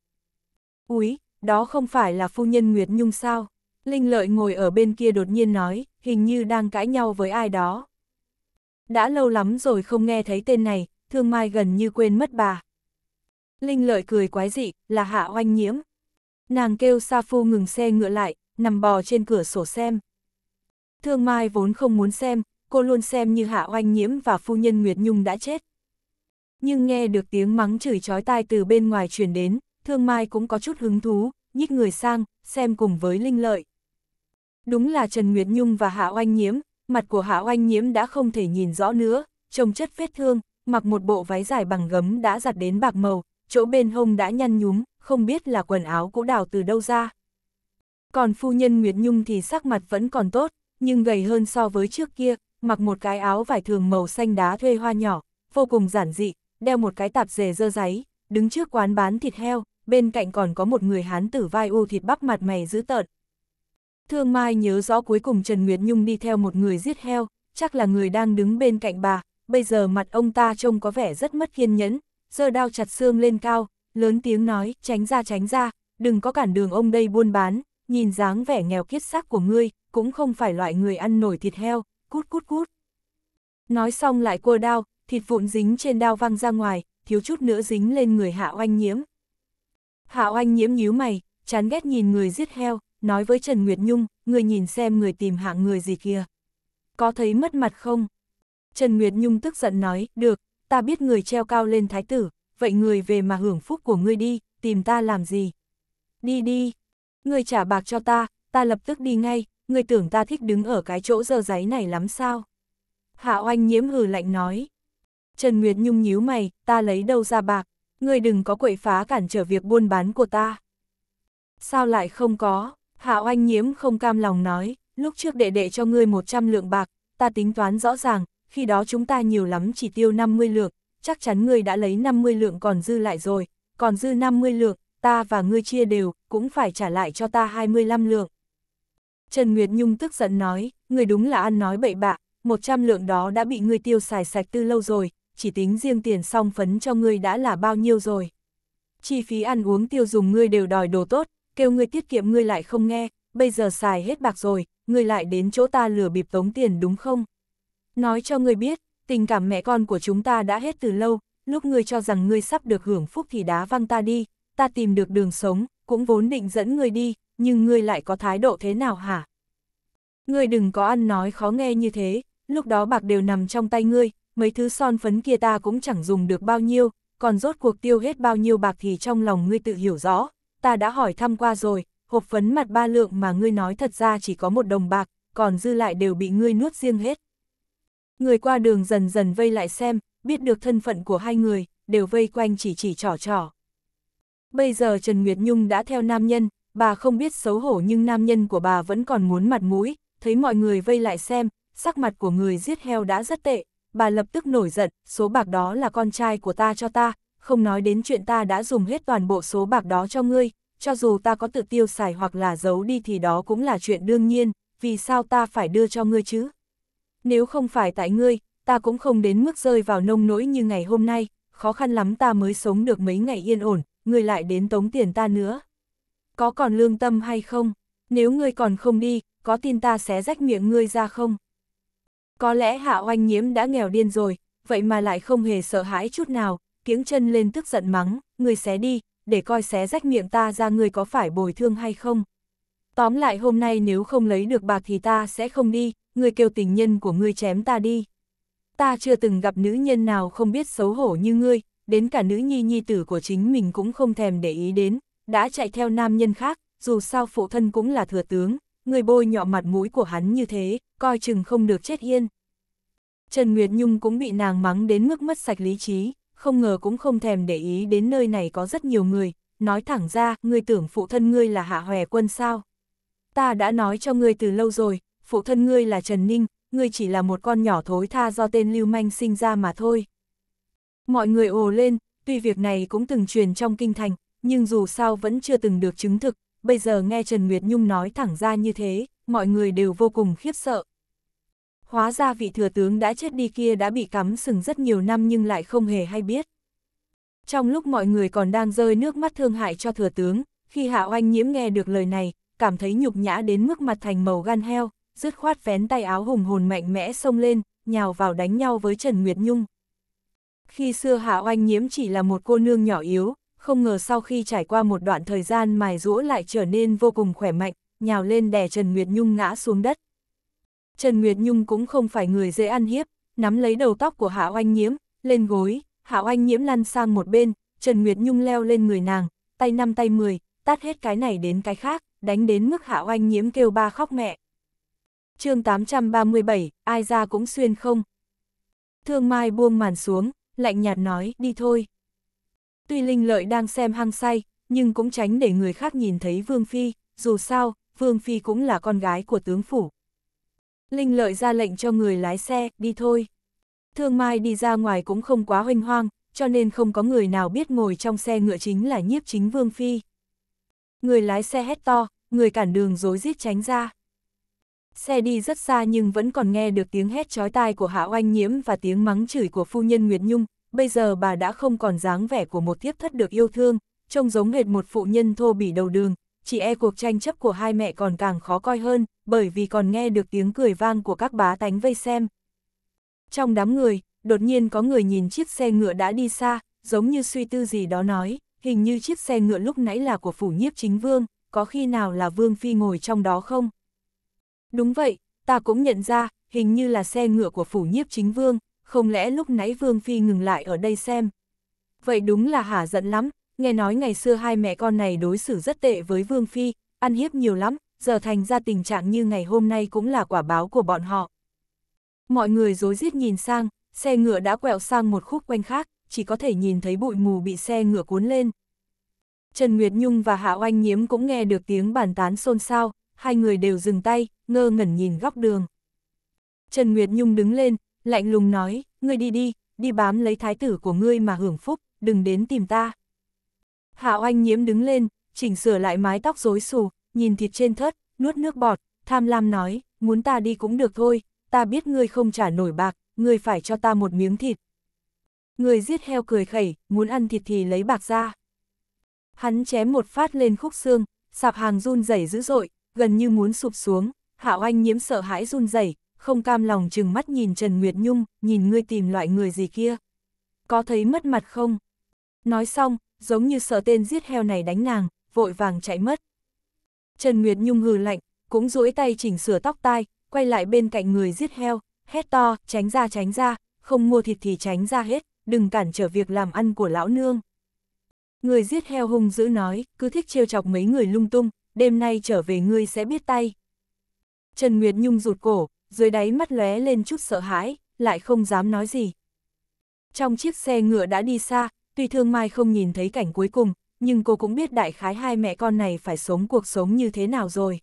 Úi, đó không phải là phu nhân Nguyệt Nhung sao? Linh lợi ngồi ở bên kia đột nhiên nói, hình như đang cãi nhau với ai đó. Đã lâu lắm rồi không nghe thấy tên này, thương mai gần như quên mất bà. Linh lợi cười quái dị, là hạ oanh nhiễm. Nàng kêu Sa Phu ngừng xe ngựa lại, nằm bò trên cửa sổ xem. Thương mai vốn không muốn xem, cô luôn xem như hạ oanh nhiễm và phu nhân Nguyệt Nhung đã chết. Nhưng nghe được tiếng mắng chửi chói tai từ bên ngoài truyền đến, Thương Mai cũng có chút hứng thú, nhích người sang, xem cùng với Linh Lợi. Đúng là Trần Nguyệt Nhung và Hạ Oanh Nhiễm, mặt của Hạ Oanh Nhiễm đã không thể nhìn rõ nữa, trông chất vết thương, mặc một bộ váy dài bằng gấm đã giặt đến bạc màu, chỗ bên hông đã nhăn nhúm, không biết là quần áo cũ đào từ đâu ra. Còn phu nhân Nguyệt Nhung thì sắc mặt vẫn còn tốt, nhưng gầy hơn so với trước kia, mặc một cái áo vải thường màu xanh đá thuê hoa nhỏ, vô cùng giản dị, đeo một cái tạp dề dơ giấy, đứng trước quán bán thịt heo, bên cạnh còn có một người hán tử vai u thịt bắp mặt mày dữ tợn. Thương Mai nhớ rõ cuối cùng Trần Nguyệt Nhung đi theo một người giết heo, chắc là người đang đứng bên cạnh bà, bây giờ mặt ông ta trông có vẻ rất mất kiên nhẫn, giơ đao chặt xương lên cao, lớn tiếng nói, tránh ra tránh ra, đừng có cản đường ông đây buôn bán, nhìn dáng vẻ nghèo kiết xác của ngươi, cũng không phải loại người ăn nổi thịt heo, cút cút cút. Nói xong lại cua đao, thịt vụn dính trên đao văng ra ngoài, thiếu chút nữa dính lên người hạ oanh nhiễm, Hạ Oanh nhiễm nhíu mày, chán ghét nhìn người giết heo, nói với Trần Nguyệt Nhung, người nhìn xem người tìm hạng người gì kia. Có thấy mất mặt không? Trần Nguyệt Nhung tức giận nói, được, ta biết người treo cao lên thái tử, vậy người về mà hưởng phúc của ngươi đi, tìm ta làm gì? Đi đi, người trả bạc cho ta, ta lập tức đi ngay, người tưởng ta thích đứng ở cái chỗ dơ giấy này lắm sao? Hạ oanh nhiễm hừ lạnh nói. Trần Nguyệt Nhung nhíu mày, ta lấy đâu ra bạc? ngươi đừng có quậy phá cản trở việc buôn bán của ta. Sao lại không có, Hạ Oanh Nhiễm không cam lòng nói, lúc trước đệ đệ cho ngươi 100 lượng bạc, ta tính toán rõ ràng, khi đó chúng ta nhiều lắm chỉ tiêu 50 lượng, chắc chắn ngươi đã lấy 50 lượng còn dư lại rồi, còn dư 50 lượng, ta và ngươi chia đều, cũng phải trả lại cho ta 25 lượng. Trần Nguyệt Nhung tức giận nói, người đúng là ăn nói bậy bạ, 100 lượng đó đã bị ngươi tiêu xài sạch từ lâu rồi, chỉ tính riêng tiền song phấn cho ngươi đã là bao nhiêu rồi. Chi phí ăn uống tiêu dùng ngươi đều đòi đồ tốt, kêu ngươi tiết kiệm ngươi lại không nghe, bây giờ xài hết bạc rồi, ngươi lại đến chỗ ta lừa bịp tống tiền đúng không? Nói cho ngươi biết, tình cảm mẹ con của chúng ta đã hết từ lâu, lúc ngươi cho rằng ngươi sắp được hưởng phúc thì đá văng ta đi, ta tìm được đường sống, cũng vốn định dẫn ngươi đi, nhưng ngươi lại có thái độ thế nào hả? Ngươi đừng có ăn nói khó nghe như thế, lúc đó bạc đều nằm trong tay ngươi, mấy thứ son phấn kia ta cũng chẳng dùng được bao nhiêu, còn rốt cuộc tiêu hết bao nhiêu bạc thì trong lòng ngươi tự hiểu rõ, ta đã hỏi thăm qua rồi, hộp phấn mặt ba lượng mà ngươi nói thật ra chỉ có một đồng bạc, còn dư lại đều bị ngươi nuốt riêng hết. Người qua đường dần dần vây lại xem, biết được thân phận của hai người, đều vây quanh chỉ chỉ trò trò. Bây giờ Trần Nguyệt Nhung đã theo nam nhân, bà không biết xấu hổ nhưng nam nhân của bà vẫn còn muốn mặt mũi, thấy mọi người vây lại xem, sắc mặt của người giết heo đã rất tệ, bà lập tức nổi giận, số bạc đó là con trai của ta cho ta, không nói đến chuyện ta đã dùng hết toàn bộ số bạc đó cho ngươi, cho dù ta có tự tiêu xài hoặc là giấu đi thì đó cũng là chuyện đương nhiên, vì sao ta phải đưa cho ngươi chứ? Nếu không phải tại ngươi, ta cũng không đến mức rơi vào nông nỗi như ngày hôm nay, khó khăn lắm ta mới sống được mấy ngày yên ổn, ngươi lại đến tống tiền ta nữa. Có còn lương tâm hay không? Nếu ngươi còn không đi, có tin ta sẽ rách miệng ngươi ra không? Có lẽ Hạ Oanh Nhiễm đã nghèo điên rồi, vậy mà lại không hề sợ hãi chút nào, kiếng chân lên tức giận mắng, người xé đi, để coi xé rách miệng ta ra người có phải bồi thương hay không. Tóm lại hôm nay nếu không lấy được bạc thì ta sẽ không đi, người kêu tình nhân của ngươi chém ta đi. Ta chưa từng gặp nữ nhân nào không biết xấu hổ như ngươi, đến cả nữ nhi nhi tử của chính mình cũng không thèm để ý đến, đã chạy theo nam nhân khác, dù sao phụ thân cũng là thừa tướng, người bôi nhọ mặt mũi của hắn như thế, coi chừng không được chết yên. Trần Nguyệt Nhung cũng bị nàng mắng đến mức mất sạch lý trí, không ngờ cũng không thèm để ý đến nơi này có rất nhiều người, nói thẳng ra, ngươi tưởng phụ thân ngươi là Hạ Hòe Quân sao? Ta đã nói cho ngươi từ lâu rồi, phụ thân ngươi là Trần Ninh, ngươi chỉ là một con nhỏ thối tha do tên Lưu Manh sinh ra mà thôi. Mọi người ồ lên, tuy việc này cũng từng truyền trong kinh thành, nhưng dù sao vẫn chưa từng được chứng thực, bây giờ nghe Trần Nguyệt Nhung nói thẳng ra như thế, mọi người đều vô cùng khiếp sợ. Hóa ra vị thừa tướng đã chết đi kia đã bị cắm sừng rất nhiều năm nhưng lại không hề hay biết. Trong lúc mọi người còn đang rơi nước mắt thương hại cho thừa tướng, khi Hạ Oanh nhiễm nghe được lời này, cảm thấy nhục nhã đến mức mặt thành màu gan heo, rứt khoát vén tay áo hùng hồn mạnh mẽ xông lên, nhào vào đánh nhau với Trần Nguyệt Nhung. Khi xưa Hạ Oanh nhiễm chỉ là một cô nương nhỏ yếu, không ngờ sau khi trải qua một đoạn thời gian mài rũa lại trở nên vô cùng khỏe mạnh, nhào lên đè Trần Nguyệt Nhung ngã xuống đất. Trần Nguyệt Nhung cũng không phải người dễ ăn hiếp, nắm lấy đầu tóc của Hạ Oanh Nhiễm, lên gối, Hạ Oanh Nhiễm lăn sang một bên, Trần Nguyệt Nhung leo lên người nàng, tay năm tay mười, tát hết cái này đến cái khác, đánh đến mức Hạ Oanh Nhiễm kêu ba khóc mẹ. chương 837, ai ra cũng xuyên không. Thương Mai buông màn xuống, lạnh nhạt nói, đi thôi. Tuy Linh Lợi đang xem hăng say, nhưng cũng tránh để người khác nhìn thấy Vương Phi, dù sao, Vương Phi cũng là con gái của tướng phủ. Linh Lợi ra lệnh cho người lái xe, đi thôi. Thương Mai đi ra ngoài cũng không quá hoanh hoang, cho nên không có người nào biết ngồi trong xe ngựa chính là nhiếp chính Vương Phi. Người lái xe hét to, người cản đường dối rít tránh ra. Xe đi rất xa nhưng vẫn còn nghe được tiếng hét chói tai của Hạ Oanh Nhiễm và tiếng mắng chửi của phu nhân Nguyệt Nhung, bây giờ bà đã không còn dáng vẻ của một thiếp thất được yêu thương, trông giống hệt một phụ nhân thô bỉ đầu đường, chỉ e cuộc tranh chấp của hai mẹ còn càng khó coi hơn, bởi vì còn nghe được tiếng cười vang của các bá tánh vây xem. Trong đám người, đột nhiên có người nhìn chiếc xe ngựa đã đi xa, giống như suy tư gì đó nói, hình như chiếc xe ngựa lúc nãy là của phủ nhiếp chính vương, có khi nào là vương phi ngồi trong đó không? Đúng vậy, ta cũng nhận ra, hình như là xe ngựa của phủ nhiếp chính vương, không lẽ lúc nãy Vương Phi ngừng lại ở đây xem. Vậy đúng là hả giận lắm, nghe nói ngày xưa hai mẹ con này đối xử rất tệ với Vương Phi, ăn hiếp nhiều lắm, giờ thành ra tình trạng như ngày hôm nay cũng là quả báo của bọn họ. Mọi người dối rít nhìn sang, xe ngựa đã quẹo sang một khúc quanh khác, chỉ có thể nhìn thấy bụi mù bị xe ngựa cuốn lên. Trần Nguyệt Nhung và Hạ Oanh Nhiễm cũng nghe được tiếng bàn tán xôn xao, hai người đều dừng tay, ngơ ngẩn nhìn góc đường. Trần Nguyệt Nhung đứng lên, lạnh lùng nói, ngươi đi đi, đi bám lấy thái tử của ngươi mà hưởng phúc, đừng đến tìm ta. Hạo Anh nhiễm đứng lên, chỉnh sửa lại mái tóc rối xù, nhìn thịt trên thớt, nuốt nước bọt, tham lam nói, muốn ta đi cũng được thôi, ta biết ngươi không trả nổi bạc, ngươi phải cho ta một miếng thịt. Người giết heo cười khẩy, muốn ăn thịt thì lấy bạc ra. Hắn chém một phát lên khúc xương, sạp hàng run rẩy dữ dội, gần như muốn sụp xuống, Hạo Anh nhiễm sợ hãi run rẩy không cam lòng chừng mắt nhìn Trần Nguyệt Nhung, nhìn ngươi tìm loại người gì kia. Có thấy mất mặt không? Nói xong, giống như sợ tên giết heo này đánh nàng, vội vàng chạy mất. Trần Nguyệt Nhung hừ lạnh, cũng duỗi tay chỉnh sửa tóc tai, quay lại bên cạnh người giết heo, hét to, tránh ra tránh ra, không mua thịt thì tránh ra hết, đừng cản trở việc làm ăn của lão nương. Người giết heo hung dữ nói, cứ thích trêu chọc mấy người lung tung, đêm nay trở về ngươi sẽ biết tay. Trần Nguyệt Nhung rụt cổ, dưới đáy mắt lóe lên chút sợ hãi, lại không dám nói gì. Trong chiếc xe ngựa đã đi xa, tuy Thương Mai không nhìn thấy cảnh cuối cùng, nhưng cô cũng biết đại khái hai mẹ con này phải sống cuộc sống như thế nào rồi.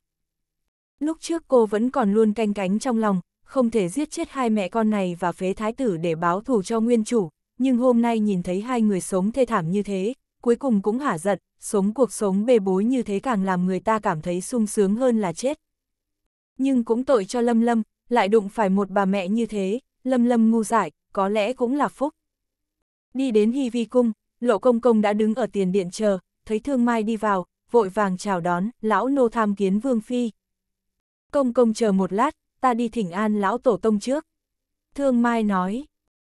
Lúc trước cô vẫn còn luôn canh cánh trong lòng, không thể giết chết hai mẹ con này và phế thái tử để báo thù cho nguyên chủ, nhưng hôm nay nhìn thấy hai người sống thê thảm như thế, cuối cùng cũng hả giận, sống cuộc sống bê bối như thế càng làm người ta cảm thấy sung sướng hơn là chết. Nhưng cũng tội cho Lâm Lâm, lại đụng phải một bà mẹ như thế, lâm lâm ngu dại có lẽ cũng là phúc. Đi đến Hy Vi Cung, Lộ Công Công đã đứng ở tiền điện chờ, thấy Thương Mai đi vào, vội vàng chào đón, lão nô tham kiến Vương Phi. Công Công chờ một lát, ta đi thỉnh an lão Tổ Tông trước. Thương Mai nói,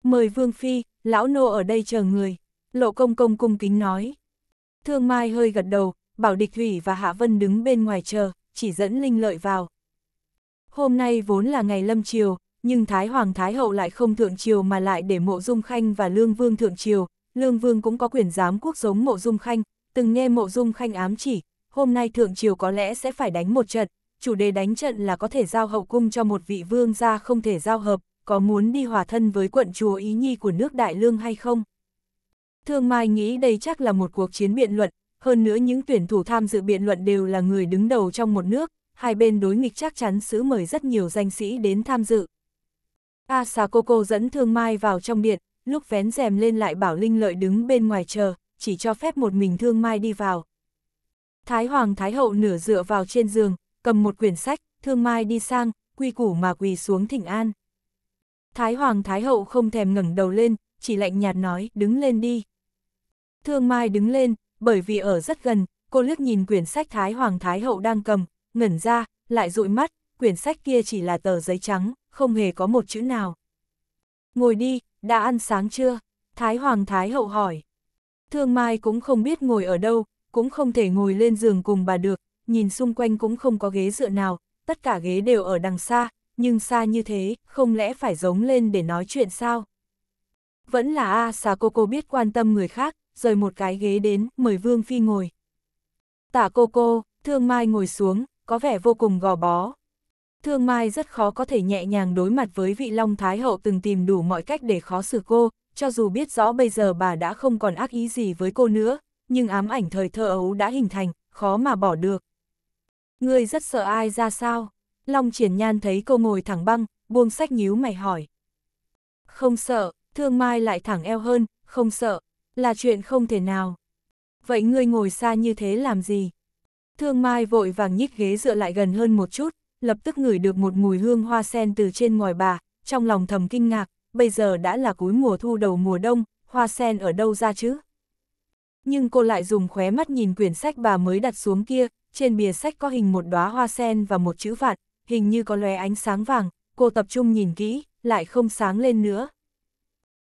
mời Vương Phi, lão nô ở đây chờ người. Lộ Công Công cung kính nói. Thương Mai hơi gật đầu, bảo Địch Thủy và Hạ Vân đứng bên ngoài chờ, chỉ dẫn Linh Lợi vào. Hôm nay vốn là ngày lâm triều, nhưng Thái Hoàng Thái Hậu lại không thượng triều mà lại để mộ dung khanh và Lương Vương thượng triều. Lương Vương cũng có quyền giám quốc giống mộ dung khanh, từng nghe mộ dung khanh ám chỉ, hôm nay thượng triều có lẽ sẽ phải đánh một trận, chủ đề đánh trận là có thể giao hậu cung cho một vị vương gia không thể giao hợp, có muốn đi hòa thân với quận chúa ý nhi của nước Đại Lương hay không? Thương Mai nghĩ đây chắc là một cuộc chiến biện luận, hơn nữa những tuyển thủ tham dự biện luận đều là người đứng đầu trong một nước, hai bên đối nghịch chắc chắn sứ mời rất nhiều danh sĩ đến tham dự. Asakoko dẫn Thương Mai vào trong điện, lúc vén rèm lên lại bảo Linh Lợi đứng bên ngoài chờ, chỉ cho phép một mình Thương Mai đi vào. Thái Hoàng Thái Hậu nửa dựa vào trên giường, cầm một quyển sách, Thương Mai đi sang, quy củ mà quỳ xuống thỉnh an. Thái Hoàng Thái Hậu không thèm ngẩng đầu lên, chỉ lạnh nhạt nói, đứng lên đi. Thương Mai đứng lên, bởi vì ở rất gần, cô liếc nhìn quyển sách Thái Hoàng Thái Hậu đang cầm, ngẩn ra, lại dụi mắt, quyển sách kia chỉ là tờ giấy trắng, không hề có một chữ nào. Ngồi đi, đã ăn sáng chưa? Thái Hoàng Thái Hậu hỏi. Thương Mai cũng không biết ngồi ở đâu, cũng không thể ngồi lên giường cùng bà được, nhìn xung quanh cũng không có ghế dựa nào, tất cả ghế đều ở đằng xa, nhưng xa như thế, không lẽ phải giống lên để nói chuyện sao? Vẫn là A à, xà cô cô biết quan tâm người khác, rời một cái ghế đến, mời Vương Phi ngồi. Tả cô cô, Thương Mai ngồi xuống, có vẻ vô cùng gò bó. Thương Mai rất khó có thể nhẹ nhàng đối mặt với vị Long Thái Hậu từng tìm đủ mọi cách để khó xử cô, cho dù biết rõ bây giờ bà đã không còn ác ý gì với cô nữa, nhưng ám ảnh thời thơ ấu đã hình thành, khó mà bỏ được. người rất sợ ai ra sao? Long triển nhan thấy cô ngồi thẳng băng, buông sách nhíu mày hỏi. Không sợ, thương mai lại thẳng eo hơn, không sợ, là chuyện không thể nào. Vậy ngươi ngồi xa như thế làm gì? Thương Mai vội vàng nhích ghế dựa lại gần hơn một chút, lập tức ngửi được một mùi hương hoa sen từ trên ngòi bà, trong lòng thầm kinh ngạc, bây giờ đã là cuối mùa thu đầu mùa đông, hoa sen ở đâu ra chứ? Nhưng cô lại dùng khóe mắt nhìn quyển sách bà mới đặt xuống kia, trên bìa sách có hình một đóa hoa sen và một chữ vạn, hình như có lóe ánh sáng vàng, cô tập trung nhìn kỹ, lại không sáng lên nữa.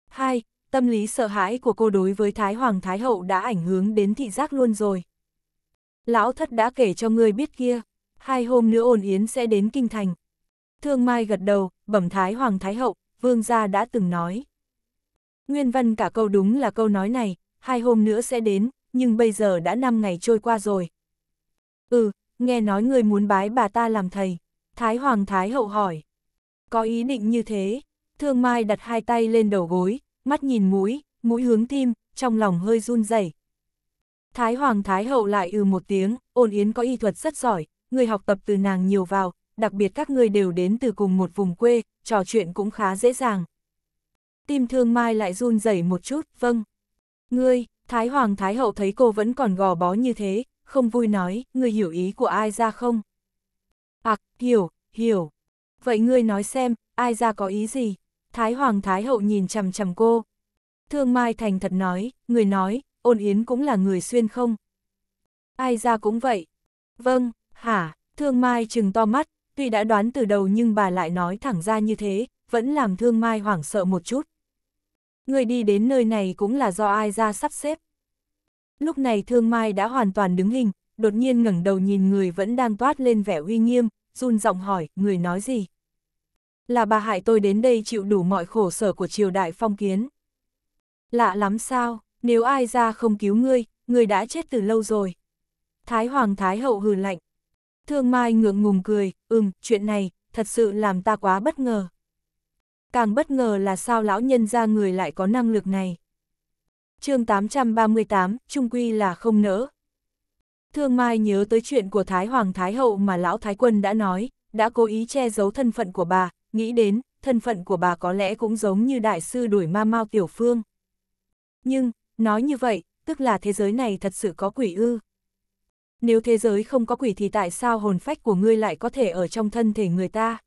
2. Tâm lý sợ hãi của cô đối với Thái Hoàng Thái Hậu đã ảnh hưởng đến thị giác luôn rồi. Lão thất đã kể cho ngươi biết kia, hai hôm nữa ồn yến sẽ đến kinh thành. Thương Mai gật đầu, bẩm thái hoàng thái hậu, vương gia đã từng nói. Nguyên văn cả câu đúng là câu nói này, hai hôm nữa sẽ đến, nhưng bây giờ đã năm ngày trôi qua rồi. Ừ, nghe nói người muốn bái bà ta làm thầy. Thái Hoàng Thái Hậu hỏi. Có ý định như thế, Thương Mai đặt hai tay lên đầu gối, mắt nhìn mũi, mũi hướng tim, trong lòng hơi run rẩy Thái Hoàng Thái Hậu lại ừ một tiếng, ôn yến có y thuật rất giỏi, người học tập từ nàng nhiều vào, đặc biệt các người đều đến từ cùng một vùng quê, trò chuyện cũng khá dễ dàng. Tim thương mai lại run rẩy một chút, vâng. Ngươi, Thái Hoàng Thái Hậu thấy cô vẫn còn gò bó như thế, không vui nói, ngươi hiểu ý của ai ra không? À, hiểu, hiểu. Vậy ngươi nói xem, ai ra có ý gì? Thái Hoàng Thái Hậu nhìn chầm chầm cô. Thương Mai thành thật nói, người nói, ôn yến cũng là người xuyên không? Ai ra cũng vậy. Vâng, hả, thương mai chừng to mắt, tuy đã đoán từ đầu nhưng bà lại nói thẳng ra như thế, vẫn làm thương mai hoảng sợ một chút. Người đi đến nơi này cũng là do ai ra sắp xếp. Lúc này thương mai đã hoàn toàn đứng hình, đột nhiên ngẩng đầu nhìn người vẫn đang toát lên vẻ uy nghiêm, run giọng hỏi, người nói gì? Là bà hại tôi đến đây chịu đủ mọi khổ sở của triều đại phong kiến. Lạ lắm sao? nếu ai ra không cứu ngươi, ngươi đã chết từ lâu rồi. Thái Hoàng Thái Hậu hừ lạnh. Thương Mai ngượng ngùng cười, ừm, chuyện này, thật sự làm ta quá bất ngờ. Càng bất ngờ là sao lão nhân ra người lại có năng lực này. chương 838, Trung Quy là không nỡ. Thương Mai nhớ tới chuyện của Thái Hoàng Thái Hậu mà Lão Thái Quân đã nói, đã cố ý che giấu thân phận của bà, nghĩ đến, thân phận của bà có lẽ cũng giống như đại sư đuổi ma mau tiểu phương. Nhưng, Nói như vậy, tức là thế giới này thật sự có quỷ ư. Nếu thế giới không có quỷ thì tại sao hồn phách của ngươi lại có thể ở trong thân thể người ta?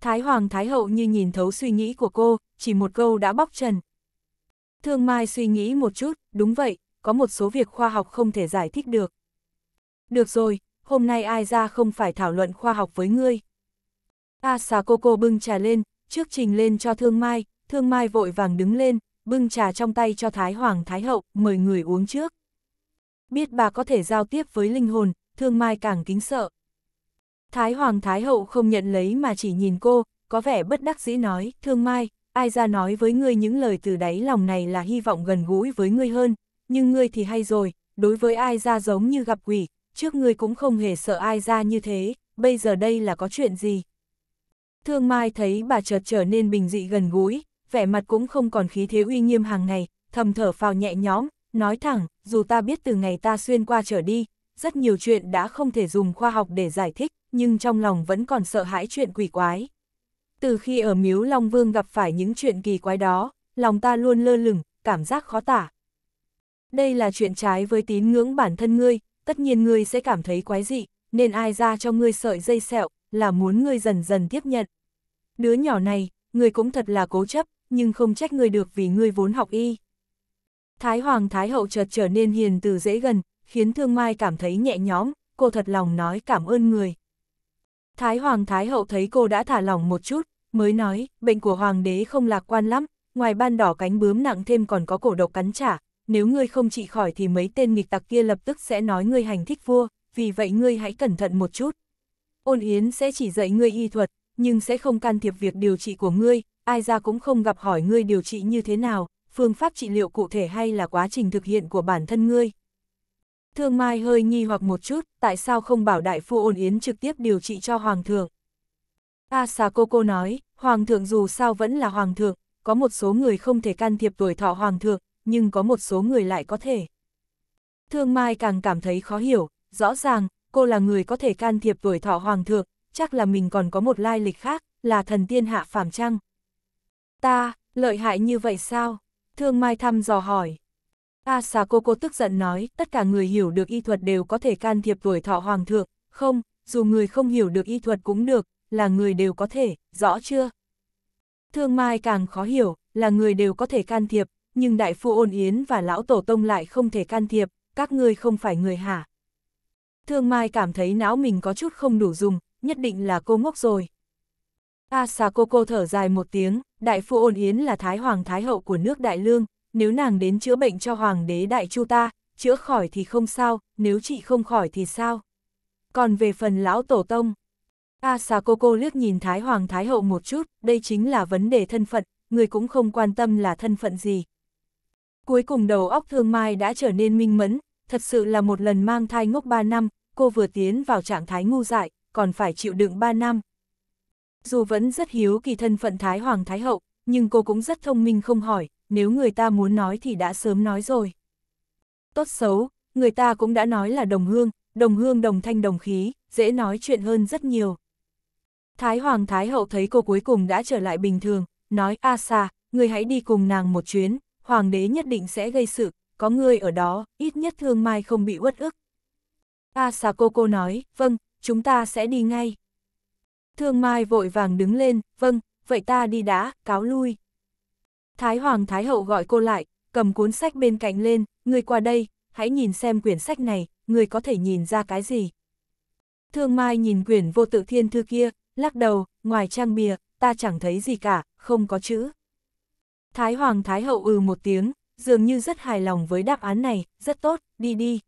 Thái Hoàng Thái Hậu như nhìn thấu suy nghĩ của cô, chỉ một câu đã bóc trần. Thương Mai suy nghĩ một chút, đúng vậy, có một số việc khoa học không thể giải thích được. Được rồi, hôm nay ai ra không phải thảo luận khoa học với ngươi. A à, xà cô cô bưng trà lên, trước trình lên cho Thương Mai, Thương Mai vội vàng đứng lên, bưng trà trong tay cho Thái Hoàng Thái Hậu, mời người uống trước. Biết bà có thể giao tiếp với linh hồn, thương mai càng kính sợ. Thái Hoàng Thái Hậu không nhận lấy mà chỉ nhìn cô, có vẻ bất đắc dĩ nói, thương mai, ai ra nói với ngươi những lời từ đáy lòng này là hy vọng gần gũi với ngươi hơn, nhưng ngươi thì hay rồi, đối với ai ra giống như gặp quỷ, trước ngươi cũng không hề sợ ai ra như thế, bây giờ đây là có chuyện gì. Thương Mai thấy bà chợt trở nên bình dị gần gũi, vẻ mặt cũng không còn khí thế uy nghiêm hàng ngày, thầm thở phào nhẹ nhõm, nói thẳng, dù ta biết từ ngày ta xuyên qua trở đi, rất nhiều chuyện đã không thể dùng khoa học để giải thích, nhưng trong lòng vẫn còn sợ hãi chuyện quỷ quái. Từ khi ở Miếu Long Vương gặp phải những chuyện kỳ quái đó, lòng ta luôn lơ lửng, cảm giác khó tả. Đây là chuyện trái với tín ngưỡng bản thân ngươi, tất nhiên ngươi sẽ cảm thấy quái dị, nên ai ra cho ngươi sợi dây sẹo, là muốn ngươi dần dần tiếp nhận. Đứa nhỏ này, ngươi cũng thật là cố chấp, nhưng không trách ngươi được vì ngươi vốn học y. Thái Hoàng Thái Hậu chợt trở nên hiền từ dễ gần, khiến Thương Mai cảm thấy nhẹ nhõm, cô thật lòng nói cảm ơn người. Thái Hoàng Thái Hậu thấy cô đã thả lỏng một chút, mới nói, bệnh của Hoàng đế không lạc quan lắm, ngoài ban đỏ cánh bướm nặng thêm còn có cổ độc cắn trả, nếu ngươi không trị khỏi thì mấy tên nghịch tặc kia lập tức sẽ nói ngươi hành thích vua, vì vậy ngươi hãy cẩn thận một chút. Ôn Yến sẽ chỉ dạy ngươi y thuật, nhưng sẽ không can thiệp việc điều trị của ngươi, ai ra cũng không gặp hỏi ngươi điều trị như thế nào, phương pháp trị liệu cụ thể hay là quá trình thực hiện của bản thân ngươi. Thương Mai hơi nghi hoặc một chút, tại sao không bảo đại phu ôn yến trực tiếp điều trị cho Hoàng thượng? A xà cô cô nói, Hoàng thượng dù sao vẫn là Hoàng thượng, có một số người không thể can thiệp tuổi thọ Hoàng thượng, nhưng có một số người lại có thể. Thương Mai càng cảm thấy khó hiểu, rõ ràng, cô là người có thể can thiệp tuổi thọ Hoàng thượng, chắc là mình còn có một lai lịch khác, là thần tiên hạ phàm trăng. Ta, lợi hại như vậy sao? Thương Mai thăm dò hỏi. A xà cô cô tức giận nói, tất cả người hiểu được y thuật đều có thể can thiệp tuổi thọ hoàng thượng, không, dù người không hiểu được y thuật cũng được, là người đều có thể, rõ chưa? Thương Mai càng khó hiểu, là người đều có thể can thiệp, nhưng đại phu ôn yến và lão tổ tông lại không thể can thiệp, các ngươi không phải người hả? Thương Mai cảm thấy não mình có chút không đủ dùng, nhất định là cô ngốc rồi. Asakoko thở dài một tiếng, đại phu ôn yến là thái hoàng thái hậu của nước đại lương, nếu nàng đến chữa bệnh cho hoàng đế đại chu ta, chữa khỏi thì không sao, nếu chị không khỏi thì sao. Còn về phần lão tổ tông, Asakoko liếc nhìn thái hoàng thái hậu một chút, đây chính là vấn đề thân phận, người cũng không quan tâm là thân phận gì. Cuối cùng đầu óc thương mai đã trở nên minh mẫn, thật sự là một lần mang thai ngốc 3 năm, cô vừa tiến vào trạng thái ngu dại, còn phải chịu đựng 3 năm, dù vẫn rất hiếu kỳ thân phận Thái Hoàng Thái Hậu, nhưng cô cũng rất thông minh không hỏi, nếu người ta muốn nói thì đã sớm nói rồi. Tốt xấu, người ta cũng đã nói là đồng hương, đồng hương đồng thanh đồng khí, dễ nói chuyện hơn rất nhiều. Thái Hoàng Thái Hậu thấy cô cuối cùng đã trở lại bình thường, nói A xa, người hãy đi cùng nàng một chuyến, Hoàng đế nhất định sẽ gây sự, có người ở đó, ít nhất thương mai không bị uất ức. A xà cô cô nói, vâng, chúng ta sẽ đi ngay. Thương Mai vội vàng đứng lên, vâng, vậy ta đi đã, cáo lui. Thái Hoàng Thái Hậu gọi cô lại, cầm cuốn sách bên cạnh lên, người qua đây, hãy nhìn xem quyển sách này, người có thể nhìn ra cái gì. Thương Mai nhìn quyển vô tự thiên thư kia, lắc đầu, ngoài trang bìa, ta chẳng thấy gì cả, không có chữ. Thái Hoàng Thái Hậu ừ một tiếng, dường như rất hài lòng với đáp án này, rất tốt, đi đi.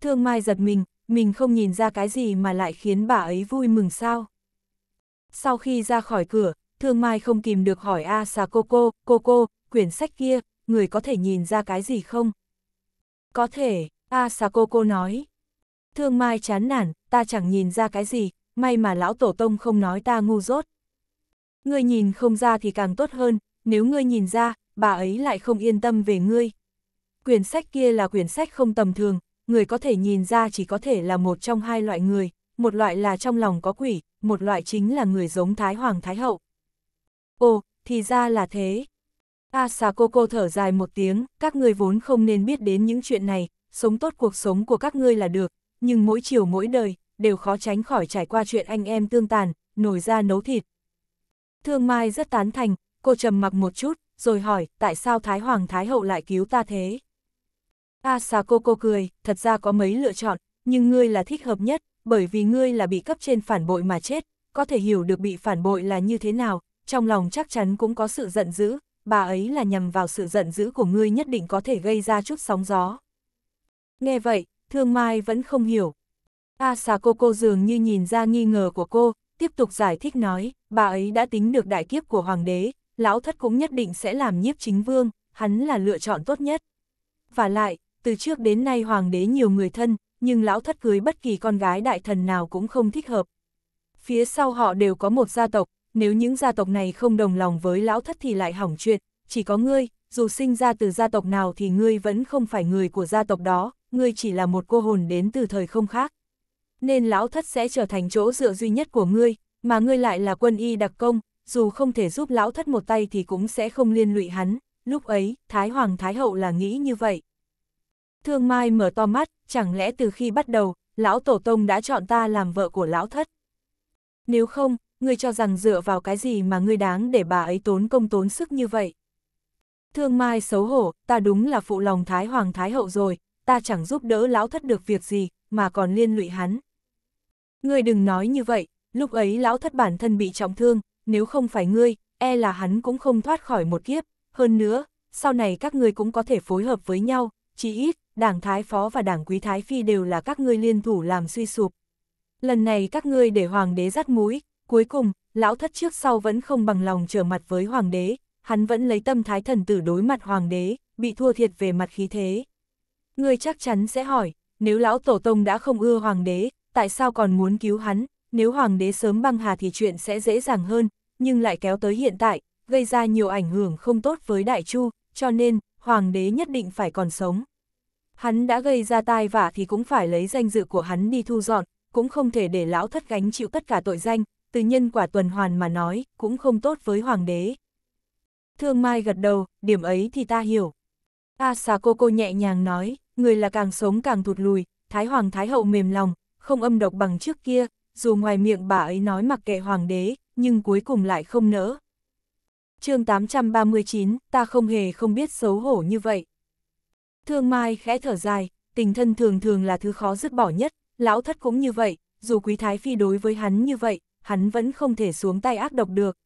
Thương Mai giật mình, mình không nhìn ra cái gì mà lại khiến bà ấy vui mừng sao. Sau khi ra khỏi cửa, Thương Mai không kìm được hỏi A xà cô cô, cô cô, quyển sách kia, người có thể nhìn ra cái gì không? Có thể, A xà cô cô nói. Thương Mai chán nản, ta chẳng nhìn ra cái gì, may mà lão tổ tông không nói ta ngu dốt. Ngươi nhìn không ra thì càng tốt hơn, nếu ngươi nhìn ra, bà ấy lại không yên tâm về ngươi. Quyển sách kia là quyển sách không tầm thường, người có thể nhìn ra chỉ có thể là một trong hai loại người, một loại là trong lòng có quỷ, một loại chính là người giống Thái Hoàng Thái Hậu. Ồ, thì ra là thế. A xà cô cô thở dài một tiếng, các ngươi vốn không nên biết đến những chuyện này, sống tốt cuộc sống của các ngươi là được, nhưng mỗi chiều mỗi đời, đều khó tránh khỏi trải qua chuyện anh em tương tàn, nổi ra nấu thịt. Thương Mai rất tán thành, cô trầm mặc một chút, rồi hỏi tại sao Thái Hoàng Thái Hậu lại cứu ta thế. A xà cô cô cười, thật ra có mấy lựa chọn, nhưng ngươi là thích hợp nhất, bởi vì ngươi là bị cấp trên phản bội mà chết, có thể hiểu được bị phản bội là như thế nào, trong lòng chắc chắn cũng có sự giận dữ, bà ấy là nhằm vào sự giận dữ của ngươi nhất định có thể gây ra chút sóng gió. Nghe vậy, thương mai vẫn không hiểu. A xà cô cô dường như nhìn ra nghi ngờ của cô, tiếp tục giải thích nói, bà ấy đã tính được đại kiếp của hoàng đế, lão thất cũng nhất định sẽ làm nhiếp chính vương, hắn là lựa chọn tốt nhất. Và lại, từ trước đến nay hoàng đế nhiều người thân, nhưng lão thất cưới bất kỳ con gái đại thần nào cũng không thích hợp. Phía sau họ đều có một gia tộc, nếu những gia tộc này không đồng lòng với lão thất thì lại hỏng chuyện, chỉ có ngươi, dù sinh ra từ gia tộc nào thì ngươi vẫn không phải người của gia tộc đó, ngươi chỉ là một cô hồn đến từ thời không khác. Nên lão thất sẽ trở thành chỗ dựa duy nhất của ngươi, mà ngươi lại là quân y đặc công, dù không thể giúp lão thất một tay thì cũng sẽ không liên lụy hắn, lúc ấy, Thái Hoàng Thái Hậu là nghĩ như vậy. Thương Mai mở to mắt, chẳng lẽ từ khi bắt đầu, lão tổ tông đã chọn ta làm vợ của lão thất? Nếu không, ngươi cho rằng dựa vào cái gì mà ngươi đáng để bà ấy tốn công tốn sức như vậy? Thương Mai xấu hổ, ta đúng là phụ lòng Thái Hoàng Thái Hậu rồi, ta chẳng giúp đỡ lão thất được việc gì, mà còn liên lụy hắn. Ngươi đừng nói như vậy, lúc ấy lão thất bản thân bị trọng thương, nếu không phải ngươi, e là hắn cũng không thoát khỏi một kiếp. Hơn nữa, sau này các ngươi cũng có thể phối hợp với nhau, chỉ ít, đảng Thái Phó và đảng Quý Thái Phi đều là các ngươi liên thủ làm suy sụp. Lần này các ngươi để hoàng đế rắt mũi, cuối cùng, lão thất trước sau vẫn không bằng lòng trở mặt với hoàng đế, hắn vẫn lấy tâm thái thần tử đối mặt hoàng đế, bị thua thiệt về mặt khí thế. Ngươi chắc chắn sẽ hỏi, nếu lão tổ tông đã không ưa hoàng đế, tại sao còn muốn cứu hắn, nếu hoàng đế sớm băng hà thì chuyện sẽ dễ dàng hơn, nhưng lại kéo tới hiện tại, gây ra nhiều ảnh hưởng không tốt với đại chu, cho nên, hoàng đế nhất định phải còn sống. Hắn đã gây ra tai vả thì cũng phải lấy danh dự của hắn đi thu dọn, cũng không thể để lão thất gánh chịu tất cả tội danh, từ nhân quả tuần hoàn mà nói, cũng không tốt với hoàng đế. Thương Mai gật đầu, điểm ấy thì ta hiểu. A xà cô cô nhẹ nhàng nói, người là càng sống càng thụt lùi, Thái Hoàng Thái Hậu mềm lòng, không âm độc bằng trước kia, dù ngoài miệng bà ấy nói mặc kệ hoàng đế, nhưng cuối cùng lại không nỡ. chương 839, ta không hề không biết xấu hổ như vậy. Thương Mai khẽ thở dài, tình thân thường thường là thứ khó dứt bỏ nhất, lão thất cũng như vậy, dù quý thái phi đối với hắn như vậy, hắn vẫn không thể xuống tay ác độc được.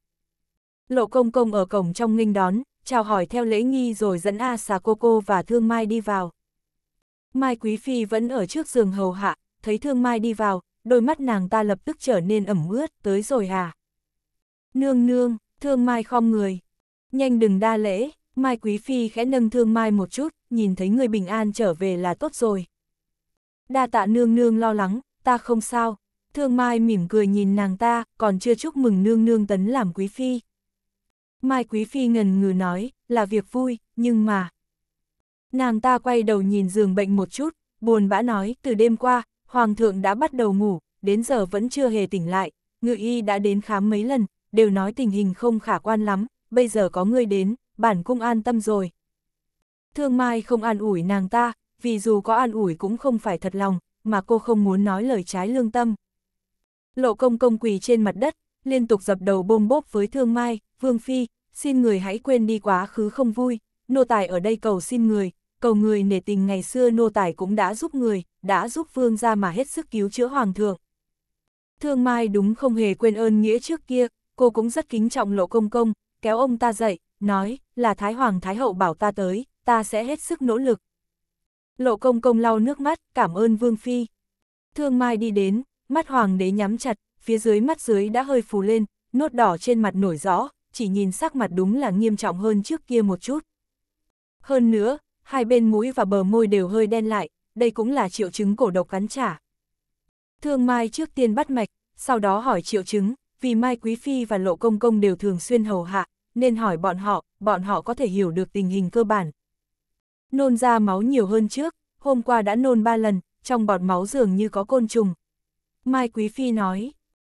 Lộ công công ở cổng trong nghênh đón, chào hỏi theo lễ nghi rồi dẫn A xà cô cô và Thương Mai đi vào. Mai Quý Phi vẫn ở trước giường hầu hạ, thấy Thương Mai đi vào, đôi mắt nàng ta lập tức trở nên ẩm ướt, tới rồi à. Nương nương, Thương Mai khom người. Nhanh đừng đa lễ, Mai Quý Phi khẽ nâng Thương Mai một chút, nhìn thấy người bình an trở về là tốt rồi. Đa tạ nương nương lo lắng, ta không sao. Thương Mai mỉm cười nhìn nàng ta, còn chưa chúc mừng nương nương tấn làm quý phi. Mai quý phi ngần ngừ nói, là việc vui, nhưng mà... Nàng ta quay đầu nhìn giường bệnh một chút, buồn bã nói, từ đêm qua, hoàng thượng đã bắt đầu ngủ, đến giờ vẫn chưa hề tỉnh lại, ngự y đã đến khám mấy lần, đều nói tình hình không khả quan lắm, bây giờ có người đến, bản cung an tâm rồi, Thương Mai không an ủi nàng ta, vì dù có an ủi cũng không phải thật lòng, mà cô không muốn nói lời trái lương tâm. Lộ công công quỳ trên mặt đất, liên tục dập đầu bôm bốp với Thương Mai, Vương Phi, xin người hãy quên đi quá khứ không vui, nô tài ở đây cầu xin người, cầu người nể tình ngày xưa nô tài cũng đã giúp người, đã giúp Vương ra mà hết sức cứu chữa Hoàng thượng. Thương Mai đúng không hề quên ơn nghĩa trước kia, cô cũng rất kính trọng lộ công công, kéo ông ta dậy, nói, là Thái Hoàng Thái Hậu bảo ta tới, ta sẽ hết sức nỗ lực. Lộ công công lau nước mắt, cảm ơn Vương Phi. Thương Mai đi đến, mắt hoàng đế nhắm chặt, phía dưới mắt dưới đã hơi phù lên, nốt đỏ trên mặt nổi rõ, chỉ nhìn sắc mặt đúng là nghiêm trọng hơn trước kia một chút. Hơn nữa, hai bên mũi và bờ môi đều hơi đen lại, đây cũng là triệu chứng cổ độc cắn trả. Thương Mai trước tiên bắt mạch, sau đó hỏi triệu chứng, vì Mai Quý Phi và Lộ Công Công đều thường xuyên hầu hạ, nên hỏi bọn họ, bọn họ có thể hiểu được tình hình cơ bản, Nôn ra máu nhiều hơn trước, hôm qua đã nôn ba lần, trong bọt máu dường như có côn trùng. Mai Quý Phi nói.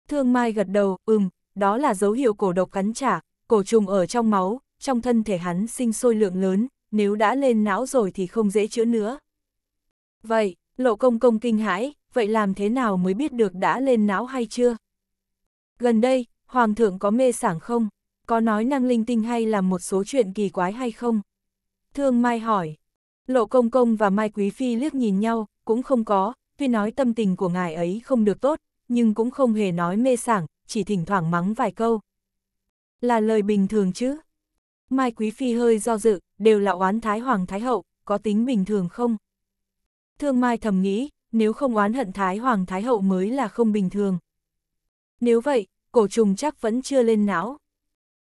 Thương Mai gật đầu, ừm, đó là dấu hiệu cổ độc cắn trả, cổ trùng ở trong máu, trong thân thể hắn sinh sôi lượng lớn, nếu đã lên não rồi thì không dễ chữa nữa. Vậy, lộ công công kinh hãi, vậy làm thế nào mới biết được đã lên não hay chưa? Gần đây, Hoàng thượng có mê sảng không? Có nói năng linh tinh hay làm một số chuyện kỳ quái hay không? Thương Mai hỏi. Lộ Công Công và Mai Quý Phi liếc nhìn nhau, cũng không có, tuy nói tâm tình của ngài ấy không được tốt, nhưng cũng không hề nói mê sảng, chỉ thỉnh thoảng mắng vài câu. Là lời bình thường chứ? Mai Quý Phi hơi do dự, đều là oán Thái Hoàng Thái Hậu, có tính bình thường không? Thương Mai thầm nghĩ, nếu không oán hận Thái Hoàng Thái Hậu mới là không bình thường. Nếu vậy, cổ trùng chắc vẫn chưa lên não.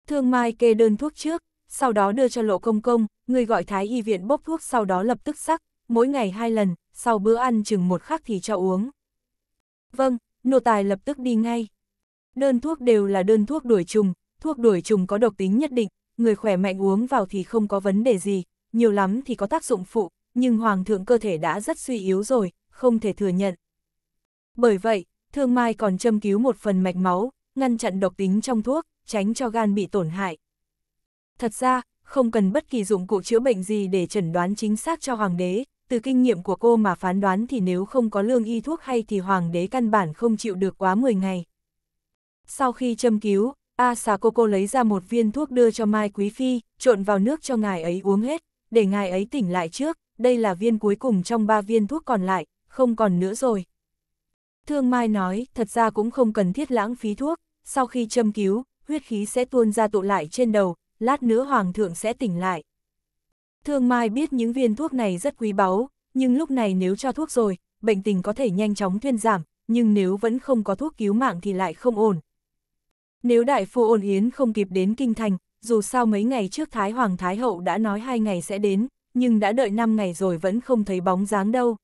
Thương Mai kê đơn thuốc trước, sau đó đưa cho lộ công công, người gọi thái y viện bốc thuốc sau đó lập tức sắc, mỗi ngày hai lần, sau bữa ăn chừng một khắc thì cho uống. Vâng, nô tài lập tức đi ngay. Đơn thuốc đều là đơn thuốc đuổi trùng, thuốc đuổi trùng có độc tính nhất định, người khỏe mạnh uống vào thì không có vấn đề gì, nhiều lắm thì có tác dụng phụ, nhưng hoàng thượng cơ thể đã rất suy yếu rồi, không thể thừa nhận. Bởi vậy, thương mai còn châm cứu một phần mạch máu, ngăn chặn độc tính trong thuốc, tránh cho gan bị tổn hại. Thật ra, không cần bất kỳ dụng cụ chữa bệnh gì để chẩn đoán chính xác cho hoàng đế, từ kinh nghiệm của cô mà phán đoán thì nếu không có lương y thuốc hay thì hoàng đế căn bản không chịu được quá 10 ngày. Sau khi châm cứu, A xà cô cô lấy ra một viên thuốc đưa cho Mai Quý Phi, trộn vào nước cho ngài ấy uống hết, để ngài ấy tỉnh lại trước, đây là viên cuối cùng trong ba viên thuốc còn lại, không còn nữa rồi. Thương Mai nói, thật ra cũng không cần thiết lãng phí thuốc, sau khi châm cứu, huyết khí sẽ tuôn ra tụ lại trên đầu, lát nữa hoàng thượng sẽ tỉnh lại. Thương Mai biết những viên thuốc này rất quý báu, nhưng lúc này nếu cho thuốc rồi, bệnh tình có thể nhanh chóng thuyên giảm, nhưng nếu vẫn không có thuốc cứu mạng thì lại không ổn. Nếu đại phu ổn yến không kịp đến kinh thành, dù sao mấy ngày trước Thái Hoàng Thái Hậu đã nói hai ngày sẽ đến, nhưng đã đợi 5 ngày rồi vẫn không thấy bóng dáng đâu.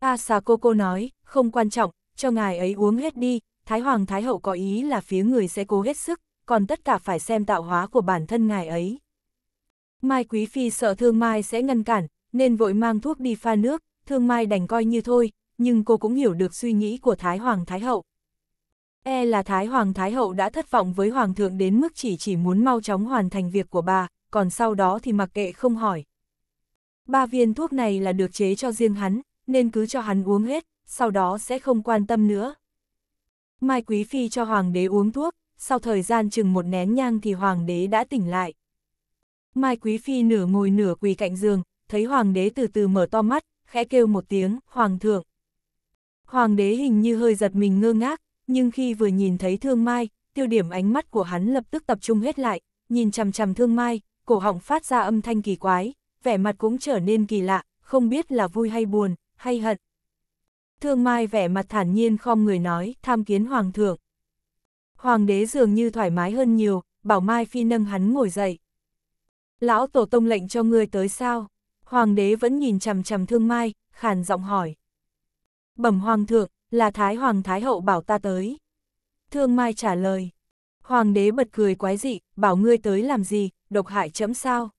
A à, cô cô nói, không quan trọng, cho ngài ấy uống hết đi, Thái Hoàng Thái Hậu có ý là phía người sẽ cố hết sức, còn tất cả phải xem tạo hóa của bản thân ngài ấy. Mai Quý Phi sợ Thương Mai sẽ ngăn cản, nên vội mang thuốc đi pha nước, Thương Mai đành coi như thôi, nhưng cô cũng hiểu được suy nghĩ của Thái Hoàng Thái Hậu. E là Thái Hoàng Thái Hậu đã thất vọng với Hoàng thượng đến mức chỉ chỉ muốn mau chóng hoàn thành việc của bà, còn sau đó thì mặc kệ không hỏi. Ba viên thuốc này là được chế cho riêng hắn, nên cứ cho hắn uống hết, sau đó sẽ không quan tâm nữa. Mai Quý Phi cho Hoàng đế uống thuốc, sau thời gian chừng một nén nhang thì hoàng đế đã tỉnh lại. Mai Quý Phi nửa ngồi nửa quỳ cạnh giường, thấy hoàng đế từ từ mở to mắt, khẽ kêu một tiếng, hoàng thượng. Hoàng đế hình như hơi giật mình ngơ ngác, nhưng khi vừa nhìn thấy thương mai, tiêu điểm ánh mắt của hắn lập tức tập trung hết lại, nhìn chằm chằm thương mai, cổ họng phát ra âm thanh kỳ quái, vẻ mặt cũng trở nên kỳ lạ, không biết là vui hay buồn, hay hận. Thương mai vẻ mặt thản nhiên khom người nói, tham kiến hoàng thượng hoàng đế dường như thoải mái hơn nhiều, bảo Mai Phi nâng hắn ngồi dậy. Lão Tổ Tông lệnh cho ngươi tới sao? Hoàng đế vẫn nhìn chằm chằm thương Mai, khàn giọng hỏi. Bẩm Hoàng thượng, là Thái Hoàng Thái Hậu bảo ta tới. Thương Mai trả lời. Hoàng đế bật cười quái dị, bảo ngươi tới làm gì, độc hại chấm sao?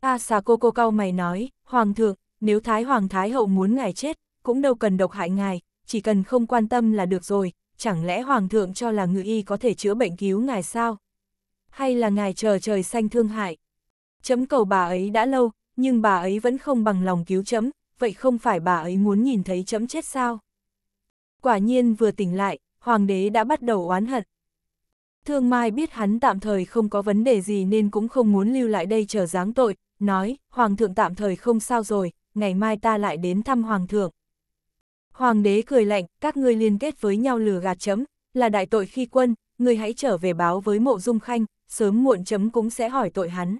A xà cô cô cao mày nói, Hoàng thượng, nếu Thái Hoàng Thái Hậu muốn ngài chết, cũng đâu cần độc hại ngài, chỉ cần không quan tâm là được rồi, chẳng lẽ Hoàng thượng cho là ngự y có thể chữa bệnh cứu ngài sao? Hay là ngài chờ trời xanh thương hại? Chấm cầu bà ấy đã lâu, nhưng bà ấy vẫn không bằng lòng cứu chấm, vậy không phải bà ấy muốn nhìn thấy chấm chết sao? Quả nhiên vừa tỉnh lại, Hoàng đế đã bắt đầu oán hận. Thương Mai biết hắn tạm thời không có vấn đề gì nên cũng không muốn lưu lại đây chờ giáng tội, nói, Hoàng thượng tạm thời không sao rồi, ngày mai ta lại đến thăm Hoàng thượng. Hoàng đế cười lạnh, các ngươi liên kết với nhau lừa gạt chấm, là đại tội khi quân, ngươi hãy trở về báo với mộ dung khanh, sớm muộn chấm cũng sẽ hỏi tội hắn.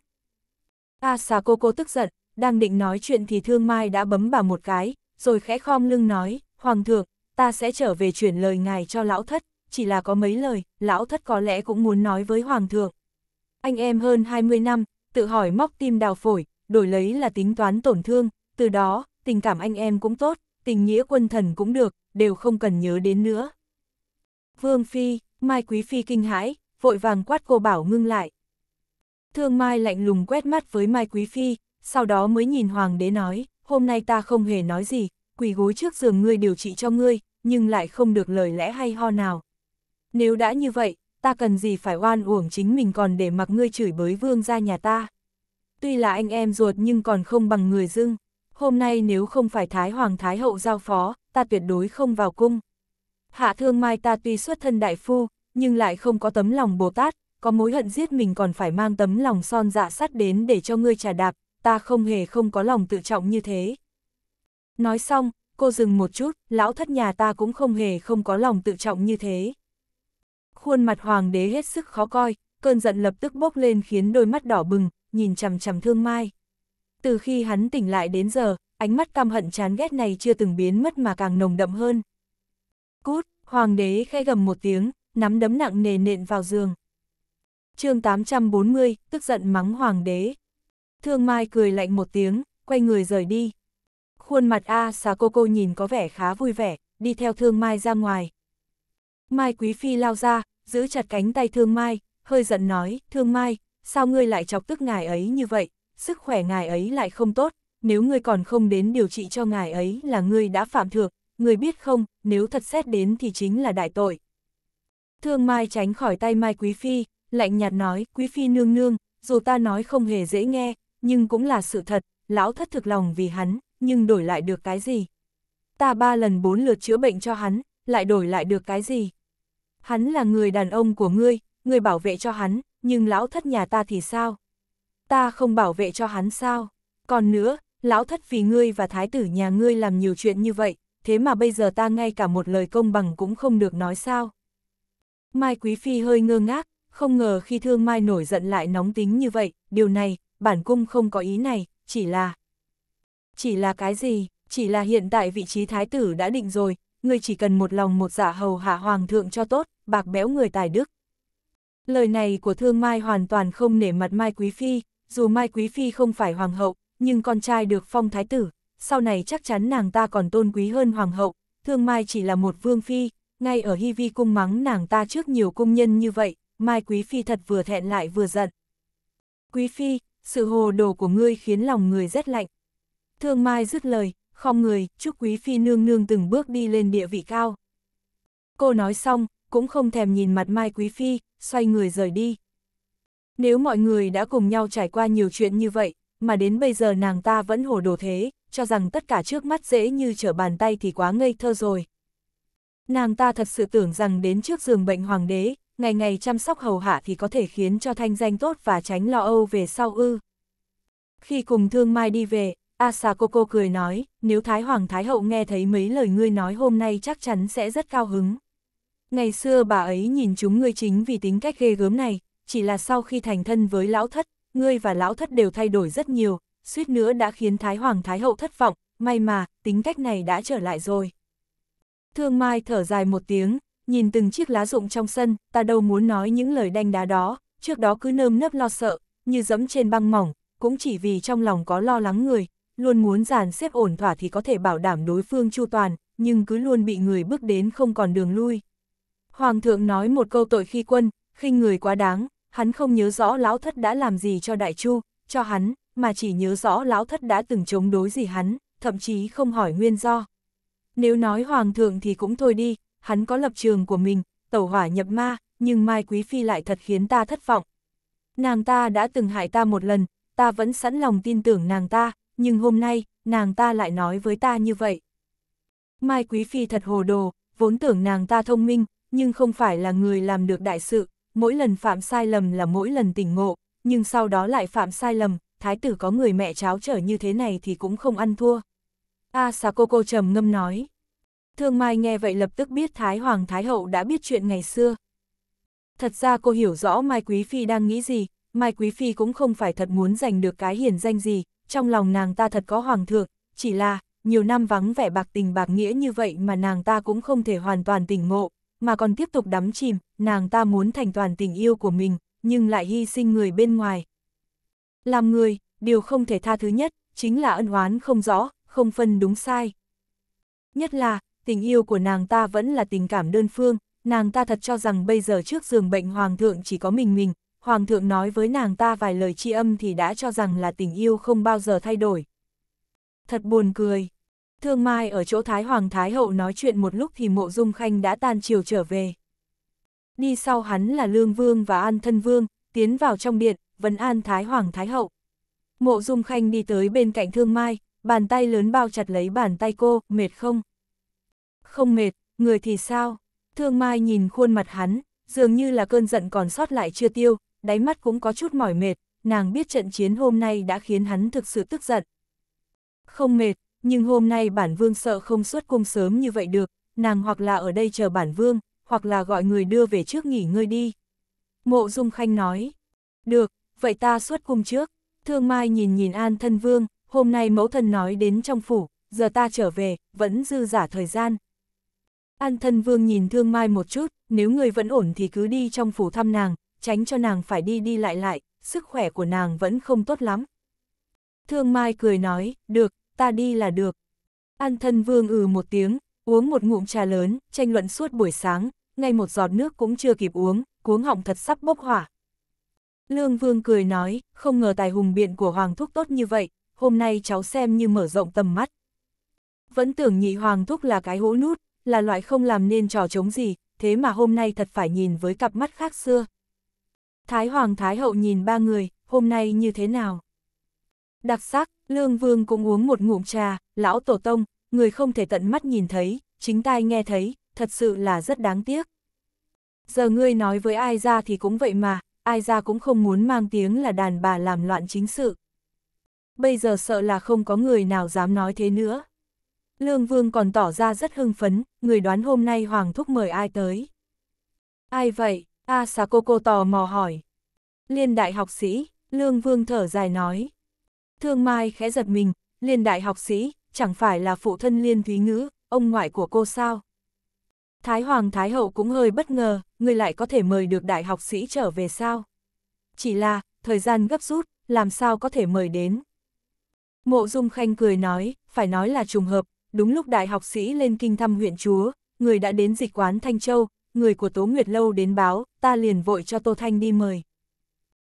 A à, xà cô cô tức giận, đang định nói chuyện thì thương mai đã bấm bà một cái, rồi khẽ khom lưng nói, Hoàng thượng, ta sẽ trở về chuyển lời ngài cho lão thất, chỉ là có mấy lời, lão thất có lẽ cũng muốn nói với Hoàng thượng. Anh em hơn 20 năm, tự hỏi móc tim đào phổi, đổi lấy là tính toán tổn thương, từ đó, tình cảm anh em cũng tốt, tình nghĩa quân thần cũng được, đều không cần nhớ đến nữa. Vương Phi, Mai Quý Phi kinh hãi, vội vàng quát cô bảo ngưng lại. Thương Mai lạnh lùng quét mắt với Mai Quý Phi, sau đó mới nhìn Hoàng đế nói, hôm nay ta không hề nói gì, quỳ gối trước giường ngươi điều trị cho ngươi, nhưng lại không được lời lẽ hay ho nào. Nếu đã như vậy, ta cần gì phải oan uổng chính mình còn để mặc ngươi chửi bới vương ra nhà ta. Tuy là anh em ruột nhưng còn không bằng người dưng hôm nay nếu không phải Thái Hoàng Thái Hậu giao phó, ta tuyệt đối không vào cung. Hạ thương mai ta tuy xuất thân đại phu, nhưng lại không có tấm lòng Bồ Tát, có mối hận giết mình còn phải mang tấm lòng son dạ sắt đến để cho ngươi trả đạp, ta không hề không có lòng tự trọng như thế. Nói xong, cô dừng một chút, lão thất nhà ta cũng không hề không có lòng tự trọng như thế. Khuôn mặt hoàng đế hết sức khó coi, cơn giận lập tức bốc lên khiến đôi mắt đỏ bừng, nhìn chằm chằm thương mai. Từ khi hắn tỉnh lại đến giờ, ánh mắt căm hận chán ghét này chưa từng biến mất mà càng nồng đậm hơn. Cút, hoàng đế khẽ gầm một tiếng, nắm đấm nặng nề nện vào giường. chương 840, tức giận mắng hoàng đế. Thương Mai cười lạnh một tiếng, quay người rời đi. Khuôn mặt A xà cô cô nhìn có vẻ khá vui vẻ, đi theo Thương Mai ra ngoài. Mai Quý Phi lao ra, giữ chặt cánh tay Thương Mai, hơi giận nói, Thương Mai, sao ngươi lại chọc tức ngài ấy như vậy? sức khỏe ngài ấy lại không tốt, nếu ngươi còn không đến điều trị cho ngài ấy là ngươi đã phạm thượng, ngươi biết không, nếu thật xét đến thì chính là đại tội. Thương Mai tránh khỏi tay Mai Quý Phi, lạnh nhạt nói, Quý Phi nương nương, dù ta nói không hề dễ nghe, nhưng cũng là sự thật, lão thất thực lòng vì hắn, nhưng đổi lại được cái gì? Ta ba lần bốn lượt chữa bệnh cho hắn, lại đổi lại được cái gì? Hắn là người đàn ông của ngươi, ngươi bảo vệ cho hắn, nhưng lão thất nhà ta thì sao? ta không bảo vệ cho hắn sao? Còn nữa, lão thất vì ngươi và thái tử nhà ngươi làm nhiều chuyện như vậy, thế mà bây giờ ta ngay cả một lời công bằng cũng không được nói sao? Mai Quý Phi hơi ngơ ngác, không ngờ khi thương Mai nổi giận lại nóng tính như vậy, điều này, bản cung không có ý này, chỉ là... Chỉ là cái gì? Chỉ là hiện tại vị trí thái tử đã định rồi, ngươi chỉ cần một lòng một dạ hầu hạ hoàng thượng cho tốt, bạc béo người tài đức. Lời này của Thương Mai hoàn toàn không nể mặt Mai Quý Phi, dù Mai Quý Phi không phải hoàng hậu, nhưng con trai được phong thái tử, sau này chắc chắn nàng ta còn tôn quý hơn hoàng hậu, thương Mai chỉ là một vương phi, ngay ở Hy Vi cung mắng nàng ta trước nhiều cung nhân như vậy, Mai Quý Phi thật vừa thẹn lại vừa giận. Quý Phi, sự hồ đồ của ngươi khiến lòng người rét lạnh. Thương Mai dứt lời, không người, chúc Quý Phi nương nương từng bước đi lên địa vị cao. Cô nói xong, cũng không thèm nhìn mặt Mai Quý Phi, xoay người rời đi. Nếu mọi người đã cùng nhau trải qua nhiều chuyện như vậy, mà đến bây giờ nàng ta vẫn hồ đồ thế, cho rằng tất cả trước mắt dễ như trở bàn tay thì quá ngây thơ rồi. Nàng ta thật sự tưởng rằng đến trước giường bệnh hoàng đế, ngày ngày chăm sóc hầu hạ thì có thể khiến cho thanh danh tốt và tránh lo âu về sau ư. Khi cùng thương mai đi về, Asakoko cười nói, nếu Thái Hoàng Thái Hậu nghe thấy mấy lời ngươi nói hôm nay chắc chắn sẽ rất cao hứng. Ngày xưa bà ấy nhìn chúng ngươi chính vì tính cách ghê gớm này, chỉ là sau khi thành thân với lão thất, ngươi và lão thất đều thay đổi rất nhiều, suýt nữa đã khiến Thái Hoàng Thái Hậu thất vọng, may mà, tính cách này đã trở lại rồi. Thương Mai thở dài một tiếng, nhìn từng chiếc lá rụng trong sân, ta đâu muốn nói những lời đanh đá đó, trước đó cứ nơm nớp lo sợ, như dẫm trên băng mỏng, cũng chỉ vì trong lòng có lo lắng người, luôn muốn dàn xếp ổn thỏa thì có thể bảo đảm đối phương chu toàn, nhưng cứ luôn bị người bước đến không còn đường lui. Hoàng thượng nói một câu tội khi quân, khinh người quá đáng, hắn không nhớ rõ lão thất đã làm gì cho đại chu, cho hắn, mà chỉ nhớ rõ lão thất đã từng chống đối gì hắn, thậm chí không hỏi nguyên do. Nếu nói hoàng thượng thì cũng thôi đi, hắn có lập trường của mình, tẩu hỏa nhập ma, nhưng Mai Quý Phi lại thật khiến ta thất vọng. Nàng ta đã từng hại ta một lần, ta vẫn sẵn lòng tin tưởng nàng ta, nhưng hôm nay, nàng ta lại nói với ta như vậy. Mai Quý Phi thật hồ đồ, vốn tưởng nàng ta thông minh, nhưng không phải là người làm được đại sự, mỗi lần phạm sai lầm là mỗi lần tỉnh ngộ, nhưng sau đó lại phạm sai lầm, thái tử có người mẹ cháo trở như thế này thì cũng không ăn thua. A à, cô trầm ngâm nói. Thương Mai nghe vậy lập tức biết Thái Hoàng Thái Hậu đã biết chuyện ngày xưa. Thật ra cô hiểu rõ Mai Quý Phi đang nghĩ gì, Mai Quý Phi cũng không phải thật muốn giành được cái hiển danh gì, trong lòng nàng ta thật có hoàng thượng, chỉ là, nhiều năm vắng vẻ bạc tình bạc nghĩa như vậy mà nàng ta cũng không thể hoàn toàn tỉnh ngộ, mà còn tiếp tục đắm chìm, nàng ta muốn thành toàn tình yêu của mình, nhưng lại hy sinh người bên ngoài. Làm người, điều không thể tha thứ nhất, chính là ân oán không rõ, không phân đúng sai. Nhất là, tình yêu của nàng ta vẫn là tình cảm đơn phương, nàng ta thật cho rằng bây giờ trước giường bệnh hoàng thượng chỉ có mình mình, hoàng thượng nói với nàng ta vài lời tri âm thì đã cho rằng là tình yêu không bao giờ thay đổi. Thật buồn cười. Thương Mai ở chỗ Thái Hoàng Thái Hậu nói chuyện một lúc thì mộ dung khanh đã tan chiều trở về. Đi sau hắn là Lương Vương và An Thân Vương, tiến vào trong điện, vấn an Thái Hoàng Thái Hậu. Mộ dung khanh đi tới bên cạnh Thương Mai, bàn tay lớn bao chặt lấy bàn tay cô, mệt không? Không mệt, người thì sao? Thương Mai nhìn khuôn mặt hắn, dường như là cơn giận còn sót lại chưa tiêu, đáy mắt cũng có chút mỏi mệt, nàng biết trận chiến hôm nay đã khiến hắn thực sự tức giận. Không mệt, nhưng hôm nay bản vương sợ không xuất cung sớm như vậy được, nàng hoặc là ở đây chờ bản vương, hoặc là gọi người đưa về trước nghỉ ngơi đi. Mộ Dung Khanh nói, được, vậy ta xuất cung trước. Thương Mai nhìn nhìn An Thân Vương, hôm nay mẫu thân nói đến trong phủ, giờ ta trở về, vẫn dư giả thời gian. An Thân Vương nhìn Thương Mai một chút, nếu người vẫn ổn thì cứ đi trong phủ thăm nàng, tránh cho nàng phải đi đi lại lại, sức khỏe của nàng vẫn không tốt lắm. Thương Mai cười nói, được, ta đi là được. An thân vương ừ một tiếng, uống một ngụm trà lớn, tranh luận suốt buổi sáng, ngay một giọt nước cũng chưa kịp uống, cuống họng thật sắp bốc hỏa. Lương vương cười nói, không ngờ tài hùng biện của Hoàng Thúc tốt như vậy, hôm nay cháu xem như mở rộng tầm mắt. Vẫn tưởng nhị Hoàng Thúc là cái hố nút, là loại không làm nên trò chống gì, thế mà hôm nay thật phải nhìn với cặp mắt khác xưa. Thái Hoàng Thái Hậu nhìn ba người, hôm nay như thế nào? Đặc sắc, Lương Vương cũng uống một ngụm trà, lão tổ tông, người không thể tận mắt nhìn thấy, chính tai nghe thấy, thật sự là rất đáng tiếc. Giờ ngươi nói với ai ra thì cũng vậy mà, ai ra cũng không muốn mang tiếng là đàn bà làm loạn chính sự. Bây giờ sợ là không có người nào dám nói thế nữa. Lương Vương còn tỏ ra rất hưng phấn, người đoán hôm nay Hoàng Thúc mời ai tới. Ai vậy? A à, cô cô tò mò hỏi. Liên đại học sĩ, Lương Vương thở dài nói. Thương Mai khẽ giật mình, liên đại học sĩ, chẳng phải là phụ thân liên thúy ngữ, ông ngoại của cô sao? Thái Hoàng Thái Hậu cũng hơi bất ngờ, người lại có thể mời được đại học sĩ trở về sao? Chỉ là, thời gian gấp rút, làm sao có thể mời đến? Mộ Dung Khanh cười nói, phải nói là trùng hợp, đúng lúc đại học sĩ lên kinh thăm huyện chúa, người đã đến dịch quán Thanh Châu, người của Tố Nguyệt Lâu đến báo, ta liền vội cho Tô Thanh đi mời.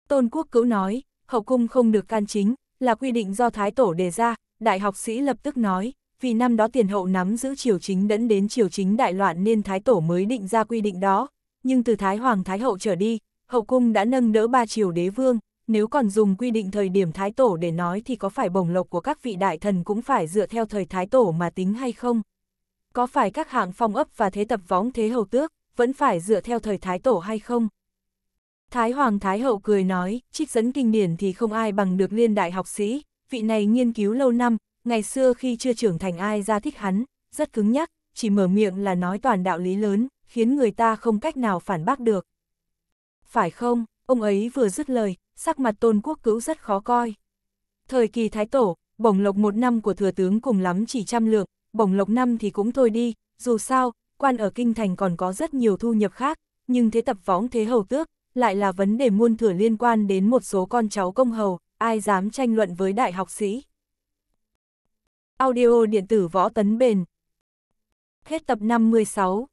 Tôn Quốc Cữu nói, hậu cung không được can chính, là quy định do Thái Tổ đề ra, đại học sĩ lập tức nói, vì năm đó tiền hậu nắm giữ triều chính dẫn đến triều chính đại loạn nên Thái Tổ mới định ra quy định đó, nhưng từ Thái Hoàng Thái Hậu trở đi, hậu cung đã nâng đỡ ba triều đế vương, nếu còn dùng quy định thời điểm Thái Tổ để nói thì có phải bổng lộc của các vị đại thần cũng phải dựa theo thời Thái Tổ mà tính hay không? Có phải các hạng phong ấp và thế tập võng thế hầu tước, vẫn phải dựa theo thời Thái Tổ hay không? Thái Hoàng Thái Hậu cười nói, trích dẫn kinh điển thì không ai bằng được liên đại học sĩ, vị này nghiên cứu lâu năm, ngày xưa khi chưa trưởng thành ai ra thích hắn, rất cứng nhắc, chỉ mở miệng là nói toàn đạo lý lớn, khiến người ta không cách nào phản bác được. Phải không, ông ấy vừa dứt lời, sắc mặt tôn quốc cứu rất khó coi. Thời kỳ Thái Tổ, bổng lộc một năm của thừa tướng cùng lắm chỉ trăm lượng, bổng lộc năm thì cũng thôi đi, dù sao, quan ở Kinh Thành còn có rất nhiều thu nhập khác, nhưng thế tập võng thế hầu tước, lại là vấn đề muôn thửa liên quan đến một số con cháu công hầu, ai dám tranh luận với đại học sĩ. Audio điện tử võ tấn bền Hết tập 56